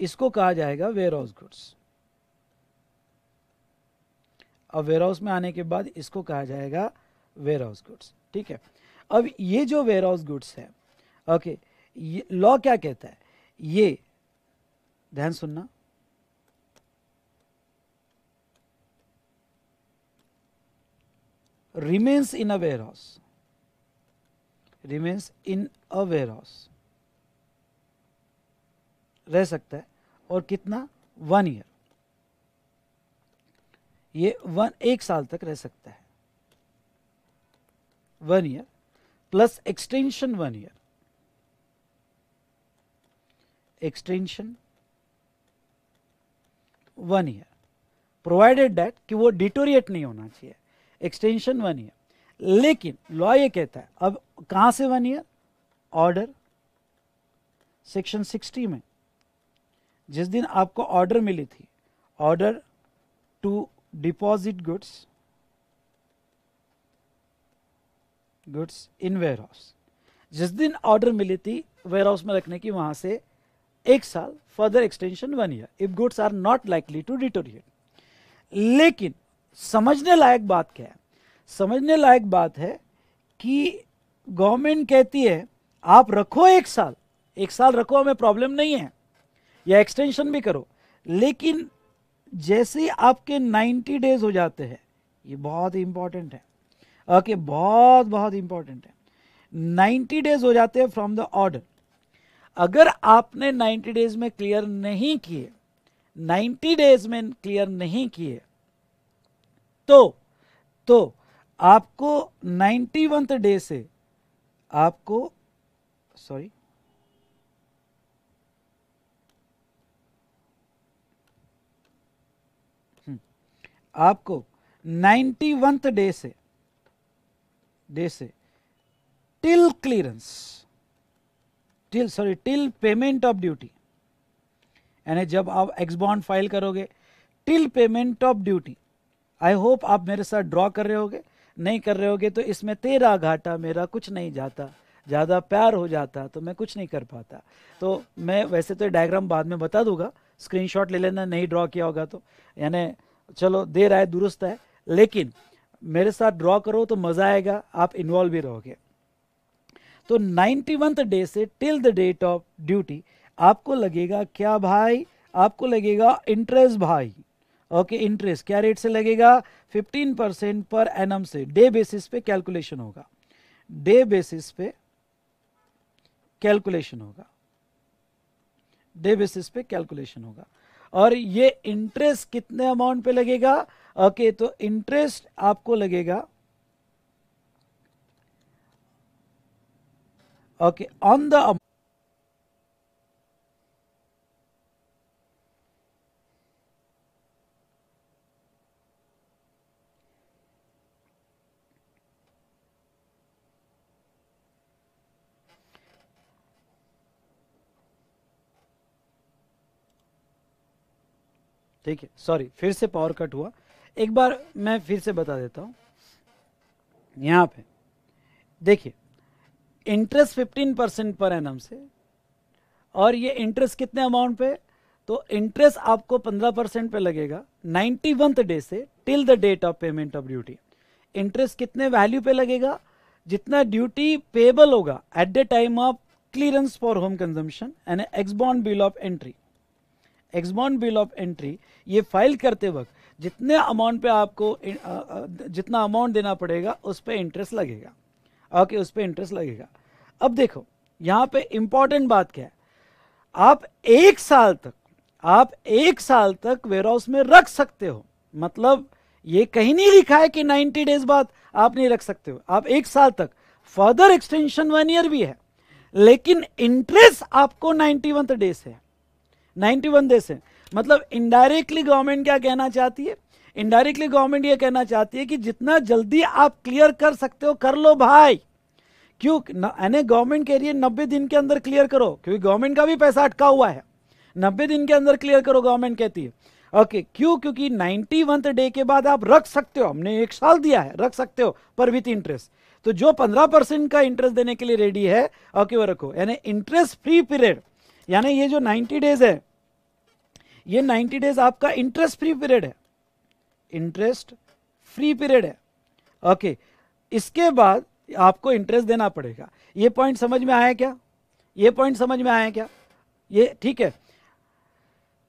इसको कहा जाएगा वेयर हाउस गुड्स अब वेयर हाउस में आने के बाद इसको कहा जाएगा वेयर हाउस गुड्स ठीक है अब ये जो वेयर हाउस गुड्स है ओके लॉ क्या कहता है ये ध्यान सुनना remains in a warehouse remains in a warehouse रह सकता है और कितना वन ईयर ये वन एक साल तक रह सकता है one year plus extension one year extension one year provided that कि वो डिटोरिएट नहीं होना चाहिए एक्सटेंशन वन ईयर लेकिन लॉ ये कहता है अब कहां से वन ईयर ऑर्डर सेक्शन 60 में जिस दिन आपको ऑर्डर मिली थी order to deposit goods goods in warehouse जिस दिन ऑर्डर मिली थी वेयर हाउस में रखने की वहां से एक साल further extension one year if goods are not likely to deteriorate लेकिन समझने लायक बात क्या है समझने लायक बात है कि गवर्नमेंट कहती है आप रखो एक साल एक साल रखो हमें प्रॉब्लम नहीं है या एक्सटेंशन भी करो लेकिन जैसे आपके 90 डेज हो जाते हैं ये बहुत ही इंपॉर्टेंट है ओके okay, बहुत बहुत इंपॉर्टेंट है 90 डेज हो जाते हैं फ्रॉम द ऑर्डर अगर आपने 90 डेज में क्लियर नहीं किए 90 डेज में क्लियर नहीं किए तो तो आपको नाइन्टी वंथ डे से आपको सॉरी हम्म, आपको नाइन्टी वंथ डे से डे से till clearance till sorry till payment of duty यानी जब आप एक्स बॉन्ड फाइल करोगे till payment of duty I hope आप मेरे साथ ड्रॉ कर रहे होगे नहीं कर रहे होगे तो इसमें तेरा घाटा मेरा कुछ नहीं जाता ज़्यादा प्यार हो जाता तो मैं कुछ नहीं कर पाता तो मैं वैसे तो डायग्राम बाद में बता दूंगा स्क्रीनशॉट ले लेना नहीं ड्रॉ किया होगा तो यानी चलो देर आए दुरुस्त है लेकिन मेरे साथ ड्रॉ करो तो मज़ा आएगा आप इन्वॉल्व भी रहोगे तो नाइन्टी डे से till the date of duty आपको लगेगा क्या भाई आपको लगेगा इंटरेस्ट भाई ओके इंटरेस्ट क्या रेट से लगेगा 15 परसेंट पर एनम से डे बेसिस पे कैलकुलेशन होगा डे बेसिस पे कैलकुलेशन होगा डे बेसिस पे कैलकुलेशन होगा और ये इंटरेस्ट कितने अमाउंट पे लगेगा ओके तो इंटरेस्ट आपको लगेगा ओके ऑन द ठीक है सॉरी फिर से पावर कट हुआ एक बार मैं फिर से बता देता हूँ यहाँ पे देखिए इंटरेस्ट 15 परसेंट पर एनम से और ये इंटरेस्ट कितने अमाउंट पे तो इंटरेस्ट आपको 15 परसेंट पे लगेगा नाइन्टी डे से till the date of payment of duty interest कितने वैल्यू पे लगेगा जितना ड्यूटी पेबल होगा at the time of clearance for home consumption and ex bond bill of entry ex bond bill of entry ये file करते वक्त जितने अमाउंट पे आपको जितना अमाउंट देना पड़ेगा उस पर इंटरेस्ट लगेगा ओके उस पर इंटरेस्ट लगेगा अब देखो यहाँ पे इम्पॉर्टेंट बात क्या है आप एक साल तक आप एक साल तक वेयर हाउस में रख सकते हो मतलब ये कहीं नहीं लिखा है कि 90 डेज बाद आप नहीं रख सकते हो आप एक साल तक फर्दर एक्सटेंशन वन ईयर भी है लेकिन इंटरेस्ट आपको 91 डेज है वन देश हैं मतलब इनडायरेक्टली गवर्नमेंट क्या कहना चाहती है इनडायरेक्टली गवर्नमेंट ये कहना चाहती है कि जितना जल्दी आप क्लियर कर सकते हो कर लो भाई क्यों यानी गवर्नमेंट कह रही है नब्बे दिन के अंदर क्लियर करो क्योंकि गवर्नमेंट का भी पैसा अटका हुआ है नब्बे दिन के अंदर क्लियर करो गवर्नमेंट कहती है ओके okay, क्यों क्योंकि नाइन्टी वन डे के बाद आप रख सकते हो हमने एक साल दिया है रख सकते हो पर विथ इंटरेस्ट तो जो पंद्रह परसेंट का इंटरेस्ट देने के लिए रेडी है ओके okay, वो रखो यानी इंटरेस्ट फ्री पीरियड यानी ये जो 90 डेज है ये 90 डेज आपका इंटरेस्ट फ्री पीरियड है इंटरेस्ट फ्री पीरियड है ओके इसके बाद आपको इंटरेस्ट देना पड़ेगा ये पॉइंट समझ में आया क्या ये पॉइंट समझ में आया क्या ये ठीक है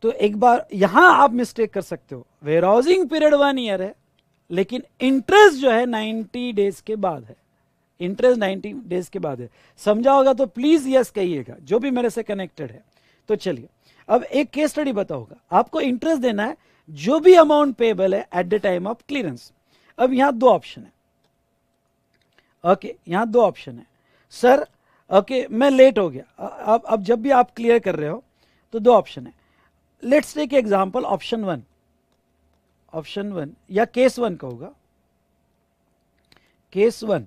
तो एक बार यहां आप मिस्टेक कर सकते हो वेराउजिंग पीरियड वन ईयर है लेकिन इंटरेस्ट जो है 90 डेज के बाद है इंटरेस्ट 90 डेज के बाद है समझा होगा तो प्लीज यस कहिएगा जो भी मेरे से कनेक्टेड है तो चलिए अब एक केस स्टडी बताओगा आपको इंटरेस्ट देना है जो भी अमाउंट पेबल है at the time of clearance अब यहां दो ऑप्शन है ओके यहां दो ऑप्शन है सर ओके मैं लेट हो गया अब अब जब भी आप क्लियर कर रहे हो तो दो ऑप्शन है let's take example option one option one या केस वन होगा केस वन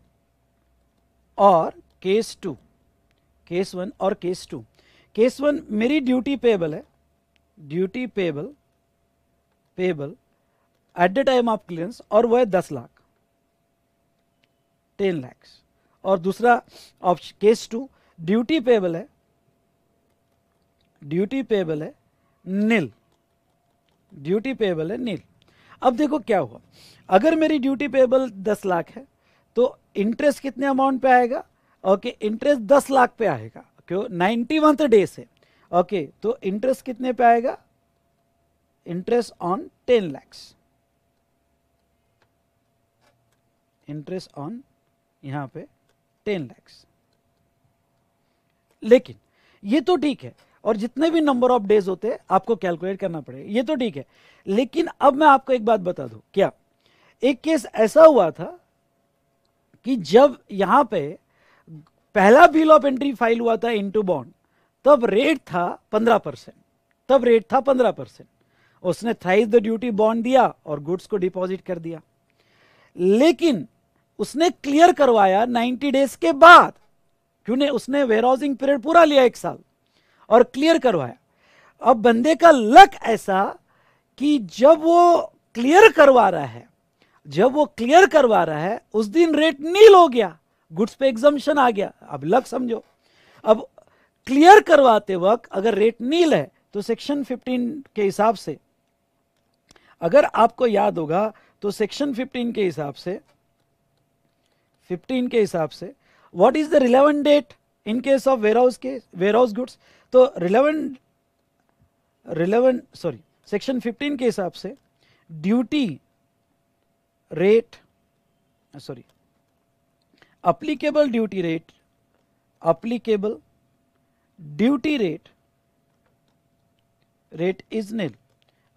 और केस टू केस वन और केस टू केस वन मेरी ड्यूटी पेबल है duty payable payable at the time of clearance और वह है दस लाख टेन लैक्स और दूसरा option case two duty payable है ड्यूटी पेबल है नील ड्यूटी पेबल है नील अब देखो क्या हुआ अगर मेरी ड्यूटी पेबल दस लाख है तो इंटरेस्ट कितने अमाउंट पे आएगा ओके इंटरेस्ट दस लाख पे आएगा क्यों नाइन्टी मंथ डे से ओके तो इंटरेस्ट कितने पे आएगा interest on ten lakhs interest on यहां पे टेन लैक्स लेकिन ये तो ठीक है और जितने भी नंबर ऑफ डेज होते हैं आपको कैलकुलेट करना पड़ेगा ये तो ठीक है लेकिन अब मैं आपको एक बात बता दू क्या एक केस ऐसा हुआ था कि जब यहां पे पहला बिल ऑफ एंट्री फाइल हुआ था इनटू बॉन्ड तब रेट था पंद्रह परसेंट तब रेट था पंद्रह परसेंट उसने थ्राइज द ड्यूटी बॉन्ड दिया और गुड्स को डिपॉजिट कर दिया लेकिन उसने क्लियर करवाया 90 डेज के बाद क्यों उसने वेयरहाउसिंग पीरियड पूरा लिया एक साल और क्लियर करवाया अब बंदे का लक ऐसा कि जब वो क्लियर करवा रहा है जब वो क्लियर करवा रहा है उस दिन रेट नील हो गया गुड्स पे एग्जामेशन आ गया अब लग समझो अब क्लियर करवाते वक्त अगर रेट नील है तो सेक्शन 15 के हिसाब से अगर आपको याद होगा तो सेक्शन 15 के हिसाब से 15 के हिसाब से what is the relevant date in case of warehouse case warehouse goods तो रिलेवेंट रिलेवेंट सॉरी सेक्शन 15 के हिसाब से duty rate uh, sorry applicable duty rate applicable duty rate rate is nil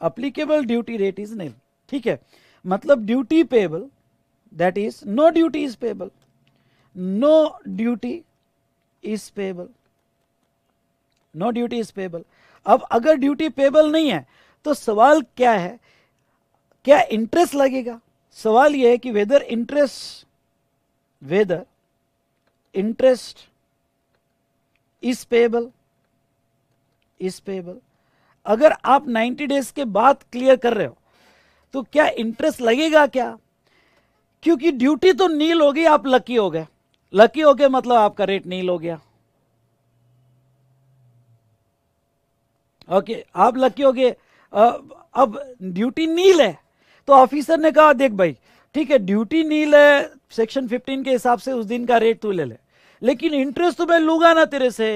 applicable duty rate is nil ठीक है मतलब duty payable that is no duty is payable no duty is payable no duty is payable अब अगर duty payable नहीं है तो सवाल क्या है क्या इंटरेस्ट लगेगा सवाल यह है कि whether interest whether interest is payable is payable अगर आप 90 डेज के बाद क्लियर कर रहे हो तो क्या इंटरेस्ट लगेगा क्या क्योंकि ड्यूटी तो नील होगी आप लकी हो गए लकी हो गए मतलब आपका रेट नील हो गया ओके आप लकी हो गए अब ड्यूटी नील है तो ऑफिसर ने कहा देख भाई ठीक है ड्यूटी नील है सेक्शन 15 के हिसाब से उस दिन का रेट तू ले ले लेकिन इंटरेस्ट तो मैं लूंगा ना तेरे से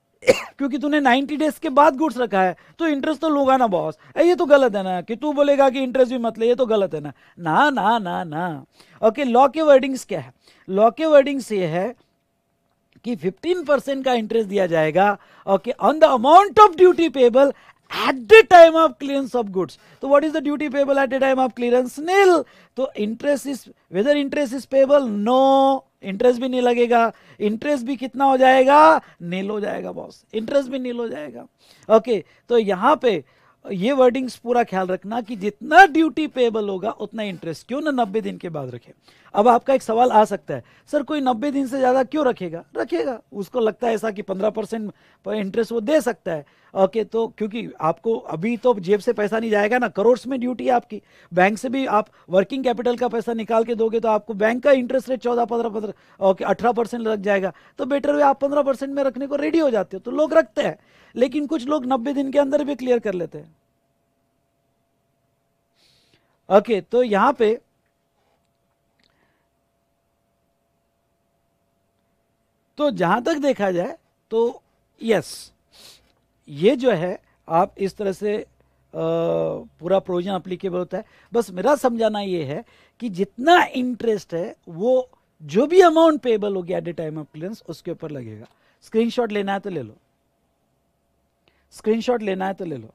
[COUGHS] क्योंकि तूने 90 डेज के बाद गुड्स रखा है तो इंटरेस्ट तो लूंगा ना बॉस ये तो गलत है ना कि तू बोलेगा कि इंटरेस्ट भी मत ले ये तो गलत है ना ना ना ना ना ओके लॉ के वर्डिंग्स क्या है लॉ के वर्डिंग्स ये है कि 15 परसेंट का इंटरेस्ट दिया जाएगा okay on the amount of duty payable at the time of clearance of goods. So what is the duty payable at the time of clearance? Nil. So interest is whether interest is payable? No. Interest भी नहीं लगेगा interest भी कितना हो जाएगा nil हो जाएगा boss interest भी नील हो जाएगा ओके okay, तो यहाँ पे ये वर्डिंग्स पूरा ख्याल रखना कि जितना ड्यूटी पेबल होगा उतना इंटरेस्ट क्यों ना नब्बे दिन के बाद रखे अब आपका एक सवाल आ सकता है सर कोई नब्बे दिन से ज़्यादा क्यों रखेगा रखेगा उसको लगता है ऐसा कि पंद्रह परसेंट इंटरेस्ट वो दे सकता है ओके तो क्योंकि आपको अभी तो जेब से पैसा नहीं जाएगा ना करोड़ में ड्यूटी है आपकी बैंक से भी आप वर्किंग कैपिटल का पैसा निकाल के दोगे तो आपको बैंक का इंटरेस्ट रेट चौदह पंद्रह पंद्रह ओके अठारह परसेंट लग जाएगा तो बेटर वे आप पंद्रह परसेंट में रखने को रेडी हो जाते हो तो लोग रखते हैं लेकिन कुछ लोग नब्बे दिन के अंदर भी क्लियर कर लेते हैं ओके okay, तो यहां पे तो जहां तक देखा जाए तो यस ये जो है आप इस तरह से पूरा प्रोविजन अप्लीकेबल होता है बस मेरा समझाना ये है कि जितना इंटरेस्ट है वो जो भी अमाउंट पेबल हो गया at the time of clearance उसके ऊपर लगेगा स्क्रीनशॉट लेना है तो ले लो स्क्रीनशॉट लेना है तो ले लो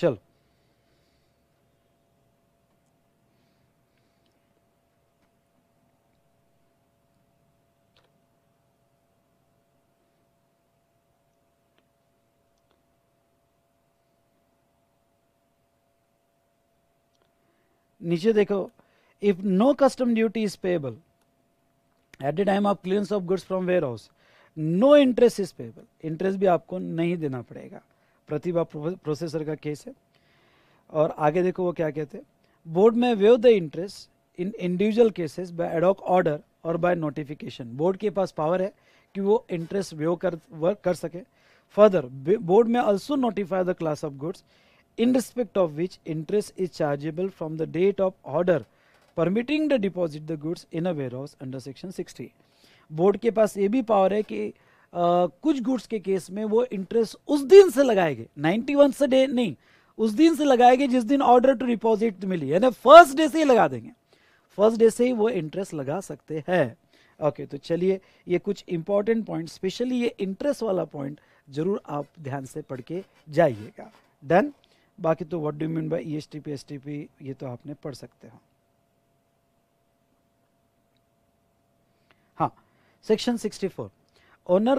चलो नीचे देखो if no custom duty is payable at the time of clearance of goods from warehouse no interest is payable interest भी आपको नहीं देना पड़ेगा प्रतिभा प्रोसेसर का केस है और आगे देखो वो क्या कहते हैं बोर्ड में waive the interest in individual cases by ad hoc order और बाय नोटिफिकेशन बोर्ड के पास पावर है कि वो इंटरेस्ट वेव कर वर्क कर सके further board may also notify the class of goods in respect of which interest is chargeable from the date of order permitting the deposit the goods in a warehouse under section sixty board के पास ये भी power है कि कुछ goods के case में वो इंटरेस्ट उस दिन से लगाएंगे 91 से डे नहीं उस दिन से लगाएंगे जिस दिन ऑर्डर टू डिपॉजिट मिली यानी फर्स्ट डे से ही लगा देंगे फर्स्ट डे से ही वो इंटरेस्ट लगा सकते हैं ओके okay, तो चलिए ये कुछ इंपॉर्टेंट पॉइंट स्पेशली ये इंटरेस्ट वाला पॉइंट जरूर आप ध्यान से पढ़ के जाइएगा डन बाकी तो what do mean by ESTP STP T P S T P ये तो आपने पढ़ सकते हो हाँ सेक्शन 64 owner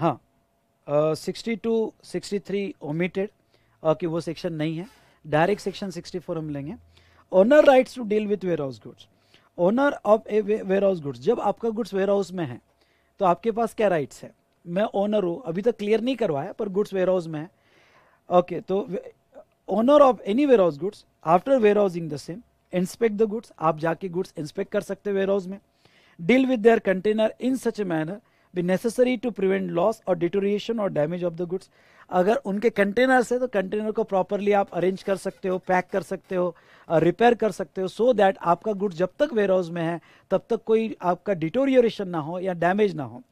हाँ sixty two sixty three omitted कि वो सेक्शन नहीं है डायरेक्ट सेक्शन 64 हम लेंगे owner rights to deal with warehouse goods owner of a warehouse goods जब आपका गुड्स वेयर हाउस में है तो आपके पास क्या राइट्स है मैं ओनर हूँ अभी तक क्लियर नहीं करवाया पर गुड्स वेयर हाउस में है ओके okay, तो owner of any warehouse goods after warehousing the same inspect the goods आप जाके गुड्स इंस्पेक्ट कर सकते वेयर हाउस में deal with their container in such a manner be necessary to prevent loss or deterioration or damage of the goods अगर उनके containers है तो container को प्रॉपरली आप अरेंज कर सकते हो पैक कर सकते हो रिपेयर कर सकते हो सो so दैट आपका गुड जब तक वेयर हाउस में है तब तक कोई आपका डिटोरियोरेशन ना हो या डैमेज ना हो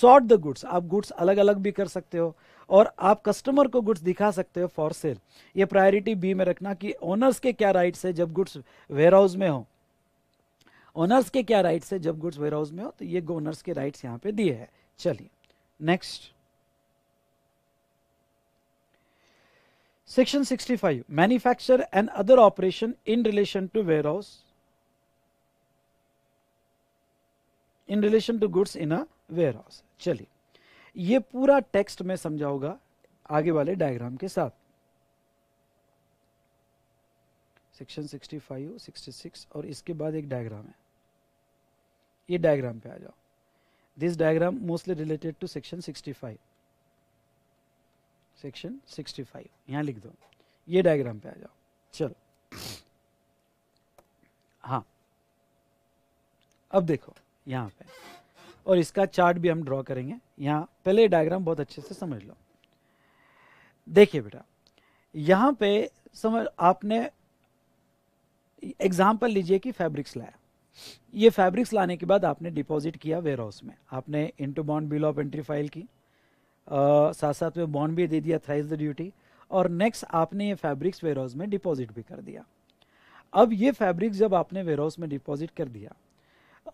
सॉर्ट द गुड्स आप गुड्स अलग अलग भी कर सकते हो और आप कस्टमर को गुड्स दिखा सकते हो फॉर सेल ये प्रायोरिटी बी में रखना कि ओनर्स के क्या राइट्स है जब गुड्स वेयर हाउस में हो ओनर्स के क्या राइट्स है जब गुड्स वेयर हाउस में हो तो ये ओनर्स के राइट्स यहाँ पे दिए हैं चलिए next section 65 manufacture and other operation in relation to warehouse in relation to goods in a warehouse चलिए ये पूरा टेक्स्ट में समझाऊंगा आगे वाले डायग्राम के साथ सेक्शन 65, 66 और इसके बाद एक डायग्राम है ये डायग्राम पे आ जाओ this diagram mostly related to section 65 section 65 यहाँ लिख दो ये डायग्राम पे आ जाओ चलो हाँ अब देखो यहाँ पे और इसका चार्ट भी हम ड्रॉ करेंगे यहाँ पहले डायग्राम बहुत अच्छे से समझ लो देखिए बेटा यहाँ पे समझ आपने एग्जाम्पल लीजिए कि फैब्रिक्स लाया ये फैब्रिक्स लाने के बाद आपने डिपॉजिट किया वेयर हाउस में आपने into bond bill of entry file की आ, साथ साथ में बॉन्ड भी दे दिया थ्राइज द ड्यूटी और नेक्स्ट आपने ये फैब्रिक्स वेयर हाउस में डिपॉजिट भी कर दिया अब ये फैब्रिक्स जब आपने वेयर हाउस में डिपॉजिट कर दिया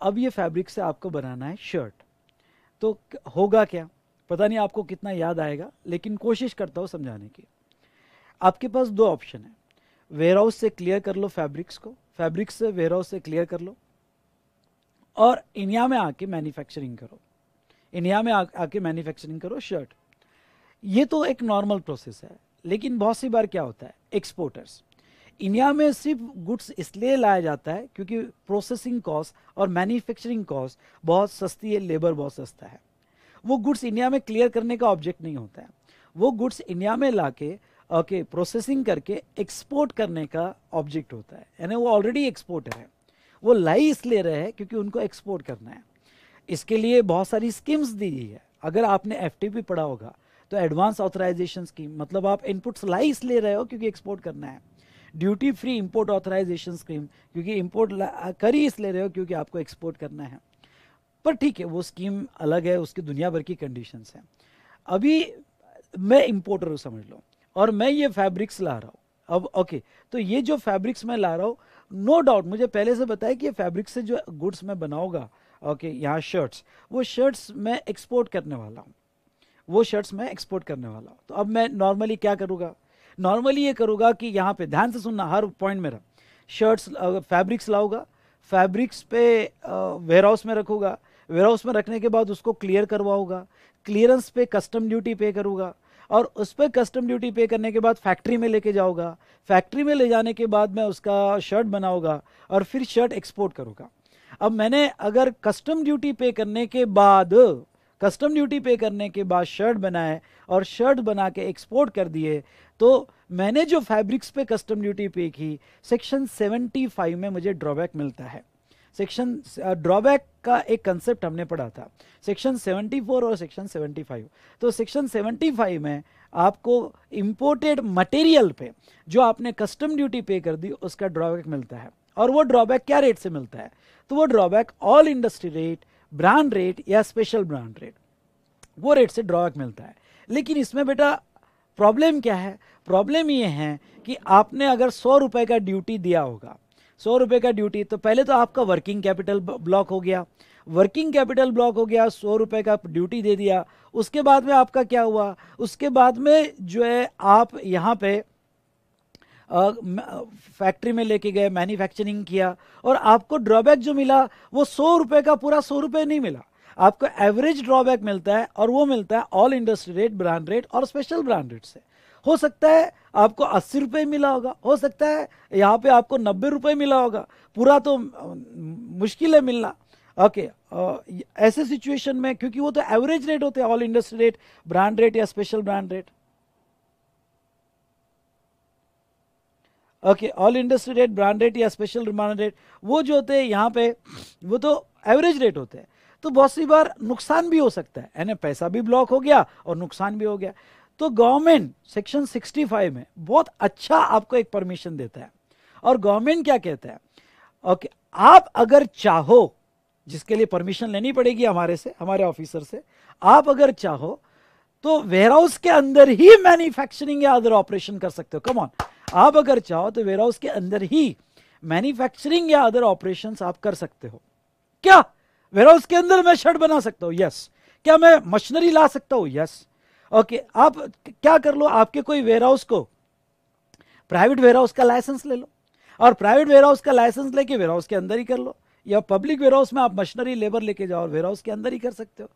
अब ये फैब्रिक से आपको बनाना है शर्ट तो होगा क्या पता नहीं आपको कितना याद आएगा लेकिन कोशिश करता हूँ समझाने की आपके पास दो ऑप्शन है वेयर हाउस से क्लियर कर लो फैब्रिक्स को फैब्रिक्स से वेयर हाउस से क्लियर कर लो और इंडिया में आके मैन्युफैक्चरिंग करो इंडिया में आके मैन्युफैक्चरिंग करो शर्ट ये तो एक नॉर्मल प्रोसेस है लेकिन बहुत सी बार क्या होता है एक्सपोर्टर्स इंडिया में सिर्फ गुड्स इसलिए लाया जाता है क्योंकि प्रोसेसिंग कॉस्ट और मैन्युफैक्चरिंग कॉस्ट बहुत सस्ती है लेबर बहुत सस्ता है वो गुड्स इंडिया में क्लियर करने का ऑब्जेक्ट नहीं होता है वो गुड्स इंडिया में ला के ओके प्रोसेसिंग करके एक्सपोर्ट करने का ऑब्जेक्ट होता है यानी वो ऑलरेडी एक्सपोर्टर है वो लाई इसलिए रहे हैं क्योंकि उनको एक्सपोर्ट करना है इसके लिए बहुत सारी स्कीम्स दी गई है अगर आपने एफ पढ़ा होगा तो एडवांस ऑथराइजेशन स्कीम मतलब आप इनपुट्स लाई इसलिए रहे हो क्योंकि एक्सपोर्ट करना है duty free import authorization scheme क्योंकि इंपोर्ट कर ही इसलिए रहे हो क्योंकि आपको एक्सपोर्ट करना है पर ठीक है वो स्कीम अलग है उसकी दुनिया भर की कंडीशंस हैं अभी मैं इम्पोर्टर हूँ समझ लो और मैं ये फैब्रिक्स ला रहा हूँ अब ओके तो ये जो फैब्रिक्स मैं ला रहा हूँ नो डाउट मुझे पहले से बताया कि ये फैब्रिक से जो गुड्स मैं बनाऊंगा ओके यहाँ शर्ट्स वो शर्ट्स मैं एक्सपोर्ट करने वाला हूँ वो शर्ट्स मैं एक्सपोर्ट करने वाला हूँ तो अब मैं नॉर्मली क्या करूँगा नॉर्मली ये करूँगा कि यहाँ पे ध्यान से सुनना हर पॉइंट मेरा शर्ट्स फैब्रिक्स लाऊंगा फैब्रिक्स पे वेयर हाउस में रखूँगा वेयर हाउस में रखने के बाद उसको क्लियर करवाऊँगा क्लियरेंस पे कस्टम ड्यूटी पे करूँगा और उस पर कस्टम ड्यूटी पे करने के बाद फैक्ट्री में लेके जाऊंगा फैक्ट्री में ले जाने के बाद मैं उसका शर्ट बनाऊंगा और फिर शर्ट एक्सपोर्ट करूंगा अब मैंने अगर कस्टम ड्यूटी पे करने के बाद कस्टम ड्यूटी पे करने के बाद शर्ट बनाए और शर्ट बना के एक्सपोर्ट कर दिए तो मैंने जो फैब्रिक्स पे कस्टम ड्यूटी पे की सेक्शन 75 में मुझे ड्रॉबैक मिलता है सेक्शन ड्रॉबैक uh, का एक कंसेप्ट हमने पढ़ा था सेक्शन 74 और सेक्शन 75 तो सेक्शन 75 में आपको इम्पोर्टेड मटेरियल पे जो आपने कस्टम ड्यूटी पे कर दी उसका ड्रॉबैक मिलता है और वो ड्रॉबैक क्या रेट से मिलता है तो वो drawback all industry rate brand rate या स्पेशल ब्रांड रेट वो रेट से ड्रॉबैक मिलता है लेकिन इसमें बेटा प्रॉब्लम क्या है प्रॉब्लम ये है कि आपने अगर सौ रुपए का ड्यूटी दिया होगा सौ रुपये का ड्यूटी तो पहले तो आपका वर्किंग कैपिटल ब्लॉक हो गया वर्किंग कैपिटल ब्लॉक हो गया सौ रुपये का ड्यूटी दे दिया उसके बाद में आपका क्या हुआ उसके बाद में जो है आप यहाँ पे फैक्ट्री में लेके गए मैन्युफैक्चरिंग किया और आपको ड्रॉबैक जो मिला वो सौ रुपये का पूरा सौ रुपये नहीं मिला आपको एवरेज ड्रॉबैक मिलता है और वो मिलता है all industry rate brand rate और स्पेशल ब्रांड रेट से हो सकता है आपको अस्सी रुपये मिला होगा हो सकता है यहाँ पे आपको नब्बे रुपये मिला होगा पूरा तो मुश्किल है मिलना ओके ऐसे सिचुएशन में क्योंकि वो तो एवरेज रेट होते हैं all industry rate brand rate या special brand rate okay all industry rate brand rate या स्पेशल ब्रांड रेट वो जो होते हैं यहाँ पे वो तो एवरेज रेट होते हैं तो बहुत सी बार नुकसान भी हो सकता है यानी पैसा भी ब्लॉक हो गया और नुकसान भी हो गया तो गवर्नमेंट सेक्शन 65 में बहुत अच्छा आपको एक परमिशन देता है और गवर्नमेंट क्या कहता है ओके आप अगर चाहो जिसके लिए परमिशन लेनी पड़ेगी हमारे से हमारे ऑफिसर से आप अगर चाहो तो वेयरहाउस के अंदर ही मैन्युफैक्चरिंग या अदर ऑपरेशन कर सकते हो कम ऑन आप अगर चाहो तो वेयरहाउस के अंदर ही मैन्युफैक्चरिंग या अदर ऑपरेशन आप कर सकते हो क्या वेयरहाउस के अंदर मैं शर्ट बना सकता हूं यस yes. क्या मैं मशीनरी ला सकता हूं यस yes. ओके आप क्या कर लो आपके कोई वेयर हाउस को प्राइवेट वेयर हाउस का लाइसेंस ले लो और प्राइवेट वेयर हाउस का लाइसेंस लेके वेयर हाउस के अंदर ही कर लो या पब्लिक वेयर हाउस में आप मशीनरी लेबर लेके जाओ और वेयर हाउस के अंदर ही कर सकते हो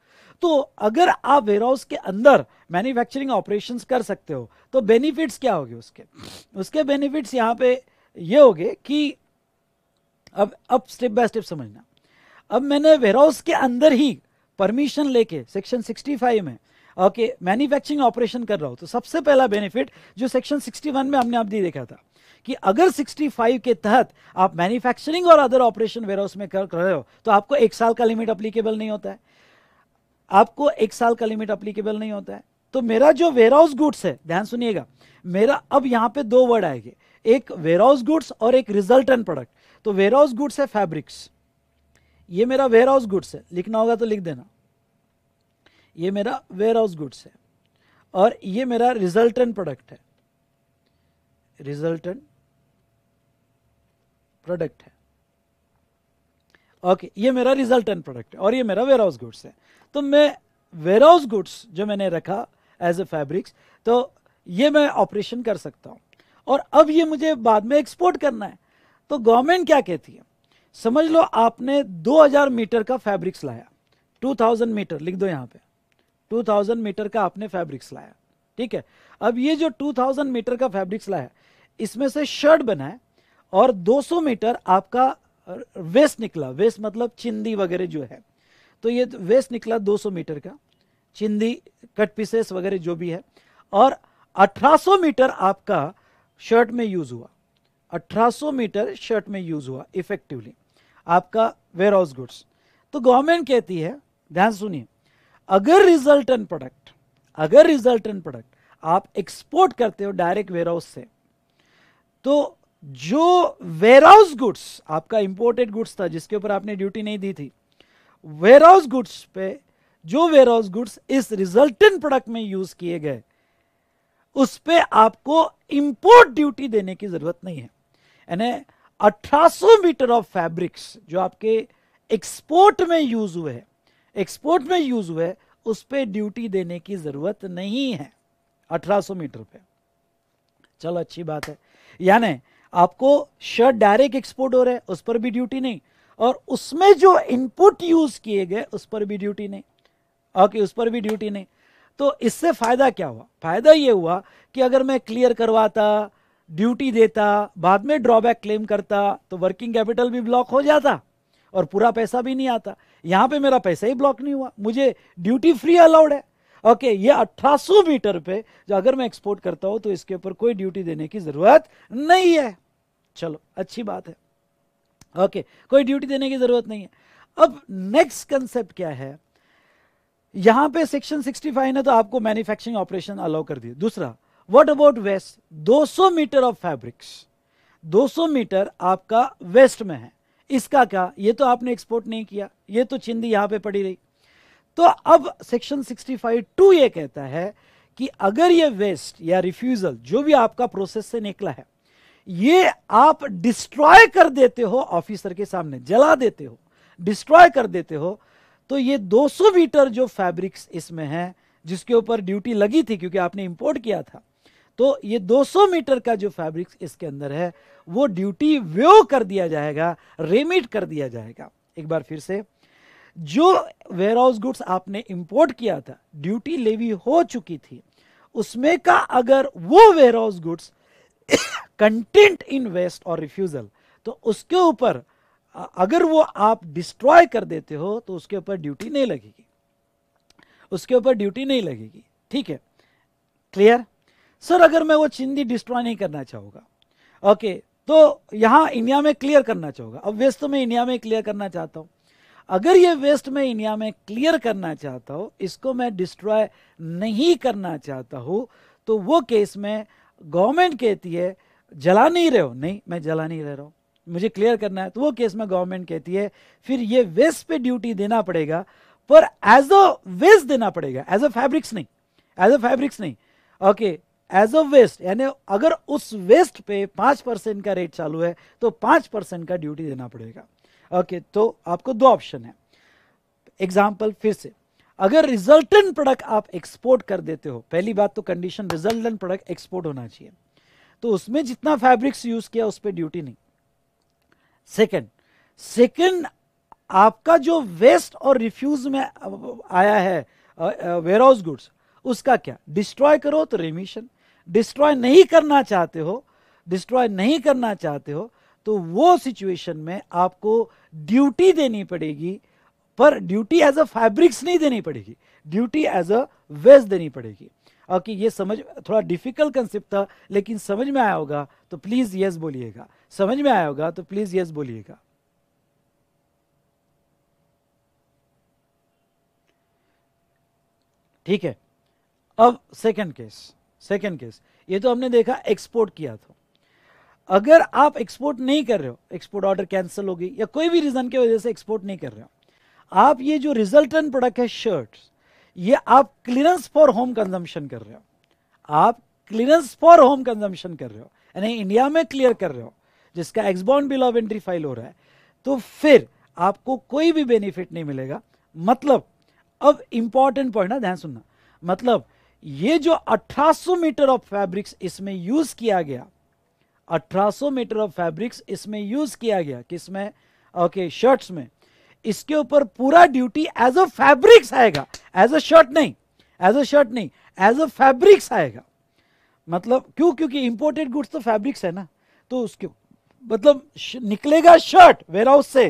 तो अगर आप वेयर हाउस के अंदर मैन्युफैक्चरिंग ऑपरेशन कर सकते हो तो बेनिफिट्स क्या गए उसके उसके बेनिफिट्स यहाँ पे ये हो गए कि अब अब स्टेप बाय स्टेप समझना अब मैंने वेयर हाउस के अंदर ही परमिशन लेके सेक्शन 65 में ओके मैन्युफैक्चरिंग ऑपरेशन कर रहा हो तो सबसे पहला बेनिफिट जो सेक्शन 61 में हमने आप देखा था कि अगर 65 के तहत आप मैन्युफैक्चरिंग और अदर ऑपरेशन वेयर हाउस में कर रहे हो तो आपको एक साल का लिमिट अप्लीकेबल नहीं होता है आपको एक साल का लिमिट अप्लीकेबल नहीं होता है तो मेरा जो हाउस गुड्स है ध्यान सुनिएगा मेरा अब यहां पर दो वर्ड आएंगे एक हाउस गुड्स और एक रिजल्टन प्रोडक्ट तो हाउस गुड्स है फैब्रिक्स ये मेरा वेयर हाउस गुड्स है लिखना होगा तो लिख देना ये मेरा वेयर हाउस गुड्स है और ये मेरा रिजल्टेंट प्रोडक्ट है रिजल्टेंट प्रोडक्ट है ओके ये मेरा रिजल्टेंट प्रोडक्ट है और ये मेरा वेयर हाउस गुड्स है तो मैं वेयर हाउस गुड्स जो मैंने रखा एज ए फैब्रिक्स तो ये मैं ऑपरेशन कर सकता हूं और अब ये मुझे बाद में एक्सपोर्ट करना है तो गवर्नमेंट क्या कहती है समझ लो आपने 2000 मीटर का फैब्रिक्स लाया 2000 मीटर लिख दो यहां पे 2000 मीटर का आपने फैब्रिक्स लाया ठीक है अब ये जो 2000 मीटर का फैब्रिक्स लाया इसमें से शर्ट बनाए और 200 मीटर आपका वेस्ट निकला वेस्ट मतलब चिंदी वगैरह जो है तो ये वेस्ट निकला 200 मीटर का चिंदी कट पीसेस वगैरह जो भी है और 1800 मीटर आपका शर्ट में यूज हुआ 1800 मीटर शर्ट में यूज हुआ इफेक्टिवली आपका वेयर हाउस गुड्स तो गवर्नमेंट कहती है ध्यान सुनिए अगर रिजल्टन प्रोडक्ट अगर रिजल्टन प्रोडक्ट आप एक्सपोर्ट करते हो डायरेक्ट वेयरहाउस से तो जो वेयरहाउस गुड्स आपका इंपोर्टेड गुड्स था जिसके ऊपर आपने ड्यूटी नहीं दी थी वेयरहाउस गुड्स पे जो वेयरहाउस गुड्स इस रिजल्टन प्रोडक्ट में यूज किए गए उस पर आपको इंपोर्ट ड्यूटी देने की जरूरत नहीं है यानी 1800 मीटर ऑफ फैब्रिक्स जो आपके एक्सपोर्ट में यूज हुए हैं एक्सपोर्ट में यूज हुए उस पर ड्यूटी देने की जरूरत नहीं है 1800 मीटर पे चलो अच्छी बात है यानी आपको शर्ट डायरेक्ट एक्सपोर्ट हो रहा है उस पर भी ड्यूटी नहीं और उसमें जो इनपुट यूज किए गए उस पर भी ड्यूटी नहीं ओके उस पर भी ड्यूटी नहीं तो इससे फायदा क्या हुआ फायदा यह हुआ कि अगर मैं क्लियर करवाता ड्यूटी देता बाद में ड्रॉबैक क्लेम करता तो वर्किंग कैपिटल भी ब्लॉक हो जाता और पूरा पैसा भी नहीं आता यहाँ पे मेरा पैसा ही ब्लॉक नहीं हुआ मुझे ड्यूटी फ्री अलाउड है ओके ये 1800 मीटर पे जो अगर मैं एक्सपोर्ट करता हूं तो इसके ऊपर कोई ड्यूटी देने की ज़रूरत नहीं है चलो अच्छी बात है ओके कोई ड्यूटी देने की ज़रूरत नहीं है अब नेक्स्ट कंसेप्ट क्या है यहां पे सेक्शन 65 ने तो आपको मैन्युफैक्चरिंग ऑपरेशन अलाउ कर दिया दूसरा what about waste 200 metre of fabrics 200 metre आपका वेस्ट में है इसका क्या ये तो आपने एक्सपोर्ट नहीं किया ये तो चिंदी यहां पे पड़ी रही तो अब सेक्शन 65 टू ये कहता है कि अगर ये वेस्ट या रिफ्यूजल जो भी आपका प्रोसेस से निकला है ये आप डिस्ट्रॉय कर देते हो ऑफिसर के सामने जला देते हो डिस्ट्रॉय कर देते हो तो ये 200 मीटर जो फैब्रिक्स इसमें है जिसके ऊपर ड्यूटी लगी थी क्योंकि आपने इंपोर्ट किया था तो ये 200 मीटर का जो फैब्रिक इसके अंदर है वो ड्यूटी व्यो कर दिया जाएगा रेमिट कर दिया जाएगा एक बार फिर से जो वेयर हाउस गुड्स आपने इंपोर्ट किया था ड्यूटी लेवी हो चुकी थी उसमें का अगर वो warehouse goods content in waste और रिफ्यूजल तो उसके ऊपर अगर वो आप डिस्ट्रॉय कर देते हो तो उसके ऊपर ड्यूटी नहीं लगेगी उसके ऊपर ड्यूटी नहीं लगेगी ठीक है क्लियर सर अगर मैं वो चिंदी डिस्ट्रॉय नहीं करना चाहूंगा ओके तो यहां इंडिया में क्लियर करना चाहूंगा अब वेस्ट में इंडिया में क्लियर करना चाहता हूं अगर ये वेस्ट में इंडिया में क्लियर करना चाहता हूँ इसको मैं डिस्ट्रॉय नहीं करना चाहता हूं तो वो केस में गवर्नमेंट कहती है जला नहीं रहे हो नहीं मैं जला नहीं रह रहा हूं मुझे क्लियर करना है तो वो केस में गवर्नमेंट कहती है फिर ये वेस्ट पे ड्यूटी देना पड़ेगा पर एज अ वेस्ट देना पड़ेगा एज अ फैब्रिक्स नहीं एज अ फैब्रिक्स नहीं okay okay, as a waste यानी अगर उस वेस्ट पे पांच परसेंट का रेट चालू है तो पांच परसेंट का ड्यूटी देना पड़ेगा ओके okay, तो आपको दो ऑप्शन है एग्जाम्पल फिर से अगर रिजल्टेंट प्रोडक्ट आप एक्सपोर्ट कर देते हो पहली बात तो कंडीशन रिजल्टेंट प्रोडक्ट एक्सपोर्ट होना चाहिए तो उसमें जितना फैब्रिक्स यूज किया उस पर ड्यूटी नहीं सेकेंड सेकेंड आपका जो वेस्ट और रिफ्यूज में आया है वेयर हाउस गुड्स उसका क्या डिस्ट्रॉय करो तो रेमिशन डिस्ट्रॉय नहीं करना चाहते हो डिस्ट्रॉय नहीं करना चाहते हो तो वो सिचुएशन में आपको ड्यूटी देनी पड़ेगी पर ड्यूटी एज अ फैब्रिक्स नहीं देनी पड़ेगी ड्यूटी एज अ वेस्ट देनी पड़ेगी और कि ये समझ थोड़ा डिफिकल्ट कंसेप्ट था लेकिन समझ में आया होगा तो प्लीज़ यस बोलिएगा समझ में आया होगा तो प्लीज़ यस बोलिएगा ठीक है अब सेकंड केस सेकेंड केस ये तो हमने देखा एक्सपोर्ट किया था अगर आप एक्सपोर्ट नहीं कर रहे हो एक्सपोर्ट ऑर्डर कैंसिल हो गई या कोई भी रीजन की वजह से एक्सपोर्ट नहीं कर रहे हो आप ये जो रिजल्टन प्रोडक्ट है शर्ट ये आप क्लियरेंस फॉर होम कंजम्पशन कर रहे हो आप क्लियरेंस फॉर होम कंजम्पशन कर रहे हो यानी इंडिया में क्लियर कर रहे हो जिसका ex bond bill of entry file हो रहा है तो फिर आपको कोई भी बेनिफिट नहीं मिलेगा मतलब अब इंपॉर्टेंट पॉइंट है ध्यान सुनना मतलब ये जो 1800 मीटर ऑफ फैब्रिक्स इसमें यूज किया गया 1800 मीटर ऑफ फैब्रिक्स इसमें यूज किया गया किसमें ओके शर्ट्स में इसके ऊपर पूरा ड्यूटी एज अ फैब्रिक्स आएगा एज अ शर्ट नहीं एज अ शर्ट नहीं एज अ फैब्रिक्स आएगा मतलब क्यों क्योंकि इंपोर्टेड गुड्स तो फैब्रिक्स है ना तो उसके मतलब निकलेगा शर्ट वेयर हाउस से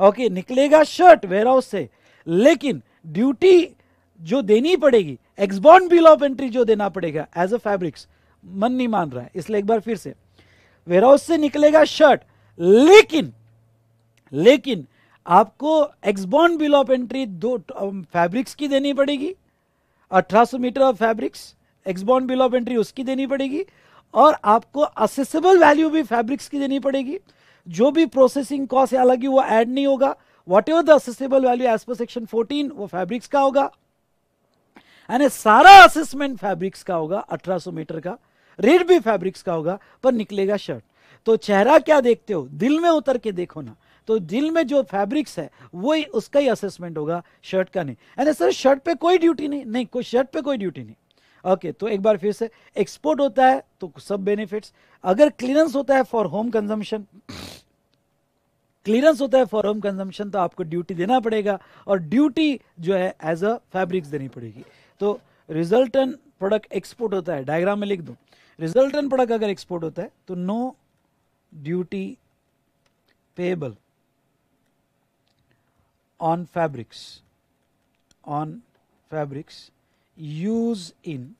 ओके okay, निकलेगा शर्ट वेयर हाउस से लेकिन ड्यूटी जो देनी पड़ेगी एक्सबॉन्ड बिल ऑफ एंट्री जो देना पड़ेगा एज अ फैब्रिक्स मन नहीं मान रहा है इसलिए एक बार फिर से वेराउस से निकलेगा शर्ट लेकिन लेकिन आपको एक्सबॉन्ड बिल ऑफ एंट्री दो फैब्रिक्स की देनी पड़ेगी अठारह metre of fabrics ex bond bill of entry उसकी देनी पड़ेगी और आपको असेसेबल वैल्यू भी फैब्रिक्स की देनी पड़ेगी जो भी प्रोसेसिंग कॉस्ट अलग ही वो ऐड नहीं होगा whatever the assessable value as per section 14 वो फैब्रिक्स का होगा यानी सारा असेसमेंट फैब्रिक्स का होगा 1800 मीटर का रेट भी फैब्रिक्स का होगा पर निकलेगा शर्ट तो चेहरा क्या देखते हो दिल में उतर के देखो ना तो दिल में जो फैब्रिक्स है वो ही उसका ही असेसमेंट होगा शर्ट का नहीं यानी सर शर्ट पे कोई ड्यूटी नहीं नहीं कोई शर्ट पे कोई ड्यूटी नहीं ओके okay, तो एक बार फिर से एक्सपोर्ट होता है तो सब बेनिफिट्स अगर क्लियरेंस होता है फॉर होम कंजम्पशन क्लियरेंस होता है फॉर होम कंजम्पशन तो आपको ड्यूटी देना पड़ेगा और ड्यूटी जो है एज अ फैब्रिक्स देनी पड़ेगी तो रिजल्टन प्रोडक्ट एक्सपोर्ट होता है डायग्राम में लिख दो रिजल्टन प्रोडक्ट अगर एक्सपोर्ट होता है तो no duty payable on fabrics on fabrics use in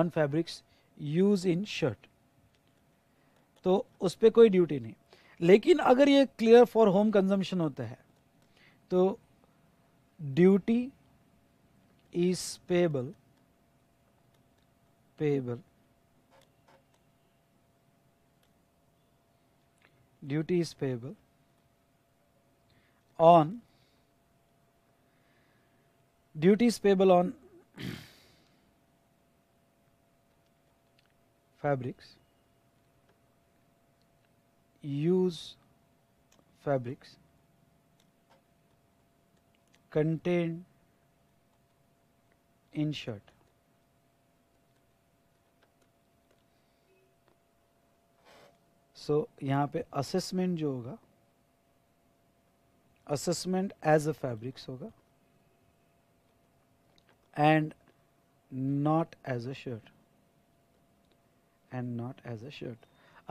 on fabrics use in shirt तो उस पर कोई ड्यूटी नहीं लेकिन अगर ये क्लियर फॉर होम कंजम्पशन होता है तो duty is payable payable duty is payable on duty is payable on [COUGHS] fabrics use fabrics contain in shirt so so, यहाँ पे असेसमेंट जो होगा असेसमेंट एज अ फैब्रिक्स होगा and not as a shirt and not as a shirt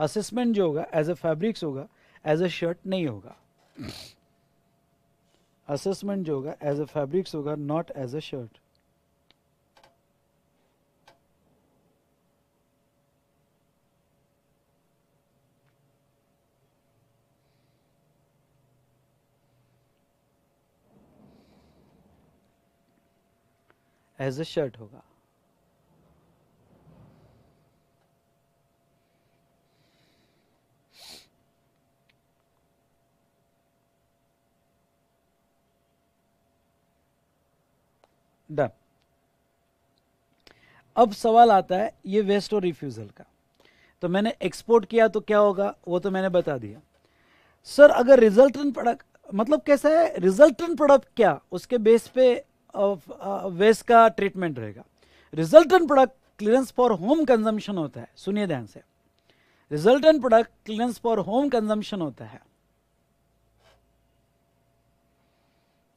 assessment जो होगा as a fabrics होगा as a shirt नहीं होगा असेसमेंट जो होगा एज अ फैब्रिक्स होगा not as a shirt as a shirt होगा डन अब सवाल आता है ये वेस्ट और रिफ्यूज़ल का तो मैंने एक्सपोर्ट किया तो क्या होगा वो तो मैंने बता दिया सर अगर रिजल्टन प्रोडक्ट मतलब कैसा है रिजल्टन प्रोडक्ट क्या उसके बेस पे वेस्ट uh, का ट्रीटमेंट रहेगा resultant product clearance for home consumption होता है सुनिए ध्यान से resultant product clearance for home consumption होता है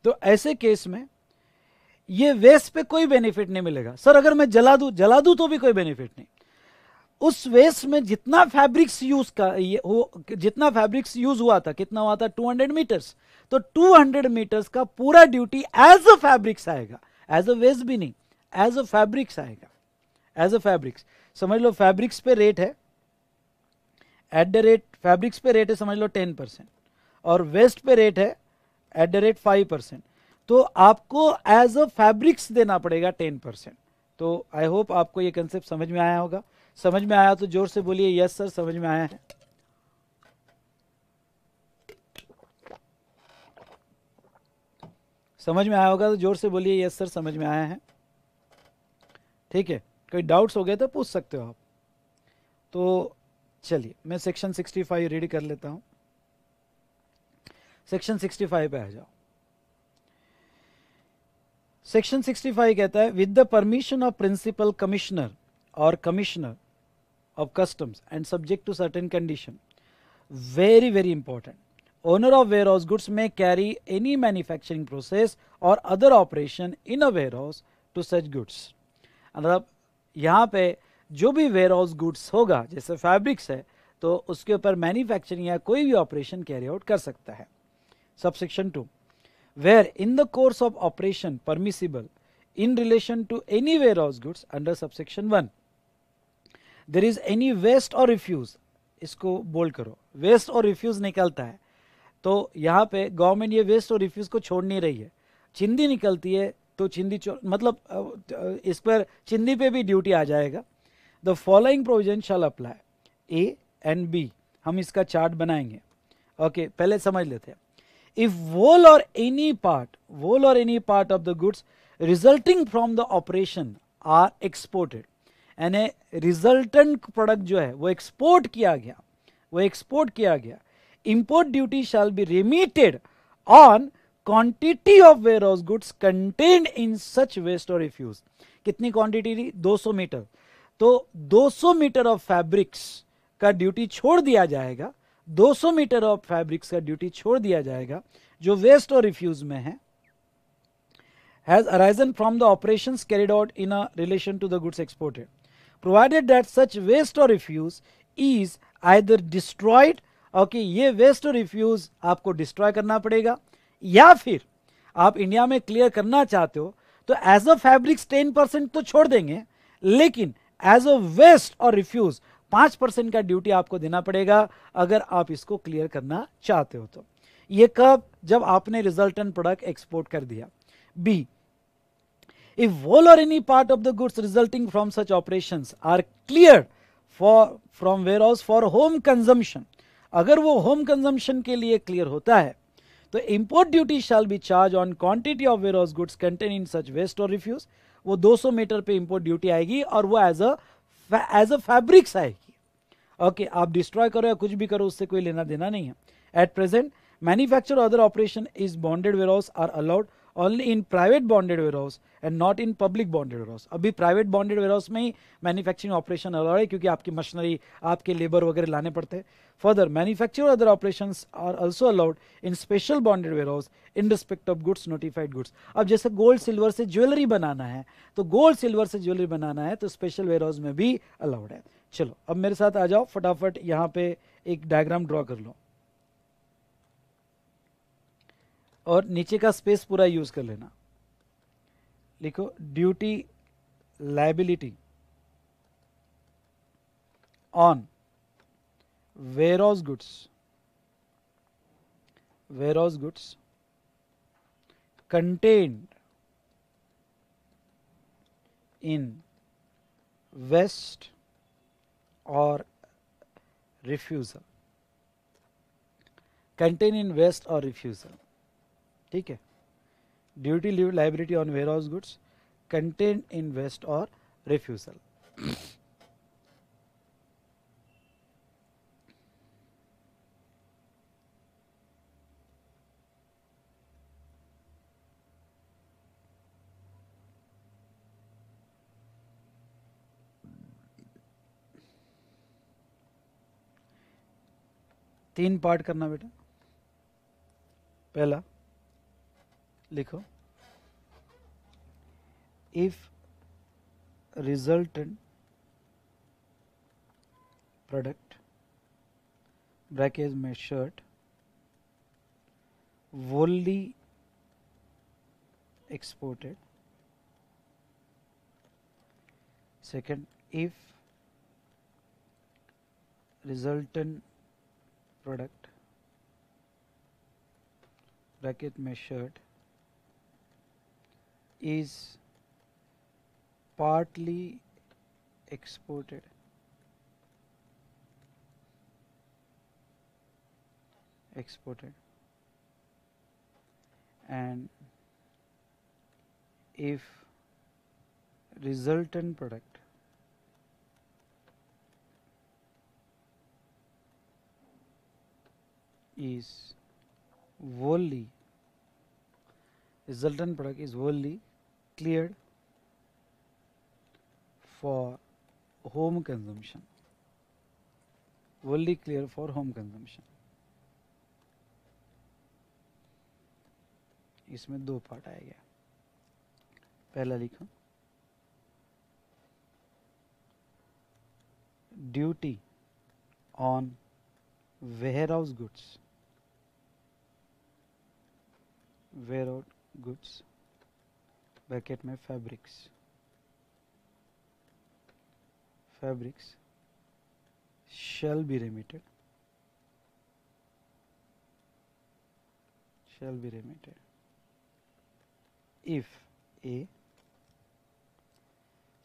तो ऐसे केस में ये वेस्ट पे कोई बेनिफिट नहीं मिलेगा सर अगर मैं जला दू जला दू तो भी कोई बेनिफिट नहीं उस वेस्ट में जितना फैब्रिक्स यूज का ये हो जितना फैब्रिक्स यूज हुआ था कितना हुआ था 200 हंड्रेड मीटर्स तो 200 हंड्रेड मीटर्स का पूरा ड्यूटी एज अ फैब्रिक्स आएगा एज अ वेस्ट भी नहीं एज अ फैब्रिक्स आएगा एज अ फैब्रिक्स समझ लो फैब्रिक्स पे रेट है एट द रेट फैब्रिक्स पे रेट है समझ लो टेन परसेंट और वेस्ट पे रेट है at the rate five percent तो आपको एज अ फैब्रिक्स देना पड़ेगा टेन परसेंट तो आई होप आपको ये कंसेप्ट समझ में आया होगा समझ में आया तो जोर से बोलिए यस सर समझ में आया है समझ में आया होगा तो जोर से बोलिए यस सर समझ में आया है ठीक है कोई डाउट्स हो गए तो पूछ सकते हो आप तो चलिए मैं सेक्शन 65 रीड कर लेता हूं सेक्शन 65 पे आ जाओ सेक्शन 65 कहता है with the permission of principal commissioner or commissioner of customs and subject to certain condition. Very, very important. Owner of warehouse goods may carry any manufacturing process or other operation in a warehouse to such goods. matlab yahan pe jo bhi warehouse goods hoga jaise fabrics hai to uske upar manufacturing ya koi bhi operation carry out kar sakta hai है sub section two where in the course of operation permissible in relation to any warehouse goods there is any waste और refuse इसको bold करो waste और refuse निकलता है तो यहाँ पे गवर्नमेंट ये वेस्ट और रिफ्यूज को छोड़ नहीं रही है चिंदी निकलती है तो चिंदी मतलब इस पर चिंदी पे भी ड्यूटी आ जाएगा the following provision shall apply A and B हम इसका चार्ट बनाएंगे ओके okay, पहले समझ लेते हैं if wall or any part whole or any part of the goods resulting from the operation are exported यानी रिजल्टेंट प्रोडक्ट जो है वो एक्सपोर्ट किया गया वो एक्सपोर्ट किया गया duty duty be remitted on quantity of warehouse goods contained in such waste और रिफ्यूज कितनी क्वांटिटी थी 200 मीटर तो 200 मीटर ऑफ फैब्रिक्स का ड्यूटी छोड़ दिया जाएगा 200 मीटर ऑफ फैब्रिक्स का ड्यूटी छोड़ दिया जाएगा जो वेस्ट और रिफ्यूज में है has arisen from the operation carried out in relation to the goods exported provided that such waste or refuse is either destroyed okay okay, ये वेस्ट और रिफ्यूज आपको डिस्ट्रॉय करना पड़ेगा या फिर आप इंडिया में क्लियर करना चाहते हो तो as a fabrics ten percent तो छोड़ देंगे लेकिन एज अ वेस्ट और रिफ्यूज पांच परसेंट का ड्यूटी आपको देना पड़ेगा अगर आप इसको क्लियर करना चाहते हो तो ये कब जब आपने रिजल्टेंट प्रोडक्ट एक्सपोर्ट कर दिया B if whole or any part of the goods resulting from such operations are cleared for from warehouse for home consumption अगर वो होम कंजम्पशन के लिए क्लियर होता है तो import duty shall be charge on quantity of warehouse goods contain in such waste और refuse वो 200 मीटर पे इम्पोर्ट ड्यूटी आएगी और वो as a as a fabrics आएगी ओके okay, आप डिस्ट्रॉय करो या कुछ भी करो उससे कोई लेना देना नहीं है at present manufacture other operation is bonded warehouse are allowed only in private bonded warehouse and not in public bonded warehouse अभी प्राइवेट बॉन्डेड वेयरहाउस में ही मैन्युफैक्चरिंग ऑपरेशन अलाउड है क्योंकि आपकी मशीनरी आपके लेबर वगैरह लाने पड़ते हैं further manufacture other operation are also allowed in special bonded warehouse in respect of goods notified goods अब जैसे गोल्ड सिल्वर से ज्वेलरी बनाना है तो गोल्ड सिल्वर से ज्वेलरी बनाना है तो स्पेशल वेयरहाउस में भी अलाउड है चलो अब मेरे साथ आ जाओ फटाफट यहाँ पे एक डायग्राम ड्रॉ कर लो और नीचे का स्पेस पूरा यूज कर लेना लिखो duty liability on warehoused goods warehoused goods contained in waste और रिफ्यूजल कंटेन इन वेस्ट और रिफ्यूजल ठीक है duty liability on warehouse goods contain in waste और रिफ्यूजल तीन पार्ट करना बेटा पहला लिखो इफ रिजल्टेंट प्रोडक्ट ब्रैकेज में shirt wholly exported second if resultant product brackets में shirt is partly exported. exported and if resultant product is wholly resultant product is wholly cleared for home consumption only clear for home consumption इसमें दो part आएगा पहला लिखो duty on warehouse goods warehoused goods bracket में fabrics fabrics shall be remitted shall be remitted if a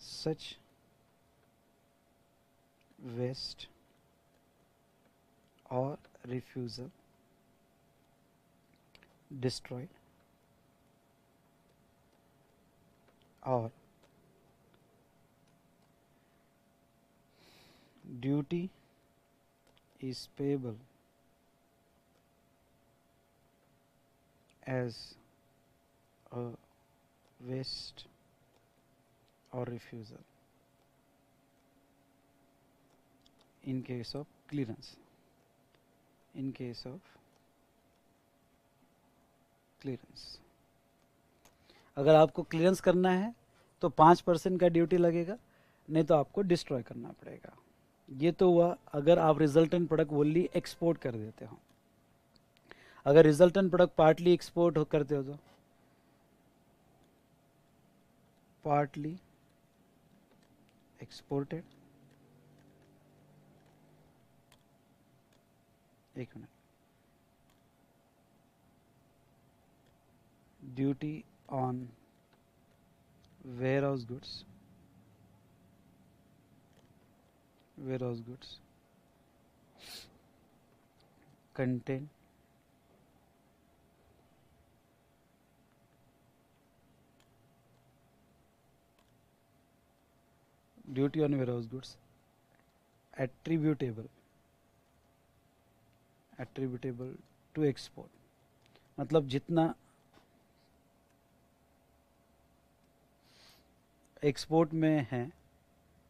such waste or refusal destroyed or duty is payable as a waste or refusal in case of clearance in case of clearance अगर आपको clearance करना है तो पाँच percent का duty लगेगा नहीं तो आपको डिस्ट्रॉय करना पड़ेगा ये तो हुआ अगर आप रिजल्टेंट प्रोडक्ट वोली एक्सपोर्ट कर देते हो अगर रिजल्टेंट प्रोडक्ट पार्टली एक्सपोर्ट हो करते हो तो पार्टली एक्सपोर्टेड एक minute duty on warehouse goods warehouse goods contain duty on warehouse goods attributable attributable to export मतलब जितना एक्सपोर्ट में हैं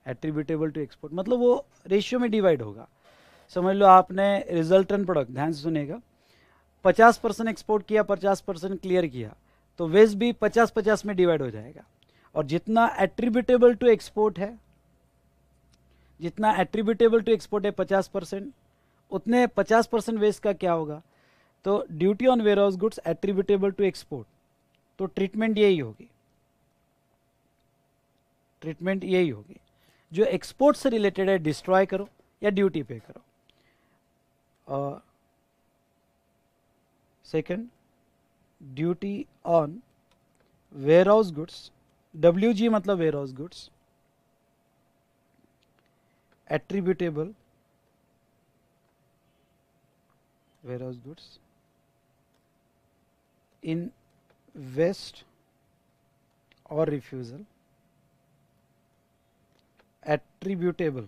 एट्रीब्यूटेबल टू एक्सपोर्ट मतलब वो रेशियो में डिवाइड होगा समझ लो आपने रिजल्टन प्रोडक्ट ध्यान से सुनेगा पचास परसेंट एक्सपोर्ट किया पचास परसेंट क्लियर किया तो वेस्ट भी पचास पचास में डिवाइड हो जाएगा और जितना एट्रीब्यूटेबल टू एक्सपोर्ट है जितना एट्रीब्यूटेबल टू एक्सपोर्ट है पचास परसेंट उतने पचास परसेंट वेस्ट का क्या होगा तो duty on warehouse goods attributable to export तो ट्रीटमेंट यही होगी ट्रीटमेंट यही होगी जो एक्सपोर्ट से रिलेटेड है डिस्ट्रॉय करो या ड्यूटी पे करो और second duty on warehouse goods W G मतलब warehouse goods attributable warehouse goods in waste और refusal attributable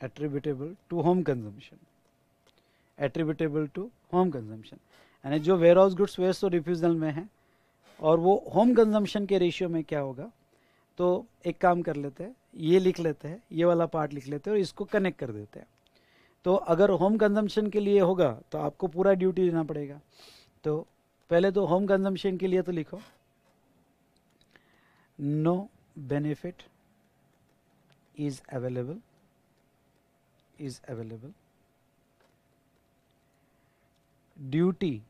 attributable to home consumption attributable to home consumption यानी जो warehouse goods waste और refusal में है और वो home consumption के रेशियो में क्या होगा तो एक काम कर लेते हैं ये लिख लेते हैं ये वाला पार्ट लिख लेते हैं और इसको कनेक्ट कर देते हैं तो अगर होम कंजम्पशन के लिए होगा तो आपको पूरा ड्यूटी देना पड़ेगा तो पहले तो होम कंजम्पशन के लिए तो लिखो no no benefit is available is available duty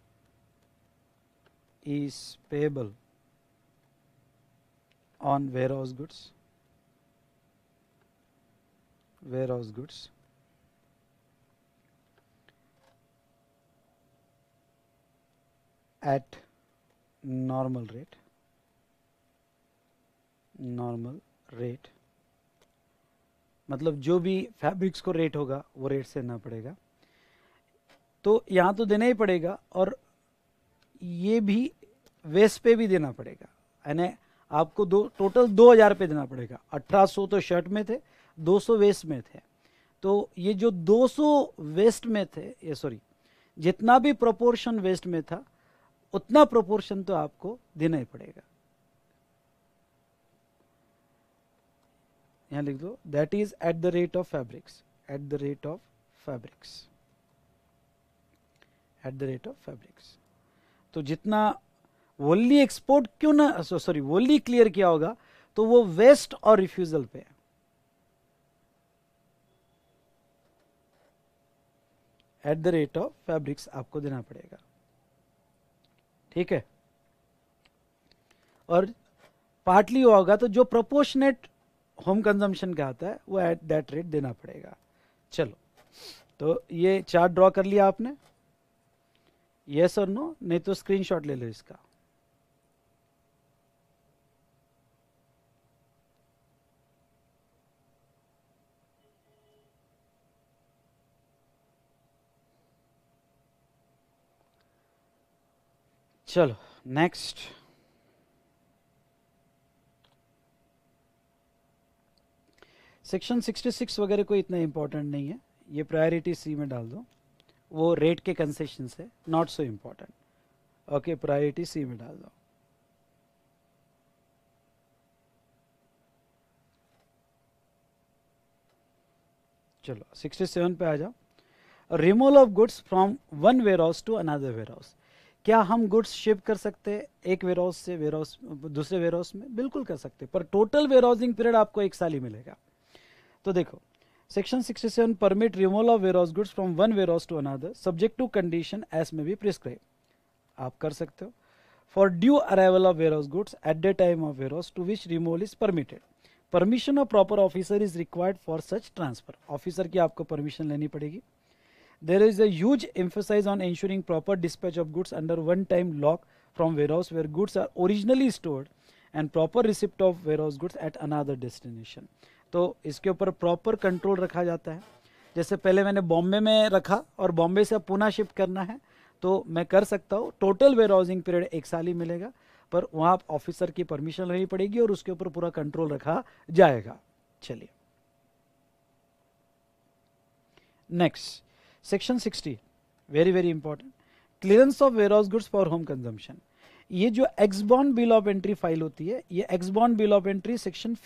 is payable on warehouse goods warehouse goods at normal rate normal rate मतलब जो भी फैब्रिक्स को रेट होगा वो रेट से ना पड़ेगा तो यहाँ तो देना ही पड़ेगा और ये भी वेस्ट पे भी देना पड़ेगा यानी आपको दो टोटल दो हज़ार पे देना पड़ेगा अठारह सौ तो शर्ट में थे दो सौ वेस्ट में थे तो ये जो दो सौ वेस्ट में थे ये सॉरी जितना भी प्रोपोर्शन वेस्ट में था उतना प्रोपोर्शन तो आपको देना ही पड़ेगा यहाँ लिख दो that is at the rate of fabrics at the rate of fabrics at the rate of fabrics तो जितना वोली एक्सपोर्ट क्यों ना सॉरी वोली क्लियर किया होगा तो वो वेस्ट और रिफ्यूजल पे है at the rate of fabrics आपको देना पड़ेगा ठीक है और पार्टली होगा तो जो प्रोपोर्शनेट होम कंजम्पशन का आता है वो एट दैट रेट देना पड़ेगा चलो तो ये चार्ट ड्रॉ कर लिया आपने यस और नो नहीं तो स्क्रीनशॉट ले लो इसका चलो नेक्स्ट सेक्शन 66 वगैरह कोई इतना इम्पोर्टेंट नहीं है ये प्रायोरिटी सी में डाल दो वो रेट के कंसेशन से not so important okay priority C में डाल दो चलो 67 पे आ जाओ removal of goods from one warehouse to another warehouse क्या हम गुड्स शिप कर सकते हैं एक वेयर हाउस से वेयर हाउस दूसरे वेयर हाउस में बिल्कुल कर सकते हैं पर टोटल वेयर हाउसिंग पीरियड आपको एक साल ही मिलेगा तो देखो section 67 permit removal of warehouse goods from one warehouse to another subject to condition as may be prescribe आप कर सकते हो for due arrival of warehouse goods at the time of warehouse to which removal is permitted permission of proper officer is required for such transfer officer की आपको permission लेनी पड़ेगी there is as emphasise on ensuring proper dispatch of goods under one time lock from warehouse where goods are originally stored and proper receipt of warehouse goods at another destination तो इसके ऊपर proper control रखा जाता है जैसे पहले मैंने बॉम्बे में रखा और बॉम्बे से अब पुनः शिफ्ट करना है तो मैं कर सकता हूँ टोटल वेयर हाउसिंग पीरियड एक साल ही मिलेगा पर वहाँ ऑफिसर की परमिशन लेनी पड़ेगी और उसके ऊपर पूरा कंट्रोल रखा जाएगा चलिए next section 60 very very important clearance of warehouse goods for home consumption ये जो ex bond bill of entry file होती है ये ex bond bill of entry section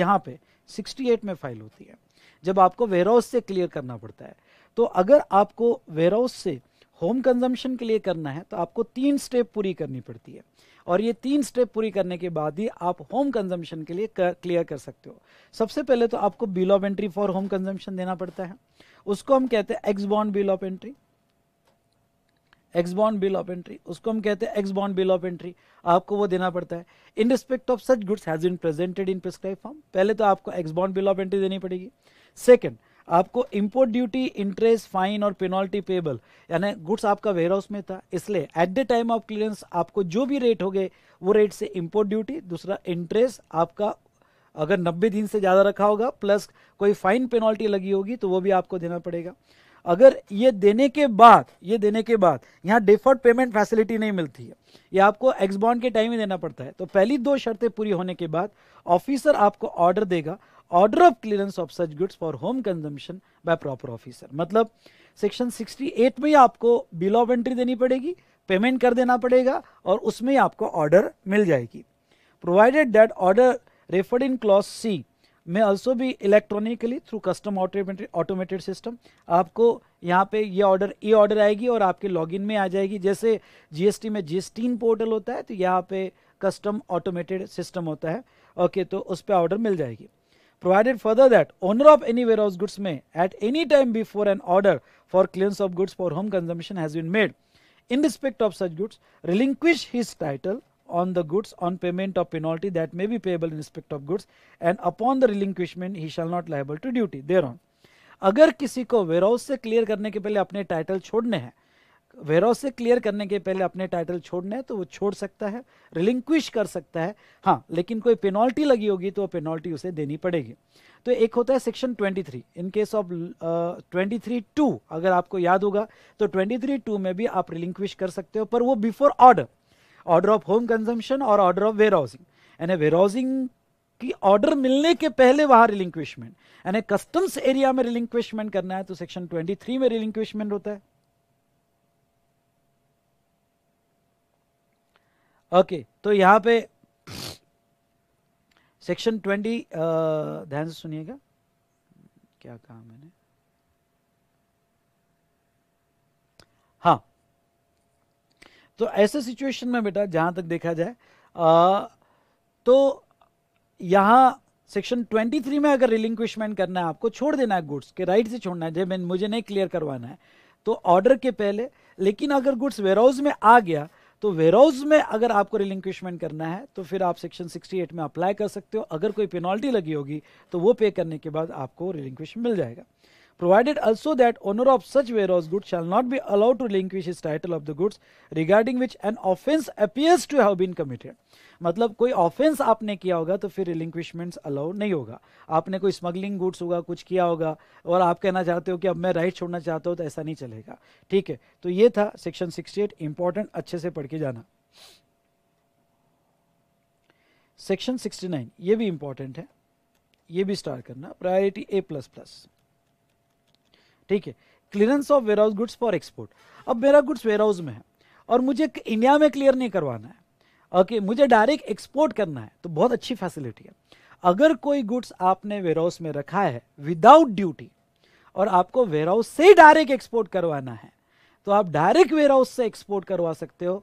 यहाँ पे 68 में फाइल होती है जब आपको वेयर हाउस से क्लियर करना पड़ता है तो अगर आपको वेयर हाउस से होम कंजम्पशन के लिए करना है तो आपको तीन स्टेप पूरी करनी पड़ती है और ये तीन स्टेप पूरी करने के बाद ही आप होम कंजम्पशन के लिए कर, क्लियर कर सकते हो सबसे पहले तो आपको bill of entry for home consumption देना पड़ता है उसको हम कहते हैं ex bond bill of entry ex bond bill of entry उसको हम कहते हैं ex bond bill of entry आपको वो देना पड़ता है in respect of such goods has been presented in prescribe form पहले तो आपको ex bond bill of entry देनी पड़ेगी सेकंड आपको इम्पोर्ट ड्यूटी इंटरेस्ट फाइन और पेनल्टी पेबल यानी गुड्स आपका वेयर हाउस में था इसलिए at the time of clearance आपको जो भी रेट हो गए वो रेट से इम्पोर्ट ड्यूटी दूसरा इंटरेस्ट आपका अगर 90 दिन से ज़्यादा रखा होगा प्लस कोई फाइन पेनल्टी लगी होगी तो वो भी आपको देना पड़ेगा अगर ये देने के बाद ये देने के बाद यहाँ डिफर्ड पेमेंट फैसिलिटी नहीं मिलती है ये आपको एक्स बॉन्ड के टाइम ही देना पड़ता है तो पहली दो शर्तें पूरी होने के बाद ऑफिसर आपको ऑर्डर देगा order of clearance of such goods for home consumption by proper officer मतलब सेक्शन 68 में ही आपको बिल ऑफ एंट्री देनी पड़ेगी पेमेंट कर देना पड़ेगा और उसमें आपको ऑर्डर मिल जाएगी provided that order referred in clause C may also be electronically through custom automated system ఆప్కో యహ పే యే ఆర్డర్ ఏ ఆర్డర్ ఆయేగి ఔర్ ఆప్కే లాగిన్ మే ఆ జాయేగి జైసే జీఎస్టీ మే జీస్టీన్ పోర్టల్ హోతా హై తో యహ పే కస్టమ్ ఆటోమేటెడ్ సిస్టం హోతా హై ఓకే తో ఉస్ పే ఆర్డర్ మిల్ జాయేగి provided further that owner of any warehoused goods may at any time before an order for clearance of goods for home consumption has been made in respect of such goods relinquish his title on the goods on payment of penalty that may be payable in respect of goods and upon the relinquishment he shall not liable to duty thereon अगर किसी को वेराउस से clear करने के पहले अपने title छोड़ने हैं वेराउस से क्लियर करने के पहले अपने टाइटल छोड़ने हैं तो वो छोड़ सकता है रिलिंक्विश कर सकता है हाँ लेकिन कोई पेनल्टी लगी होगी तो वो पेनल्टी उसे देनी पड़ेगी तो एक होता है section 23 in case of twenty three two अगर आपको याद होगा तो ट्वेंटी थ्री टू में भी आप रिलिंक्विश कर सकते हो पर वो before order order of home consumption और ऑर्डर ऑफ वेयर हाउसिंग यानी वेयर हाउसिंग की ऑर्डर मिलने के पहले वहां रिलिंक्विशमेंट यानी कस्टम्स एरिया में रिलिंक्विशमेंट करना है तो सेक्शन 23 में रिलिंक्विशमेंट होता है ओके okay, तो यहां पे सेक्शन 20 ध्यान से सुनिएगा क्या कहा मैंने तो ऐसे सिचुएशन में बेटा जहां तक देखा जाए आ, तो यहां सेक्शन 23 में अगर रिलिंक्विशमेंट करना है आपको छोड़ देना है गुड्स के राइट से छोड़ना है जब मुझे नहीं क्लियर करवाना है तो ऑर्डर के पहले लेकिन अगर गुड्स वेराउज में आ गया तो वेराउज में अगर आपको रिलिंक्विशमेंट करना है तो फिर आप सेक्शन 68 में अप्लाई कर सकते हो अगर कोई पेनल्टी लगी होगी तो वो पे करने के बाद आपको रिलिंक्विश मिल जाएगा provided also that owner of such warehouse goods shall not be allowed to relinquish his title of the goods regarding which an offence appears to have been committed मतलब कोई ऑफेंस आपने किया होगा तो फिर रिलिंक्विशमेंट्स अलाउ नहीं होगा आपने कोई स्मगलिंग गुड्स होगा कुछ किया होगा और आप कहना चाहते हो कि अब मैं राइट छोड़ना चाहता हूँ तो ऐसा नहीं चलेगा ठीक है तो ये था सेक्शन 68 एट इंपॉर्टेंट अच्छे से पढ़ के जाना सेक्शन 69 ये भी इंपॉर्टेंट है ये भी स्टार्ट करना प्रायोरिटी ए प्लस प्लस ठीक है clearance of warehouse goods for export अब मेरा गुड्स वेयर हाउस में है और मुझे इंडिया में क्लियर नहीं करवाना है ओके okay, मुझे डायरेक्ट एक्सपोर्ट करना है तो बहुत अच्छी फैसिलिटी है अगर कोई गुड्स आपने वेयर हाउस में रखा है विदाउट ड्यूटी और आपको वेयर हाउस से ही डायरेक्ट एक्सपोर्ट करवाना है तो आप डायरेक्ट वेयर हाउस से एक्सपोर्ट करवा सकते हो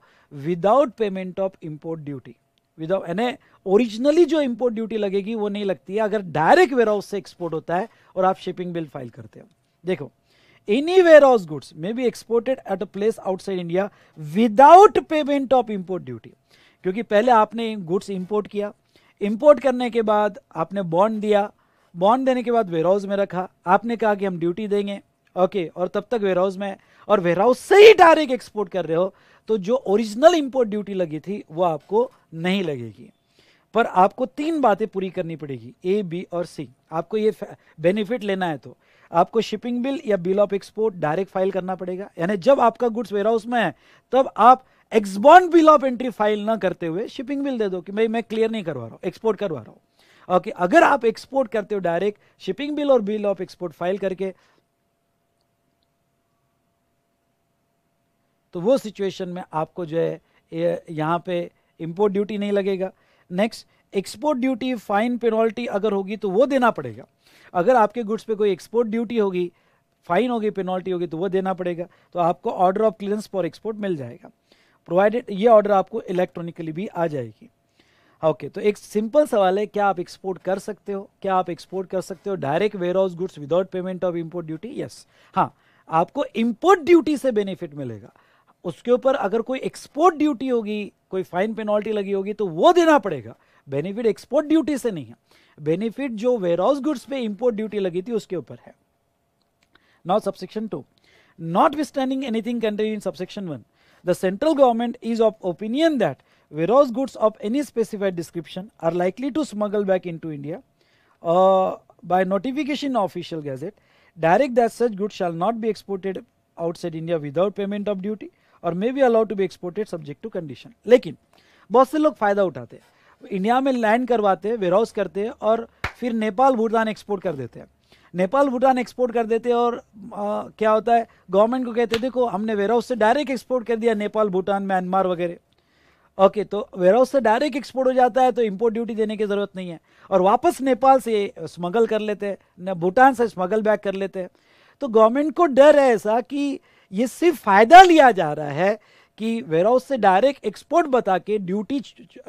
without payment of import duty without यानी ओरिजिनली जो इम्पोर्ट ड्यूटी लगेगी वो नहीं लगती है अगर डायरेक्ट वेयर हाउस से एक्सपोर्ट होता है और आप शिपिंग बिल फाइल करते हो देखो any warehouse goods may be exported at a place outside India without payment of import duty. क्योंकि पहले आपने गुड्स इंपोर्ट किया इंपोर्ट करने के बाद आपने बॉन्ड दिया बॉन्ड देने के बाद वेयरहाउस में रखा आपने कहा कि हम ड्यूटी देंगे ओके okay, और तब तक वेयरहाउस में और वेयरहाउस से ही डायरेक्ट एक्सपोर्ट कर रहे हो तो जो ओरिजिनल इंपोर्ट ड्यूटी लगी थी वो आपको नहीं लगेगी पर आपको तीन बातें पूरी करनी पड़ेगी ए बी और सी आपको ये बेनिफिट लेना है तो आपको शिपिंग बिल या bill of export direct file करना पड़ेगा यानी जब आपका गुड्स वेयर हाउस में है तब आप ex bond bill of entry file ना करते हुए शिपिंग बिल दे दो कि भाई मैं क्लियर नहीं करवा रहा हूँ एक्सपोर्ट करवा रहा हूँ ओके अगर आप एक्सपोर्ट करते हो डायरेक्ट शिपिंग बिल और बिल ऑफ एक्सपोर्ट फाइल करके तो वो सिचुएशन में आपको जो है यहाँ पे इम्पोर्ट ड्यूटी नहीं लगेगा next export duty fine penalty अगर होगी तो वो देना पड़ेगा अगर आपके गुड्स पे कोई एक्सपोर्ट ड्यूटी होगी फाइन होगी पेनल्टी होगी तो वो देना पड़ेगा तो आपको order of clearance for export मिल जाएगा प्रोवाइडेड ये ऑर्डर आपको इलेक्ट्रॉनिकली भी आ जाएगी ओके okay, तो एक सिंपल सवाल है क्या आप एक्सपोर्ट कर सकते हो क्या आप एक्सपोर्ट कर सकते हो direct warehouse goods without payment of import duty yes हाँ आपको इम्पोर्ट ड्यूटी से बेनिफिट मिलेगा उसके ऊपर अगर कोई एक्सपोर्ट ड्यूटी होगी कोई फाइन पेनल्टी लगी होगी तो वो देना पड़ेगा बेनिफिट एक्सपोर्ट ड्यूटी से नहीं है बेनिफिट जो वेयरहाउस गुड्स पे इंपोर्ट ड्यूटी लगी थी उसके ऊपर है not subsection two notwithstanding anything contrary in subsection one the central government is of opinion that warehouse goods of any specified description are likely to smuggle back in to India by notification official gazette direct that such goods shall not be exported outside India without payment of duty और may be allowed to be exported subject to condition लेकिन बहुत से लोग फायदा उठाते हैं India में land करवाते हैं हाउस करते और फिर नेपाल भूटान एक्सपोर्ट कर देते हैं नेपाल भूटान एक्सपोर्ट कर देते और आ, क्या होता है गवर्नमेंट को कहते देखो हमने वेयर से डायरेक्ट एक्सपोर्ट कर दिया नेपाल भूटान म्यांमार वगैरह ओके तो वेयर से डायरेक्ट एक्सपोर्ट हो जाता है तो इंपोर्ट ड्यूटी देने की ज़रूरत नहीं है और वापस नेपाल से स्मगल कर लेते हैं भूटान से स्मगल बैक कर लेते हैं तो गवर्नमेंट को डर है ऐसा कि ये सिर्फ फ़ायदा लिया जा रहा है कि वेयरहाउस से डायरेक्ट एक्सपोर्ट बता के ड्यूटी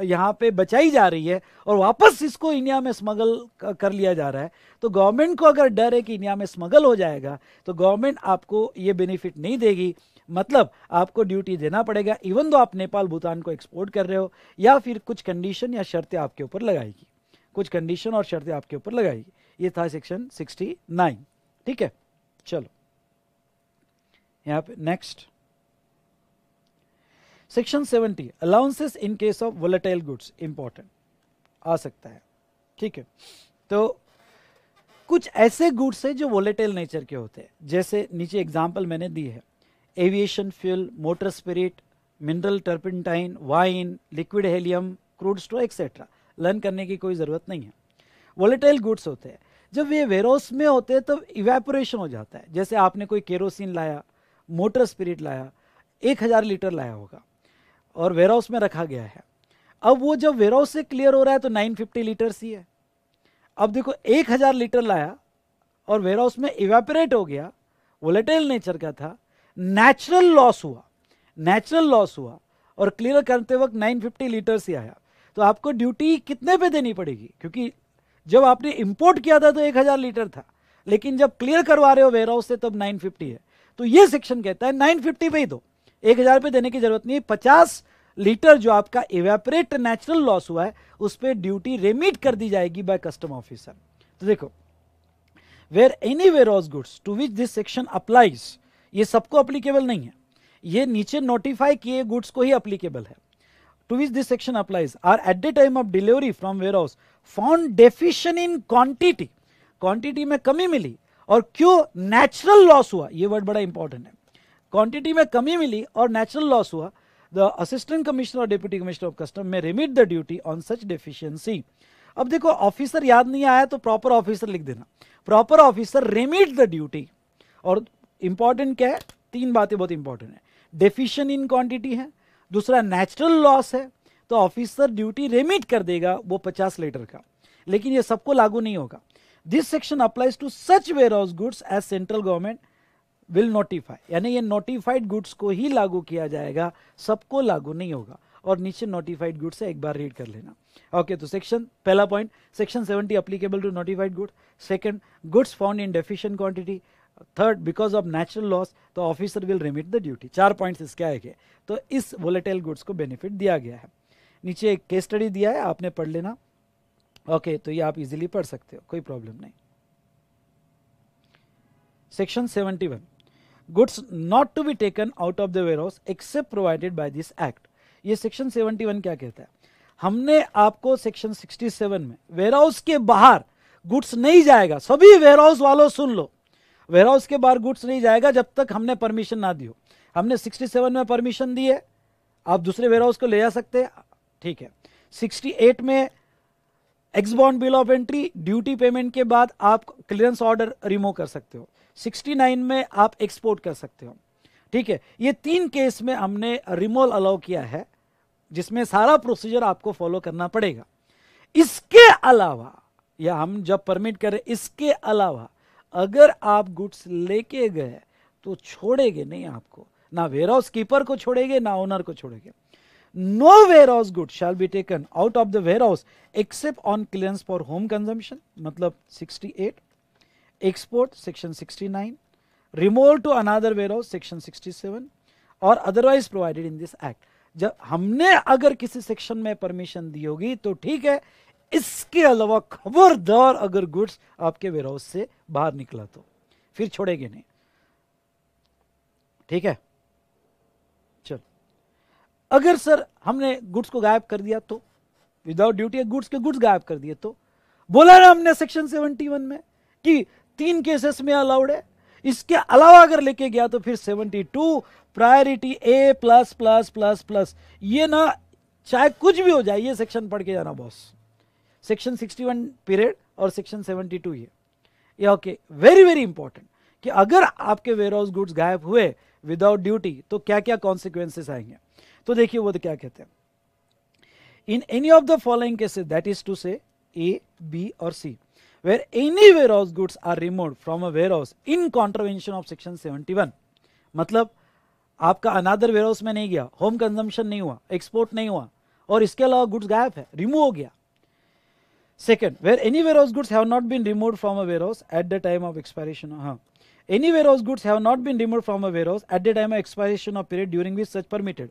यहाँ पे बचाई जा रही है और वापस इसको इंडिया में स्मगल कर लिया जा रहा है तो गवर्नमेंट को अगर डर है कि इंडिया में स्मगल हो जाएगा तो गवर्नमेंट आपको ये बेनिफिट नहीं देगी मतलब आपको ड्यूटी देना पड़ेगा इवन दो आप नेपाल भूटान को एक्सपोर्ट कर रहे हो या फिर कुछ कंडीशन या शर्तें आपके ऊपर लगाएगी कुछ कंडीशन और शर्तें आपके ऊपर लगाएगी ये था सेक्शन 69 ठीक है चलो यहाँ पे next section 70 allowances in case of volatile goods important आ सकता है ठीक है तो कुछ ऐसे गुड्स है जो वोलेटाइल नेचर के होते हैं जैसे नीचे एग्जाम्पल मैंने दी है aviation fuel motor spirit mineral turpentine wine liquid helium crude stow etcetera learn करने की कोई ज़रूरत नहीं है वोलेटाइल गुड्स होते हैं जब ये वेरोस में होते हैं तब इवेपोरेशन हो जाता है जैसे आपने कोई केरोसिन लाया मोटर स्पिरिट लाया एक हज़ार लीटर लाया होगा और वेयरहाउस में रखा गया है अब वो जब वेयरहाउस से क्लियर हो रहा है तो 950 लीटर सी है अब देखो 1000 लीटर लाया और वेयरहाउस में इवेपरेट हो गया वोलेटाइल नेचर का था नेचुरल लॉस हुआ नेचुरल लॉस हुआ और क्लियर करते वक्त 950 लीटर ही आया तो आपको ड्यूटी कितने पे देनी पड़ेगी क्योंकि जब आपने इंपोर्ट किया था तो हजार लीटर था लेकिन जब क्लियर करवा रहे हो वेयर हाउस से तब फिफ्टी है तो ये सेक्शन कहता है 950 पे ही दो एक हजार रुपये देने की जरूरत नहीं पचास लीटर जो आपका एवेपरेट नेचुरल लॉस हुआ है उस पर ड्यूटी रेमिट कर दी जाएगी बाय कस्टम ऑफिसर तो देखो where any housed goods to which this section applies ये सबको अप्लीकेबल नहीं है ये नीचे नोटिफाई किए गुड्स को ही अप्लीकेबल है to which this section applies are at the time of delivery from warehouse found deficient in quantity quantity में कमी मिली और क्यों नेचुरल लॉस हुआ ये वर्ड बड़ा इंपॉर्टेंट है क्वांटिटी में कमी मिली और नेचुरल लॉस हुआ द असिस्टेंट कमिश्नर और deputy commissioner of custom may remit the duty on such deficiency अब देखो ऑफिसर याद नहीं आया तो प्रॉपर ऑफिसर लिख देना proper officer remit the duty और इंपॉर्टेंट क्या है तीन बातें बहुत इंपॉर्टेंट है डेफिशियन इन क्वांटिटी है दूसरा नेचुरल लॉस है तो ऑफिसर ड्यूटी रेमिट कर देगा वो पचास लीटर का लेकिन ये सबको लागू नहीं होगा this section applies to such warehouse goods as central government will notify यानी ये नोटिफाइड गुड्स को ही लागू किया जाएगा सबको लागू नहीं होगा और नीचे नोटिफाइड गुड्स से एक बार रीड कर लेना ओके okay, तो सेक्शन पहला point section 70 applicable to notified good second goods found in deficient quantity third because of natural loss तो officer will remit the duty चार पॉइंट्स इसके गए तो इस वोलेटाइल गुड्स को बेनिफिट दिया गया है नीचे एक केस स्टडी दिया है आपने पढ़ लेना ओके okay, तो ये आप इजीली पढ़ सकते हो कोई प्रॉब्लम नहीं section one goods not to be taken out of the warehouse except provided by this act ये सेक्शन 71 क्या कहता है हमने आपको सेक्शन 67 में वेयरहाउस के बाहर गुड्स नहीं जाएगा सभी वेयरहाउस वालों सुन लो वेयरहाउस के बाहर गुड्स नहीं जाएगा जब तक हमने परमिशन ना दियो हो हमने 67 में परमिशन दी है आप दूसरे वेयरहाउस को ले जा सकते हैं ठीक है 68 में ex bond bill of entry duty payment के बाद आप क्लियरेंस ऑर्डर रिमूव कर सकते हो 69 में आप एक्सपोर्ट कर सकते हो ठीक है ये तीन केस में हमने रिमोल अलाउ किया है जिसमें सारा प्रोसीजर आपको फॉलो करना पड़ेगा इसके अलावा या हम जब परमिट करें इसके अलावा अगर आप गुड्स लेके गए तो छोड़ेंगे नहीं आपको ना वेयर हाउस कीपर को छोड़ेंगे ना ओनर को छोड़ेंगे house warehouse shall be taken out of the warehouse except on clearance for home consumption मतलब 68 export section 69 removal to another warehouse section 67 और otherwise provided in this act जब हमने अगर किसी सेक्शन में परमिशन दी होगी तो ठीक है इसके अलावा खबरदार अगर गुड्स आपके वेयर हाउस से बाहर निकला तो फिर छोड़ेंगे नहीं ठीक है चल अगर सर हमने गुड्स को गायब कर दिया तो विदाउट ड्यूटी गुड्स के गुड्स गायब कर दिए तो बोला ना हमने सेक्शन 71 में कि तीन केसेस में अलाउड है इसके अलावा अगर लेके गया तो फिर 72 priority A plus plus plus plus ये ना चाहे कुछ भी हो जाए ये सेक्शन पढ़ के जाना बॉस सेक्शन 61 पीरियड और सेक्शन 72 टू ये ओके वेरी वेरी इंपॉर्टेंट कि अगर आपके वेयर हाउस गुड्स गायब हुए विदाउट ड्यूटी तो क्या क्या कॉन्सिक्वेंसेस आएंगे तो देखिए वो तो क्या कहते हैं in any of the following cases that is to say A B और सी where any warehouse goods are removed from a warehouse in contravention of section 71 मतलब आपका अनादर वेयरहाउस में नहीं गया होम कंजम्पशन नहीं हुआ एक्सपोर्ट नहीं हुआ और इसके अलावा गुड्स गायब है रिमूव हो गया second where any warehouse goods have not been remove from a warehouse at the time of expiration हाँ any warehouse goods have not been remove from a warehouse at the time of expiration of period during which such permitted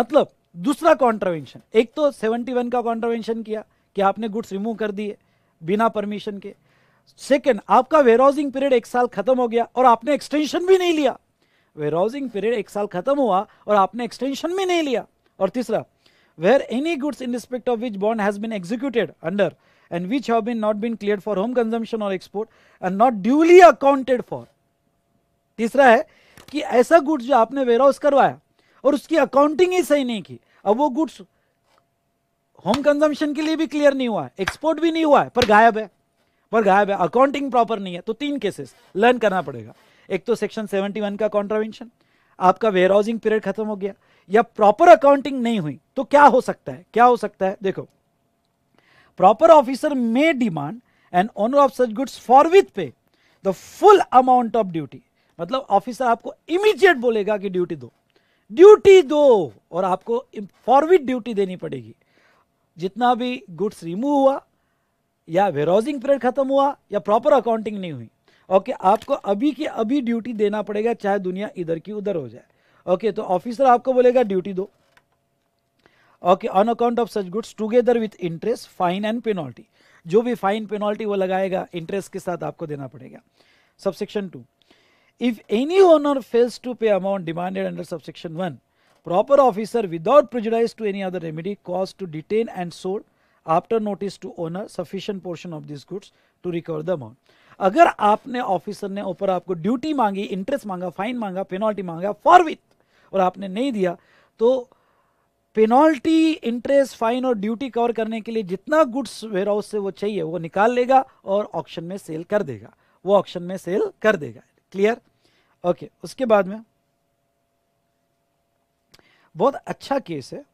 मतलब दूसरा contravention एक तो 71 का contravention किया कि आपने goods remove कर दिए बिना परमिशन के सेकेंड आपका वेराउजिंग पीरियड एक साल खत्म हो गया और आपने एक्सटेंशन भी नहीं लिया वेराउजिंग पीरियड एक साल खत्म हुआ और आपने एक्सटेंशन भी नहीं लिया और तीसरा where any goods in respect of which bond has been executed under and which have been not been clear for home consumption और export and not duly accounted for तीसरा है कि ऐसा गुड्स जो आपने वेयर हाउस करवाया और उसकी अकाउंटिंग ही सही नहीं की अब वो गुड्स होम कंजम्पशन के लिए भी क्लियर नहीं हुआ है एक्सपोर्ट भी नहीं हुआ है पर गायब है पर गायब है अकाउंटिंग प्रॉपर नहीं है तो तीन केसेस लर्न करना पड़ेगा एक तो सेक्शन 71 का कॉन्ट्रावेंशन आपका वेयर हाउसिंग पीरियड खत्म हो गया या प्रॉपर अकाउंटिंग नहीं हुई तो क्या हो सकता है क्या हो सकता है देखो proper officer may demand and owner of such goods for with pay the full amount of duty मतलब ऑफिसर आपको इमीडिएट बोलेगा कि ड्यूटी दो ड्यूटी दो और आपको फॉरविथ ड्यूटी देनी पड़ेगी जितना भी गुड्स रिमूव हुआ या वेरोजिंग पीरियड खत्म हुआ या प्रॉपर अकाउंटिंग नहीं हुई ओके आपको अभी की अभी ड्यूटी देना पड़ेगा चाहे दुनिया इधर की उधर हो जाए ओके तो ऑफिसर आपको बोलेगा ड्यूटी दो okay on account of such goods together with interest fine and penalty जो भी फाइन पेनल्टी वो लगाएगा इंटरेस्ट के साथ आपको देना पड़ेगा subsection two if any owner fails to pay amount demanded under subsection one proper officer without prejudice to any other remedy cause to detain and sold after notice to owner sufficient portion of these goods to recover the amount अगर आपने officer ने ऊपर आपको duty मांगी interest मांगा fine मांगा penalty मांगा for with और आपने नहीं दिया तो पेनल्टी इंटरेस्ट फाइन और ड्यूटी कवर करने के लिए जितना गुड्स वेयर हाउस से वो चाहिए वो निकाल लेगा और ऑक्शन में सेल कर देगा वो ऑक्शन में सेल कर देगा क्लियर ओके okay, उसके बाद में बहुत अच्छा केस है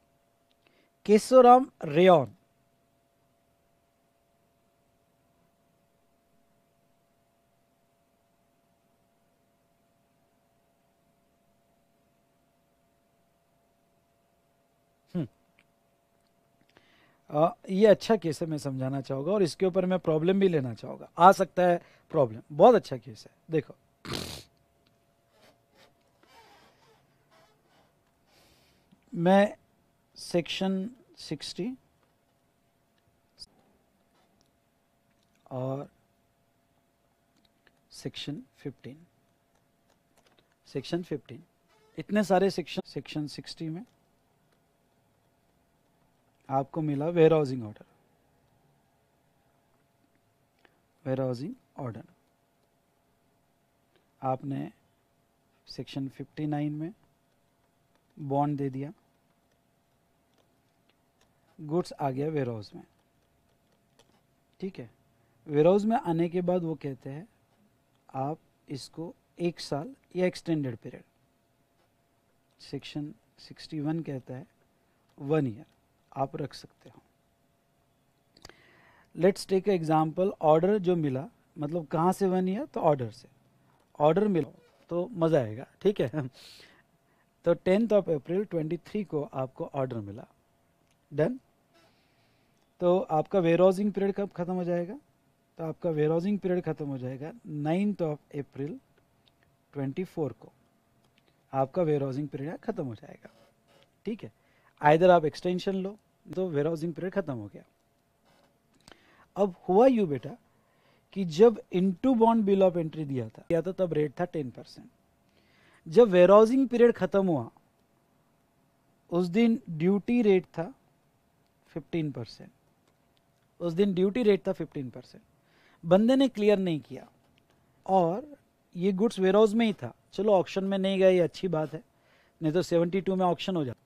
केशवराम रेन आ, हम्म। ये अच्छा केस है मैं समझाना चाहूँगा और इसके ऊपर मैं प्रॉब्लम भी लेना चाहूँगा आ सकता है प्रॉब्लम बहुत अच्छा केस है देखो मैं सेक्शन 60 और सेक्शन 15 सेक्शन 15 इतने सारे सेक्शन सेक्शन 60 में आपको मिला warehousing order warehousing order आपने सेक्शन 59 में बॉन्ड दे दिया गुड्स आ गया वेराउज में ठीक है वेराउज में आने के बाद वो कहते हैं आप इसको एक साल या एक्सटेंडेड पीरियड सेक्शन 61 कहता है वन ईयर आप रख सकते हो लेट्स टेक एग्जाम्पल ऑर्डर जो मिला मतलब कहाँ से वन ईयर तो ऑर्डर से ऑर्डर मिला तो मज़ा आएगा ठीक है [LAUGHS] तो टेंथ ऑफ अप्रैल 23 को आपको ऑर्डर मिला डन तो आपका वेयरहाउसिंग पीरियड कब ख़त्म हो जाएगा तो आपका वेयरहाउसिंग पीरियड ख़त्म हो जाएगा नाइन्थ ऑफ अप्रैल 24 को आपका वेयरहाउसिंग पीरियड ख़त्म हो जाएगा ठीक है आइधर आप एक्सटेंशन लो तो वेयरहाउसिंग पीरियड ख़त्म हो गया अब हुआ यू बेटा कि जब into bond bill of entry दिया था दिया था तब रेट था टेन परसेंट जब वेयरहाउसिंग पीरियड ख़त्म हुआ उस दिन ड्यूटी रेट था फिफ्टीन परसेंट उस दिन ड्यूटी रेट था 15 परसेंट बंदे ने क्लियर नहीं किया और ये गुड्स वेयर हाउस में ही था चलो ऑप्शन में नहीं गए ये अच्छी बात है नहीं तो 72 में ऑप्शन हो जाता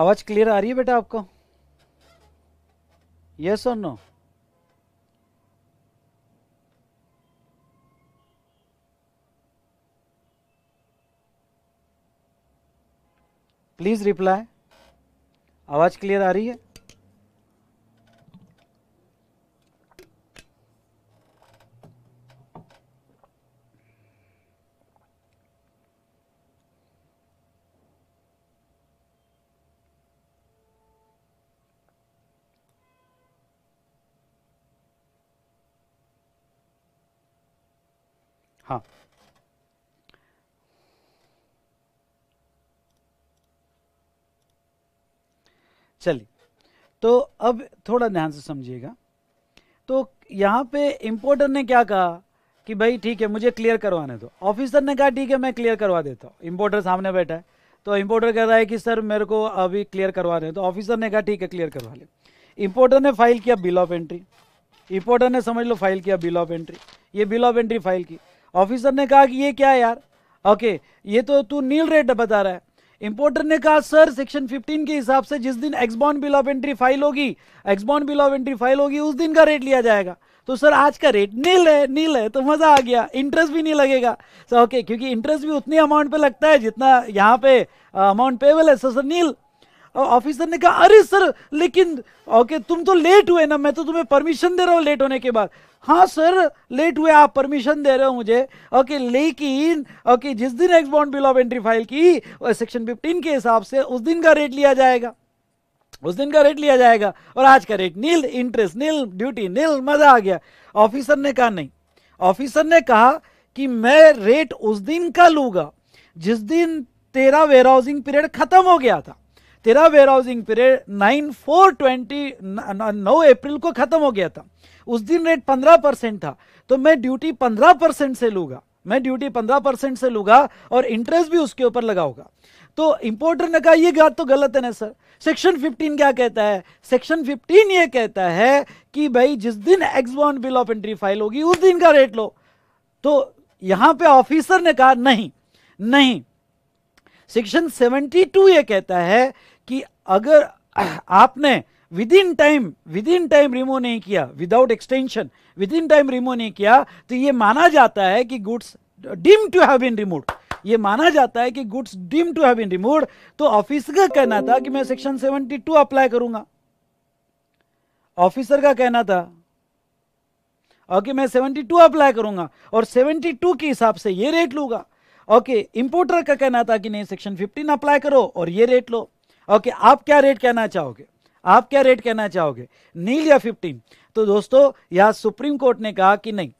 आवाज क्लियर आ रही है बेटा आपको यस और नो प्लीज रिप्लाई आवाज क्लियर आ रही है चलिए तो अब थोड़ा ध्यान से समझिएगा तो यहाँ पे इम्पोर्टर ने क्या कहा कि भाई ठीक है मुझे क्लियर करवाने दो ऑफिसर ने कहा ठीक है मैं क्लियर करवा देता हूँ इम्पोर्टर सामने बैठा है तो इम्पोर्टर कह रहा है कि सर मेरे को अभी क्लियर करवा दें तो ऑफिसर ने कहा ठीक है क्लियर करवा ले इम्पोर्टर ने फाइल किया बिल ऑफ एंट्री इम्पोर्टर ने समझ लो फाइल किया बिल ऑफ एंट्री ये बिल ऑफ एंट्री फाइल की ऑफिसर ने कहा कि ये क्या यार ओके ये तो तू नील रेट बता रहा है इंपोर्टर ने कहा सर सेक्शन 15 के हिसाब से जिस दिन exbond bill of entry file होगी exbond bill of entry file होगी उस दिन का रेट लिया जाएगा तो सर आज का रेट नील है नील है तो मजा आ गया इंटरेस्ट भी नहीं लगेगा सर ओके क्योंकि इंटरेस्ट भी उतनी अमाउंट पे लगता है जितना यहाँ पे अमाउंट uh, पेबल है सर सर नील ऑफिसर ने कहा अरे सर लेकिन ओके तुम तो लेट हुए ना मैं तो तुम्हें परमिशन दे रहा हूँ लेट होने के बाद हाँ सर लेट हुए आप परमिशन दे रहे हो मुझे ओके लेकिन ओके जिस दिन ex bond bill of entry file की सेक्शन फिफ्टीन के हिसाब से उस दिन का रेट लिया जाएगा उस दिन का रेट लिया जाएगा और आज का rate nil interest nil duty nil मजा आ गया ऑफिसर ने कहा नहीं ऑफिसर ने कहा कि मैं रेट उस दिन का लूंगा जिस दिन तेरा वेयर हाउसिंग पीरियड खत्म हो गया था तेरा warehousing period nine four twenty नौ अप्रैल को खत्म हो गया था उस दिन रेट पंद्रह परसेंट था तो मैं ड्यूटी पंद्रह परसेंट से लूंगा मैं ड्यूटी पंद्रह परसेंट से लूंगा और इंटरेस्ट भी उसके ऊपर लगाऊंगा तो इंपोर्टर ने कहा यह बात तो गलत है ना सर सेक्शन 15 क्या कहता है सेक्शन 15 ये कहता है कि भाई जिस दिन ex bond bill of entry file होगी उस दिन का रेट लो तो यहां पे ऑफिसर ने कहा नहीं नहीं सेक्शन 72 ये कहता है कि अगर आपने within time within time remove नहीं किया without extension within time remove नहीं किया तो ये माना जाता है कि goods deem to have been removed ये माना जाता है कि goods deem to have been removed तो ऑफिसर का कहना था कि मैं सेक्शन 72 अप्लाई करूंगा ऑफिसर का कहना था ओके मैं 72 अप्लाई करूंगा और 72 के हिसाब से ये रेट लूंगा ओके इंपोर्टर का कहना था कि नहीं सेक्शन 15 अप्लाई करो और ये रेट लो ओके आप क्या रेट कहना चाहोगे आप क्या रेट कहना चाहोगे नील या फिफ्टीन तो दोस्तों यहाँ सुप्रीम कोर्ट ने कहा कि नहीं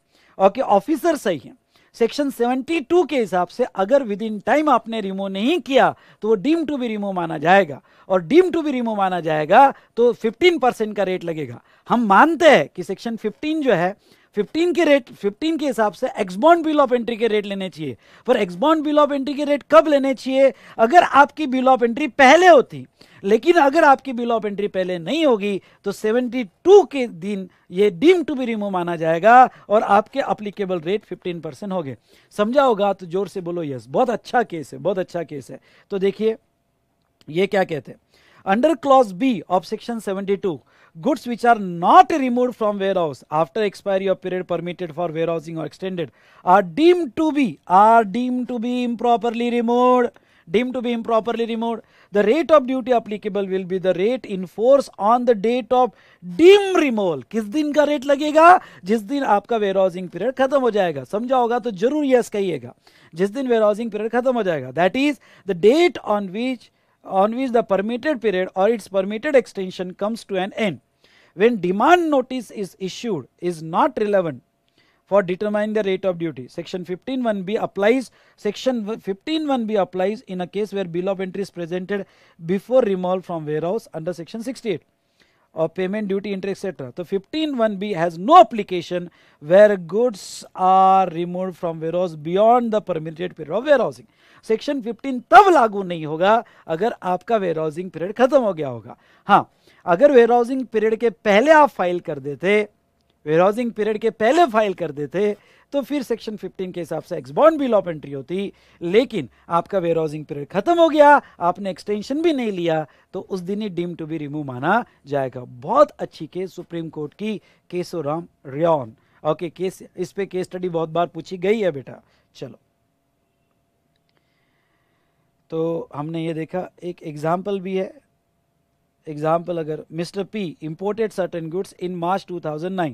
ओके ऑफिसर सही है सेक्शन 72 के हिसाब से अगर विद इन टाइम आपने रिमूव नहीं किया तो वो डीम टू बी रिमूव माना जाएगा और डीम टू बी रिमूव माना जाएगा तो 15 परसेंट का रेट लगेगा हम मानते हैं कि सेक्शन 15 जो है 15 के रेट 15 के हिसाब से एक्सबॉन्ड बिल ऑफ एंट्री के रेट लेने चाहिए पर एक्सबॉन्ड बिल ऑफ एंट्री के रेट कब लेने चाहिए अगर आपकी बिल ऑफ एंट्री पहले होती लेकिन अगर आपकी बिल ऑफ एंट्री पहले नहीं होगी तो 72 के दिन ये डीम टू बी रिमूव माना जाएगा और आपके अप्लीकेबल रेट 15 परसेंट हो गए समझा होगा तो जोर से बोलो यस बहुत अच्छा केस है बहुत अच्छा केस है तो देखिए ये क्या कहते हैं under clause B of section 72 goods which are not removed from warehouse after expiry of period permitted for warehousing or extended are deemed to be are deemed to be improperly removed deemed to be improperly removed the rate of duty applicable will be the rate in force on the date of deem removal किस दिन का rate लगेगा जिस दिन आपका where warehousing period खत्म हो जाएगा समझा होगा तो जरूर यस कहिएगा जिस दिन वेयर हाउसिंग पीरियड खत्म हो जाएगा that is the date on which on which the permitted period or its permitted extension comes to an end. When demand notice is issued is not relevant for determining the rate of duty. Section 15.1b applies, section 15.1b applies in a case where bill of entry is presented before removal from warehouse under section 68 or payment duty interest etc. So 15.1b has no application where goods are removed from warehouse beyond the permitted period of warehousing. Section 15 तब लागू नहीं होगा अगर आपका warehousing period खत्म हो गया होगा हाँ अगर वेयरहाउसिंग पीरियड के पहले आप फाइल कर देते वेयरहाउसिंग पीरियड के पहले फाइल कर देते तो फिर सेक्शन 15 के हिसाब से एक्सबॉन्ड बिल ऑफ एंट्री होती लेकिन आपका वेयरहाउसिंग पीरियड खत्म हो गया आपने एक्सटेंशन भी नहीं लिया तो उस दिन ही डीम टू बी रिमूव माना जाएगा बहुत अच्छी केस सुप्रीम कोर्ट की केसोराम रियॉन ओके केस इस पे केस स्टडी बहुत बार पूछी गई है बेटा चलो तो हमने ये देखा एक एग्ज़ाम्पल भी है एग्ज़ाम्पल अगर mister P imported certain goods in March 2009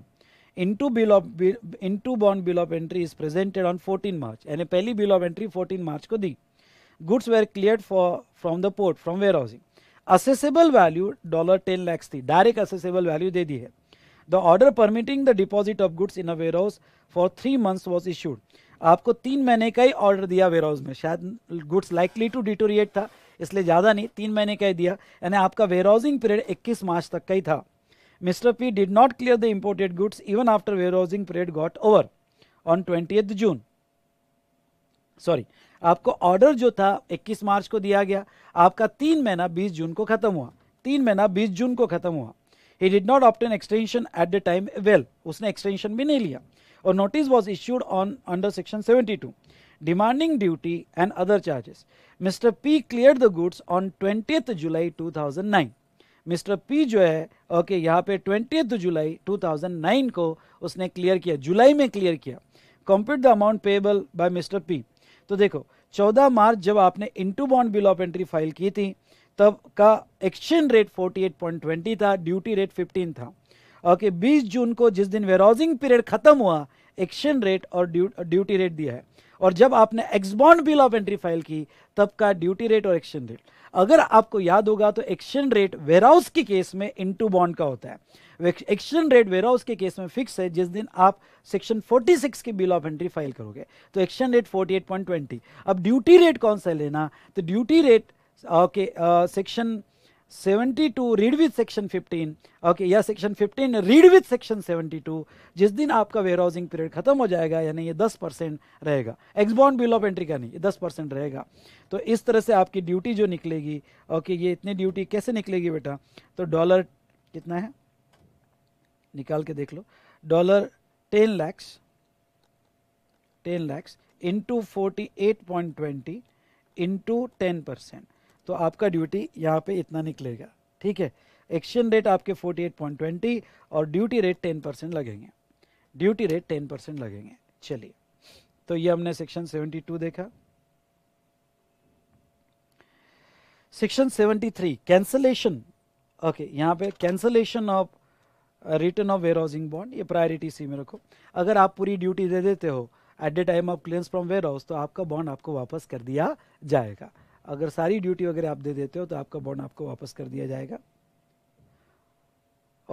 into bill of into bond bill of entry is presented on 14 March यानी पहली बिल ऑफ एंट्री 14 मार्च को the goods were clear for from the port from warehousing assessable value dollar ten lakhs थी direct assessable value दे दी है the order permitting the deposit of goods in a warehouse for three months was issued आपको तीन महीने का ही order दिया वेयर हाउस में शायद गुड्स लाइकली टू डिटोरिएट था इसलिए ज़्यादा नहीं तीन महीने का ही दिया यानी आपका वेयर हाउसिंग पीरियड इक्कीस मार्च तक का ही था mister P did not clear the imported goods even after warehousing period got over on twenty June sorry आपको ऑर्डर जो था 21 मार्च को दिया गया आपका तीन महीना 20 जून को खत्म हुआ तीन महीना 20 जून को खत्म हुआ ही did not obtain extension at the time well उसने एक्सटेंशन भी नहीं लिया or notice was issued on under section 72 demanding duty and other charges. Mr. P cleared the goods on 20th July 2009. Mister P जो है okay okay, यहाँ पे twenty जुलाई 2009 को उसने क्लियर किया जुलाई में क्लियर किया compute the amount payable by mister P तो देखो 14 मार्च जब आपने into bond bill of entry file की थी तब का एक्सचेंज रेट 48.20 था ड्यूटी रेट 15 था ओके बीस जून को जिस दिन वेराउजिंग पीरियड खत्म हुआ एक्शन रेट और ड्यू, ड्यूटी रेट दिया है और जब आपने exbond bill of entry file की तब का ड्यूटी रेट और एक्शन रेट अगर आपको याद होगा तो एक्शन रेट वेराउस के केस में इनटू बॉन्ड का होता है एक्शन रेट वेराउस के केस में फिक्स है जिस दिन आप सेक्शन 46 की बिल ऑफ एंट्री फाइल करोगे तो एक्शन रेट 48.20 अब ड्यूटी रेट कौन सा लेना तो duty rate okay section uh, 72 read with section 15 okay या सेक्शन 15 रीड विद सेक्शन 72 जिस दिन आपका वेयर पीरियड खत्म हो जाएगा यानी ये 10 परसेंट रहेगा एक्सबॉन्ड बिल ऑफ एंट्री का नहीं ये 10 परसेंट रहेगा तो इस तरह से आपकी ड्यूटी जो निकलेगी ओके ये इतनी ड्यूटी कैसे निकलेगी बेटा तो डॉलर कितना है निकाल के देख लो dollar ten lakhs ten lakhs into forty eight point twenty into ten percent तो आपका ड्यूटी यहाँ पे इतना निकलेगा ठीक है एक्सचेंज रेट आपके 48.20 और ड्यूटी रेट 10 परसेंट लगेंगे ड्यूटी रेट 10 परसेंट लगेंगे चलिए तो ये हमने सेक्शन 72 देखा सेक्शन 73 कैंसलेशन ओके यहाँ पे cancellation of return of warehousing bond ये प्रायोरिटी सी में रखो अगर आप पूरी ड्यूटी दे देते हो at the time of clear from warehouse तो आपका बॉन्ड आपको वापस कर दिया जाएगा अगर सारी ड्यूटी वगैरह आप दे देते हो तो आपका बॉन्ड आपको वापस कर दिया जाएगा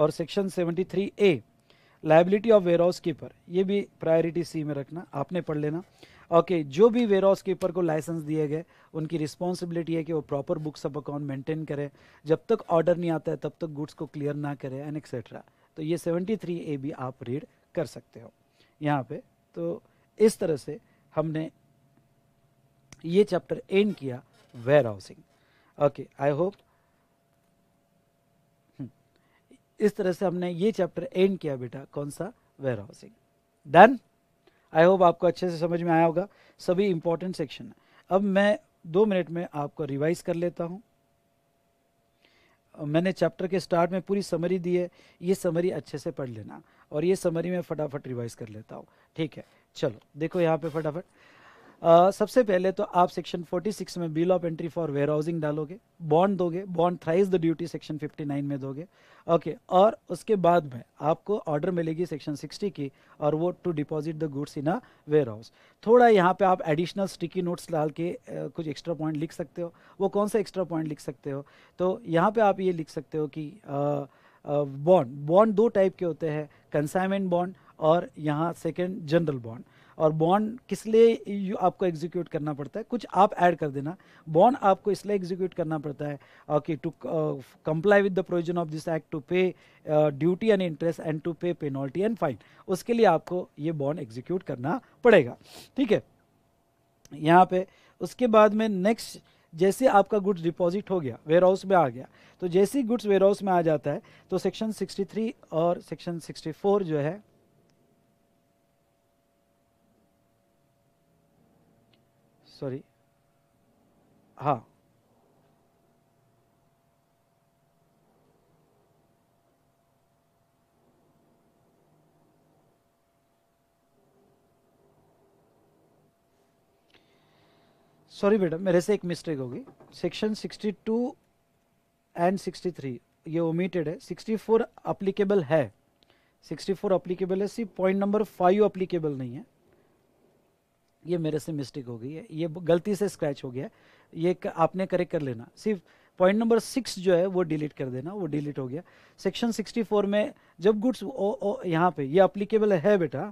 और section 73 A liability of warehouse keeper ये भी प्रायोरिटी सी में रखना आपने पढ़ लेना ओके okay, जो भी वेयर हाउस कीपर को लाइसेंस दिए गए उनकी रिस्पॉन्सिबिलिटी है कि वो proper books of account maintain करें जब तक ऑर्डर नहीं आता है तब तक गुड्स को क्लियर ना करें एंड एक्सेट्रा तो ये 73 ए भी आप रीड कर सकते हो यहाँ पे तो इस तरह से हमने ये चैप्टर एंड किया वेयरहाउसिंग ओके आई होप इस तरह से हमने ये चैप्टर एंड किया बेटा कौन सा warehousing done I hope आपको अच्छे से समझ में आया होगा सभी इंपॉर्टेंट सेक्शन है अब मैं दो मिनट में आपको रिवाइज कर लेता हूं मैंने चैप्टर के स्टार्ट में पूरी समरी दी है ये समरी अच्छे से पढ़ लेना और ये समरी में फटाफट रिवाइज कर लेता हूं ठीक है चलो देखो यहां पे फटाफट सबसे पहले तो आप सेक्शन 46 में bill of entry for warehousing डालोगे बॉन्ड दोगे bond thrice the duty section 59 में दोगे ओके okay, और उसके बाद में आपको ऑर्डर मिलेगी सेक्शन 60 की और वो to deposit the goods in a warehouse थोड़ा यहाँ पे आप एडिशनल स्टिकी नोट्स डाल के कुछ एक्स्ट्रा पॉइंट लिख सकते हो वो कौन सा एक्स्ट्रा पॉइंट लिख सकते हो तो यहाँ पर आप ये लिख सकते हो कि बॉन्ड बॉन्ड दो टाइप के होते हैं कंसाइनमेंट बॉन्ड और यहाँ सेकेंड जनरल बॉन्ड और बॉन्ड किस लिए आपको एग्जीक्यूट करना पड़ता है कुछ आप ऐड कर देना बॉन्ड आपको इसलिए एग्जीक्यूट करना पड़ता है okay to comply with the provision of this act to pay duty and interest and to pay penalty and fine उसके लिए आपको ये बॉन्ड एग्जीक्यूट करना पड़ेगा ठीक है यहाँ पे उसके बाद में नेक्स्ट जैसे आपका गुड्स डिपॉजिट हो गया वेयर हाउस में आ गया तो जैसे ही गुड्स वेयर हाउस में आ जाता है तो सेक्शन 63 और सेक्शन 64 जो है सॉरी हाँ सॉरी बेटा मेरे से एक मिस्टेक होगी सेक्शन 62 एंड 63 ये ओमिटेड है 64 अप्लीकेबल है 64 अप्लीकेबल है सिर्फ पॉइंट नंबर फाइव अप्लीकेबल नहीं है ये मेरे से मिस्टेक हो गई है ये गलती से स्क्रैच हो गया है ये आपने करेक्ट कर लेना सिर्फ पॉइंट नंबर सिक्स जो है वो डिलीट कर देना वो डिलीट हो गया सेक्शन 64 में जब गुड्स यहाँ पे ये अप्लीकेबल है बेटा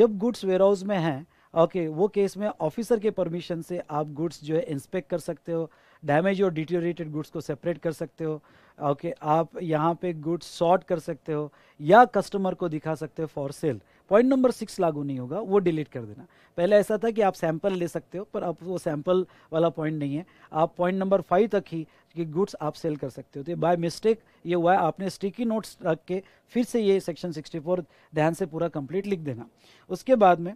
जब गुड्स वेयरहाउस में है ओके वो केस में ऑफिसर के परमिशन से आप गुड्स जो है इंस्पेक्ट कर सकते हो डैमेज और डिटोरेटेड गुड्स को सेपरेट कर सकते हो ओके आप यहाँ पे गुड्स शॉर्ट कर सकते हो या कस्टमर को दिखा सकते हो for sale point number six लागू नहीं होगा वो डिलीट कर देना पहले ऐसा था कि आप सैंपल ले सकते हो पर अब वो सैंपल वाला पॉइंट नहीं है आप पॉइंट नंबर फाइव तक ही कि गुड्स आप सेल कर सकते हो तो बाय मिस्टेक ये हुआ है आपने स्टिकी नोट्स रख के फिर से ये सेक्शन 64 ध्यान से पूरा कंप्लीट लिख देना उसके बाद में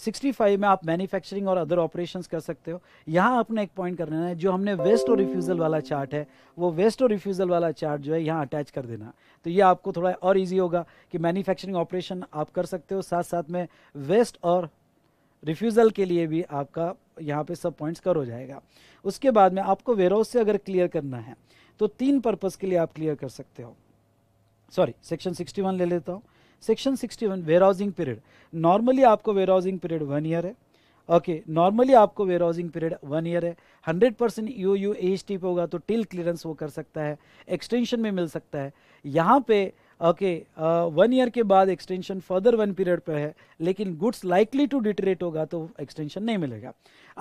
65 में आप मैन्युफैक्चरिंग और अदर ऑपरेशंस कर सकते हो यहाँ आपने एक पॉइंट कर लेना है जो हमने वेस्ट और रिफ्यूज़ल वाला चार्ट है वो वेस्ट और रिफ्यूज़ल वाला चार्ट जो है यहाँ अटैच कर देना तो ये आपको थोड़ा और ईजी होगा कि मैन्युफैक्चरिंग ऑपरेशन आप कर सकते हो साथ साथ में वेस्ट और रिफ्यूज़ल के लिए भी आपका यहाँ पे सब पॉइंट्स कर हो जाएगा उसके बाद में आपको वेयरहाउस से अगर क्लियर करना है तो तीन पर्पज़ के लिए आप क्लियर कर सकते हो सॉरी सेक्शन 61 ले लेता हूँ section 61 warehousing period normally आपको warehousing period one year है ओके okay, नॉर्मली आपको warehousing period one year है hundred percent U U H होगा तो टिल क्लियरेंस वो कर सकता है एक्सटेंशन में मिल सकता है यहाँ पे ओके वन ईयर के बाद एक्सटेंशन फर्दर वन पीरियड पर है लेकिन गुड्स लाइकली टू डिटरेट होगा तो एक्सटेंशन नहीं मिलेगा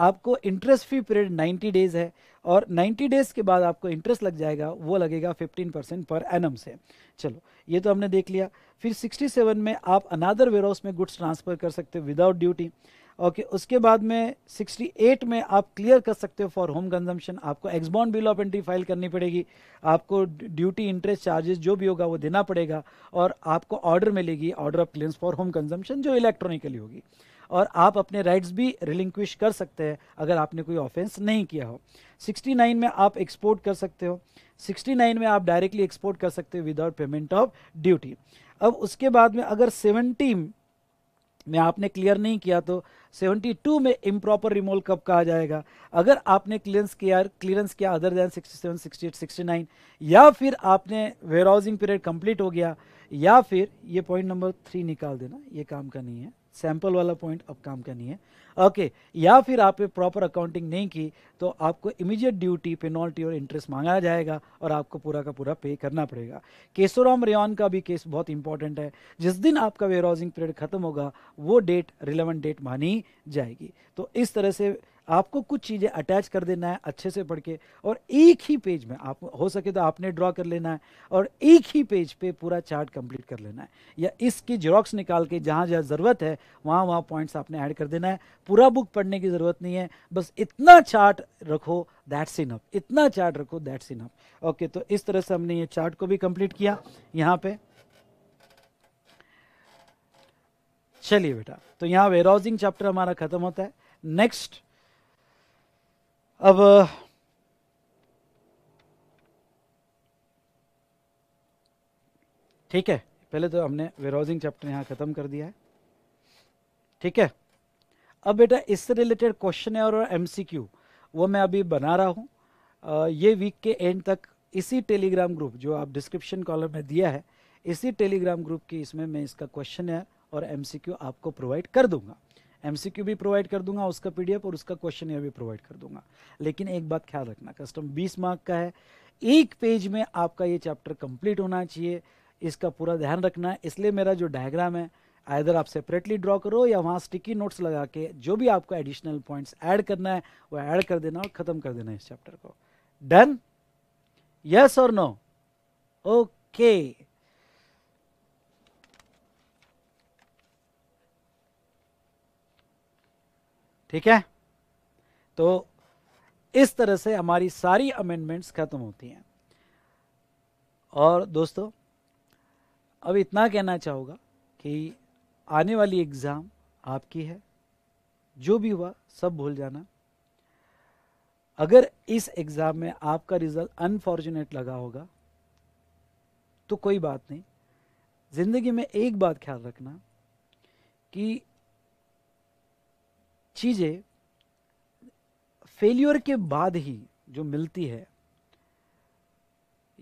आपको इंटरेस्ट फी पीरियड 90 डेज है और 90 डेज के बाद आपको इंटरेस्ट लग जाएगा वो लगेगा 15 परसेंट पर एनम से चलो ये तो हमने देख लिया फिर 67 में आप अनादर वेयर हाउस में गुड्स ट्रांसफ़र कर सकते हो विदाउट ड्यूटी ओके okay, उसके बाद में 68 में आप क्लियर कर सकते हो फॉर होम कंजम्पशन आपको एक्सबॉन्ड बिल ऑफ एंट्री फाइल करनी पड़ेगी आपको ड्यूटी इंटरेस्ट चार्जेस जो भी होगा वो देना पड़ेगा और आपको ऑर्डर मिलेगी order of clearance for home consumption जो इलेक्ट्रॉनिकली होगी और आप अपने राइट्स भी रिलिंक्विश कर सकते हैं अगर आपने कोई ऑफेंस नहीं किया हो 69 में आप एक्सपोर्ट कर सकते हो 69 में आप डायरेक्टली एक्सपोर्ट कर सकते हो विदाउट पेमेंट ऑफ ड्यूटी अब उसके बाद में अगर 70 में आपने क्लियर नहीं किया तो 72 में इम्प्रॉपर रिमोल कब कहा जाएगा अगर आपने क्लियरेंस किया क्लियरेंस किया अदर देन 67, 68, 69 या फिर आपने वेयर हाउसिंग पीरियड कंप्लीट हो गया या फिर ये पॉइंट नंबर थ्री निकाल देना ये काम का नहीं है सैंपल वाला पॉइंट अब काम का नहीं है ओके okay, या फिर आपने प्रॉपर अकाउंटिंग नहीं की तो आपको इमीडिएट ड्यूटी पेनल्टी और इंटरेस्ट मांगा जाएगा और आपको पूरा का पूरा पे करना पड़ेगा केसोराम रेन का भी केस बहुत इंपॉर्टेंट है जिस दिन आपका वेयर हाउसिंग पीरियड खत्म होगा वो डेट रिलेवेंट डेट मानी जाएगी तो इस तरह से आपको कुछ चीज़ें अटैच कर देना है अच्छे से पढ़ के और एक ही पेज में आप हो सके तो आपने ड्रॉ कर लेना है और एक ही पेज पे पूरा चार्ट कंप्लीट कर लेना है या इसकी जेरोक्स निकाल के जहाँ जहाँ ज़रूरत है वहाँ वहाँ पॉइंट्स आपने ऐड कर देना है पूरा बुक पढ़ने की ज़रूरत नहीं है बस इतना चार्ट रखो दैट्स इनफ इतना चार्ट रखो दैट्स इनफ ओके तो इस तरह से हमने ये चार्ट को भी कंप्लीट किया यहाँ पर चलिए बेटा तो यहाँ वेराउजिंग चैप्टर हमारा ख़त्म होता है नेक्स्ट अब ठीक है पहले तो हमने वेराउजिंग चैप्टर यहां ख़त्म कर दिया है ठीक है अब बेटा इससे रिलेटेड क्वेश्चन है और एमसीक्यू वो मैं अभी बना रहा हूँ ये वीक के एंड तक इसी टेलीग्राम ग्रुप जो आप डिस्क्रिप्शन कॉलर में दिया है इसी टेलीग्राम ग्रुप की इसमें मैं इसका क्वेश्चन है और एमसीक्यू आपको प्रोवाइड कर दूंगा एमसीक्यू भी प्रोवाइड कर दूंगा उसका पीडीएफ और उसका क्वेश्चन भी प्रोवाइड कर दूंगा लेकिन एक बात ख्याल रखना कस्टम 20 मार्क का है एक पेज में आपका ये चैप्टर कंप्लीट होना चाहिए इसका पूरा ध्यान रखना है इसलिए मेरा जो डायग्राम है आइर आप सेपरेटली ड्रॉ करो या वहाँ स्टिकी नोट्स लगा के जो भी आपको एडिशनल पॉइंट्स ऐड करना है वो ऐड कर देना और ख़त्म कर देना इस चैप्टर को डन यस और नो ओके ठीक है तो इस तरह से हमारी सारी अमेंडमेंट्स ख़त्म होती हैं और दोस्तों अब इतना कहना चाहूँगा कि आने वाली एग्ज़ाम आपकी है जो भी हुआ सब भूल जाना अगर इस एग्ज़ाम में आपका रिज़ल्ट अनफॉर्चुनेट लगा होगा तो कोई बात नहीं ज़िंदगी में एक बात ख्याल रखना कि चीज़ें फेलियर के बाद ही जो मिलती है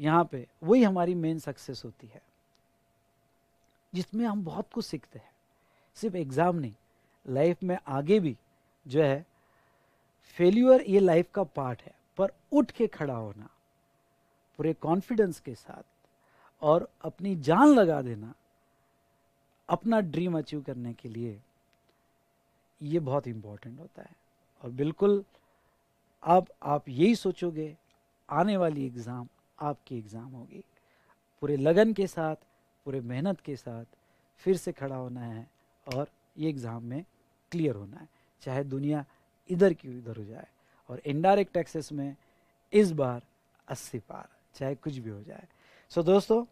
यहाँ पे वही हमारी मेन सक्सेस होती है जिसमें हम बहुत कुछ सीखते हैं सिर्फ एग्ज़ाम नहीं लाइफ में आगे भी जो है फेल्यूर ये लाइफ का पार्ट है पर उठ के खड़ा होना पूरे कॉन्फिडेंस के साथ और अपनी जान लगा देना अपना ड्रीम अचीव करने के लिए ये बहुत इम्पोर्टेंट होता है और बिल्कुल अब आप यही सोचोगे आने वाली एग्ज़ाम आपकी एग्ज़ाम होगी पूरे लगन के साथ पूरे मेहनत के साथ फिर से खड़ा होना है और ये एग्ज़ाम में क्लियर होना है चाहे दुनिया इधर की उधर हो जाए और इनडायरेक्ट टैक्सेस में इस बार अस्सी पार चाहे कुछ भी हो जाए सो so, दोस्तों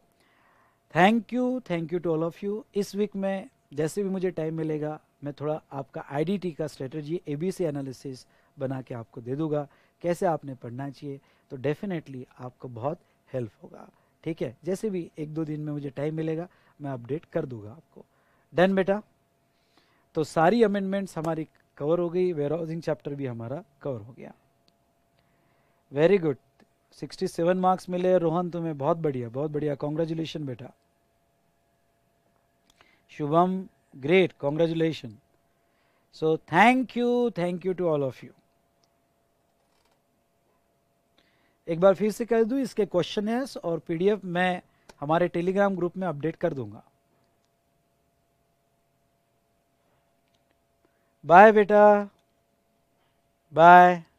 thank you thank you to all of you इस वीक में जैसे भी मुझे टाइम मिलेगा मैं थोड़ा आपका आईडीटी का स्ट्रेटजी एबीसी एनालिसिस बना के आपको दे दूंगा कैसे आपने पढ़ना चाहिए तो डेफिनेटली आपको बहुत हेल्प होगा ठीक है जैसे भी एक दो दिन में मुझे टाइम मिलेगा मैं अपडेट कर दूंगा आपको डन बेटा तो सारी अमेंडमेंट्स हमारी कवर हो गई वेयर हाउसिंग चैप्टर भी हमारा कवर हो गया वेरी गुड 67 मार्क्स मिले रोहन तुम्हें बहुत बढ़िया बहुत बढ़िया कॉन्ग्रेचुलेशन बेटा Shubham Great, congratulations. So thank you, thank you to all of you. एक बार फिर से कर दूँ इसके क्वेश्चन और पीडीएफ मैं हमारे टेलीग्राम ग्रुप में अपडेट कर दूंगा बाय बेटा बाय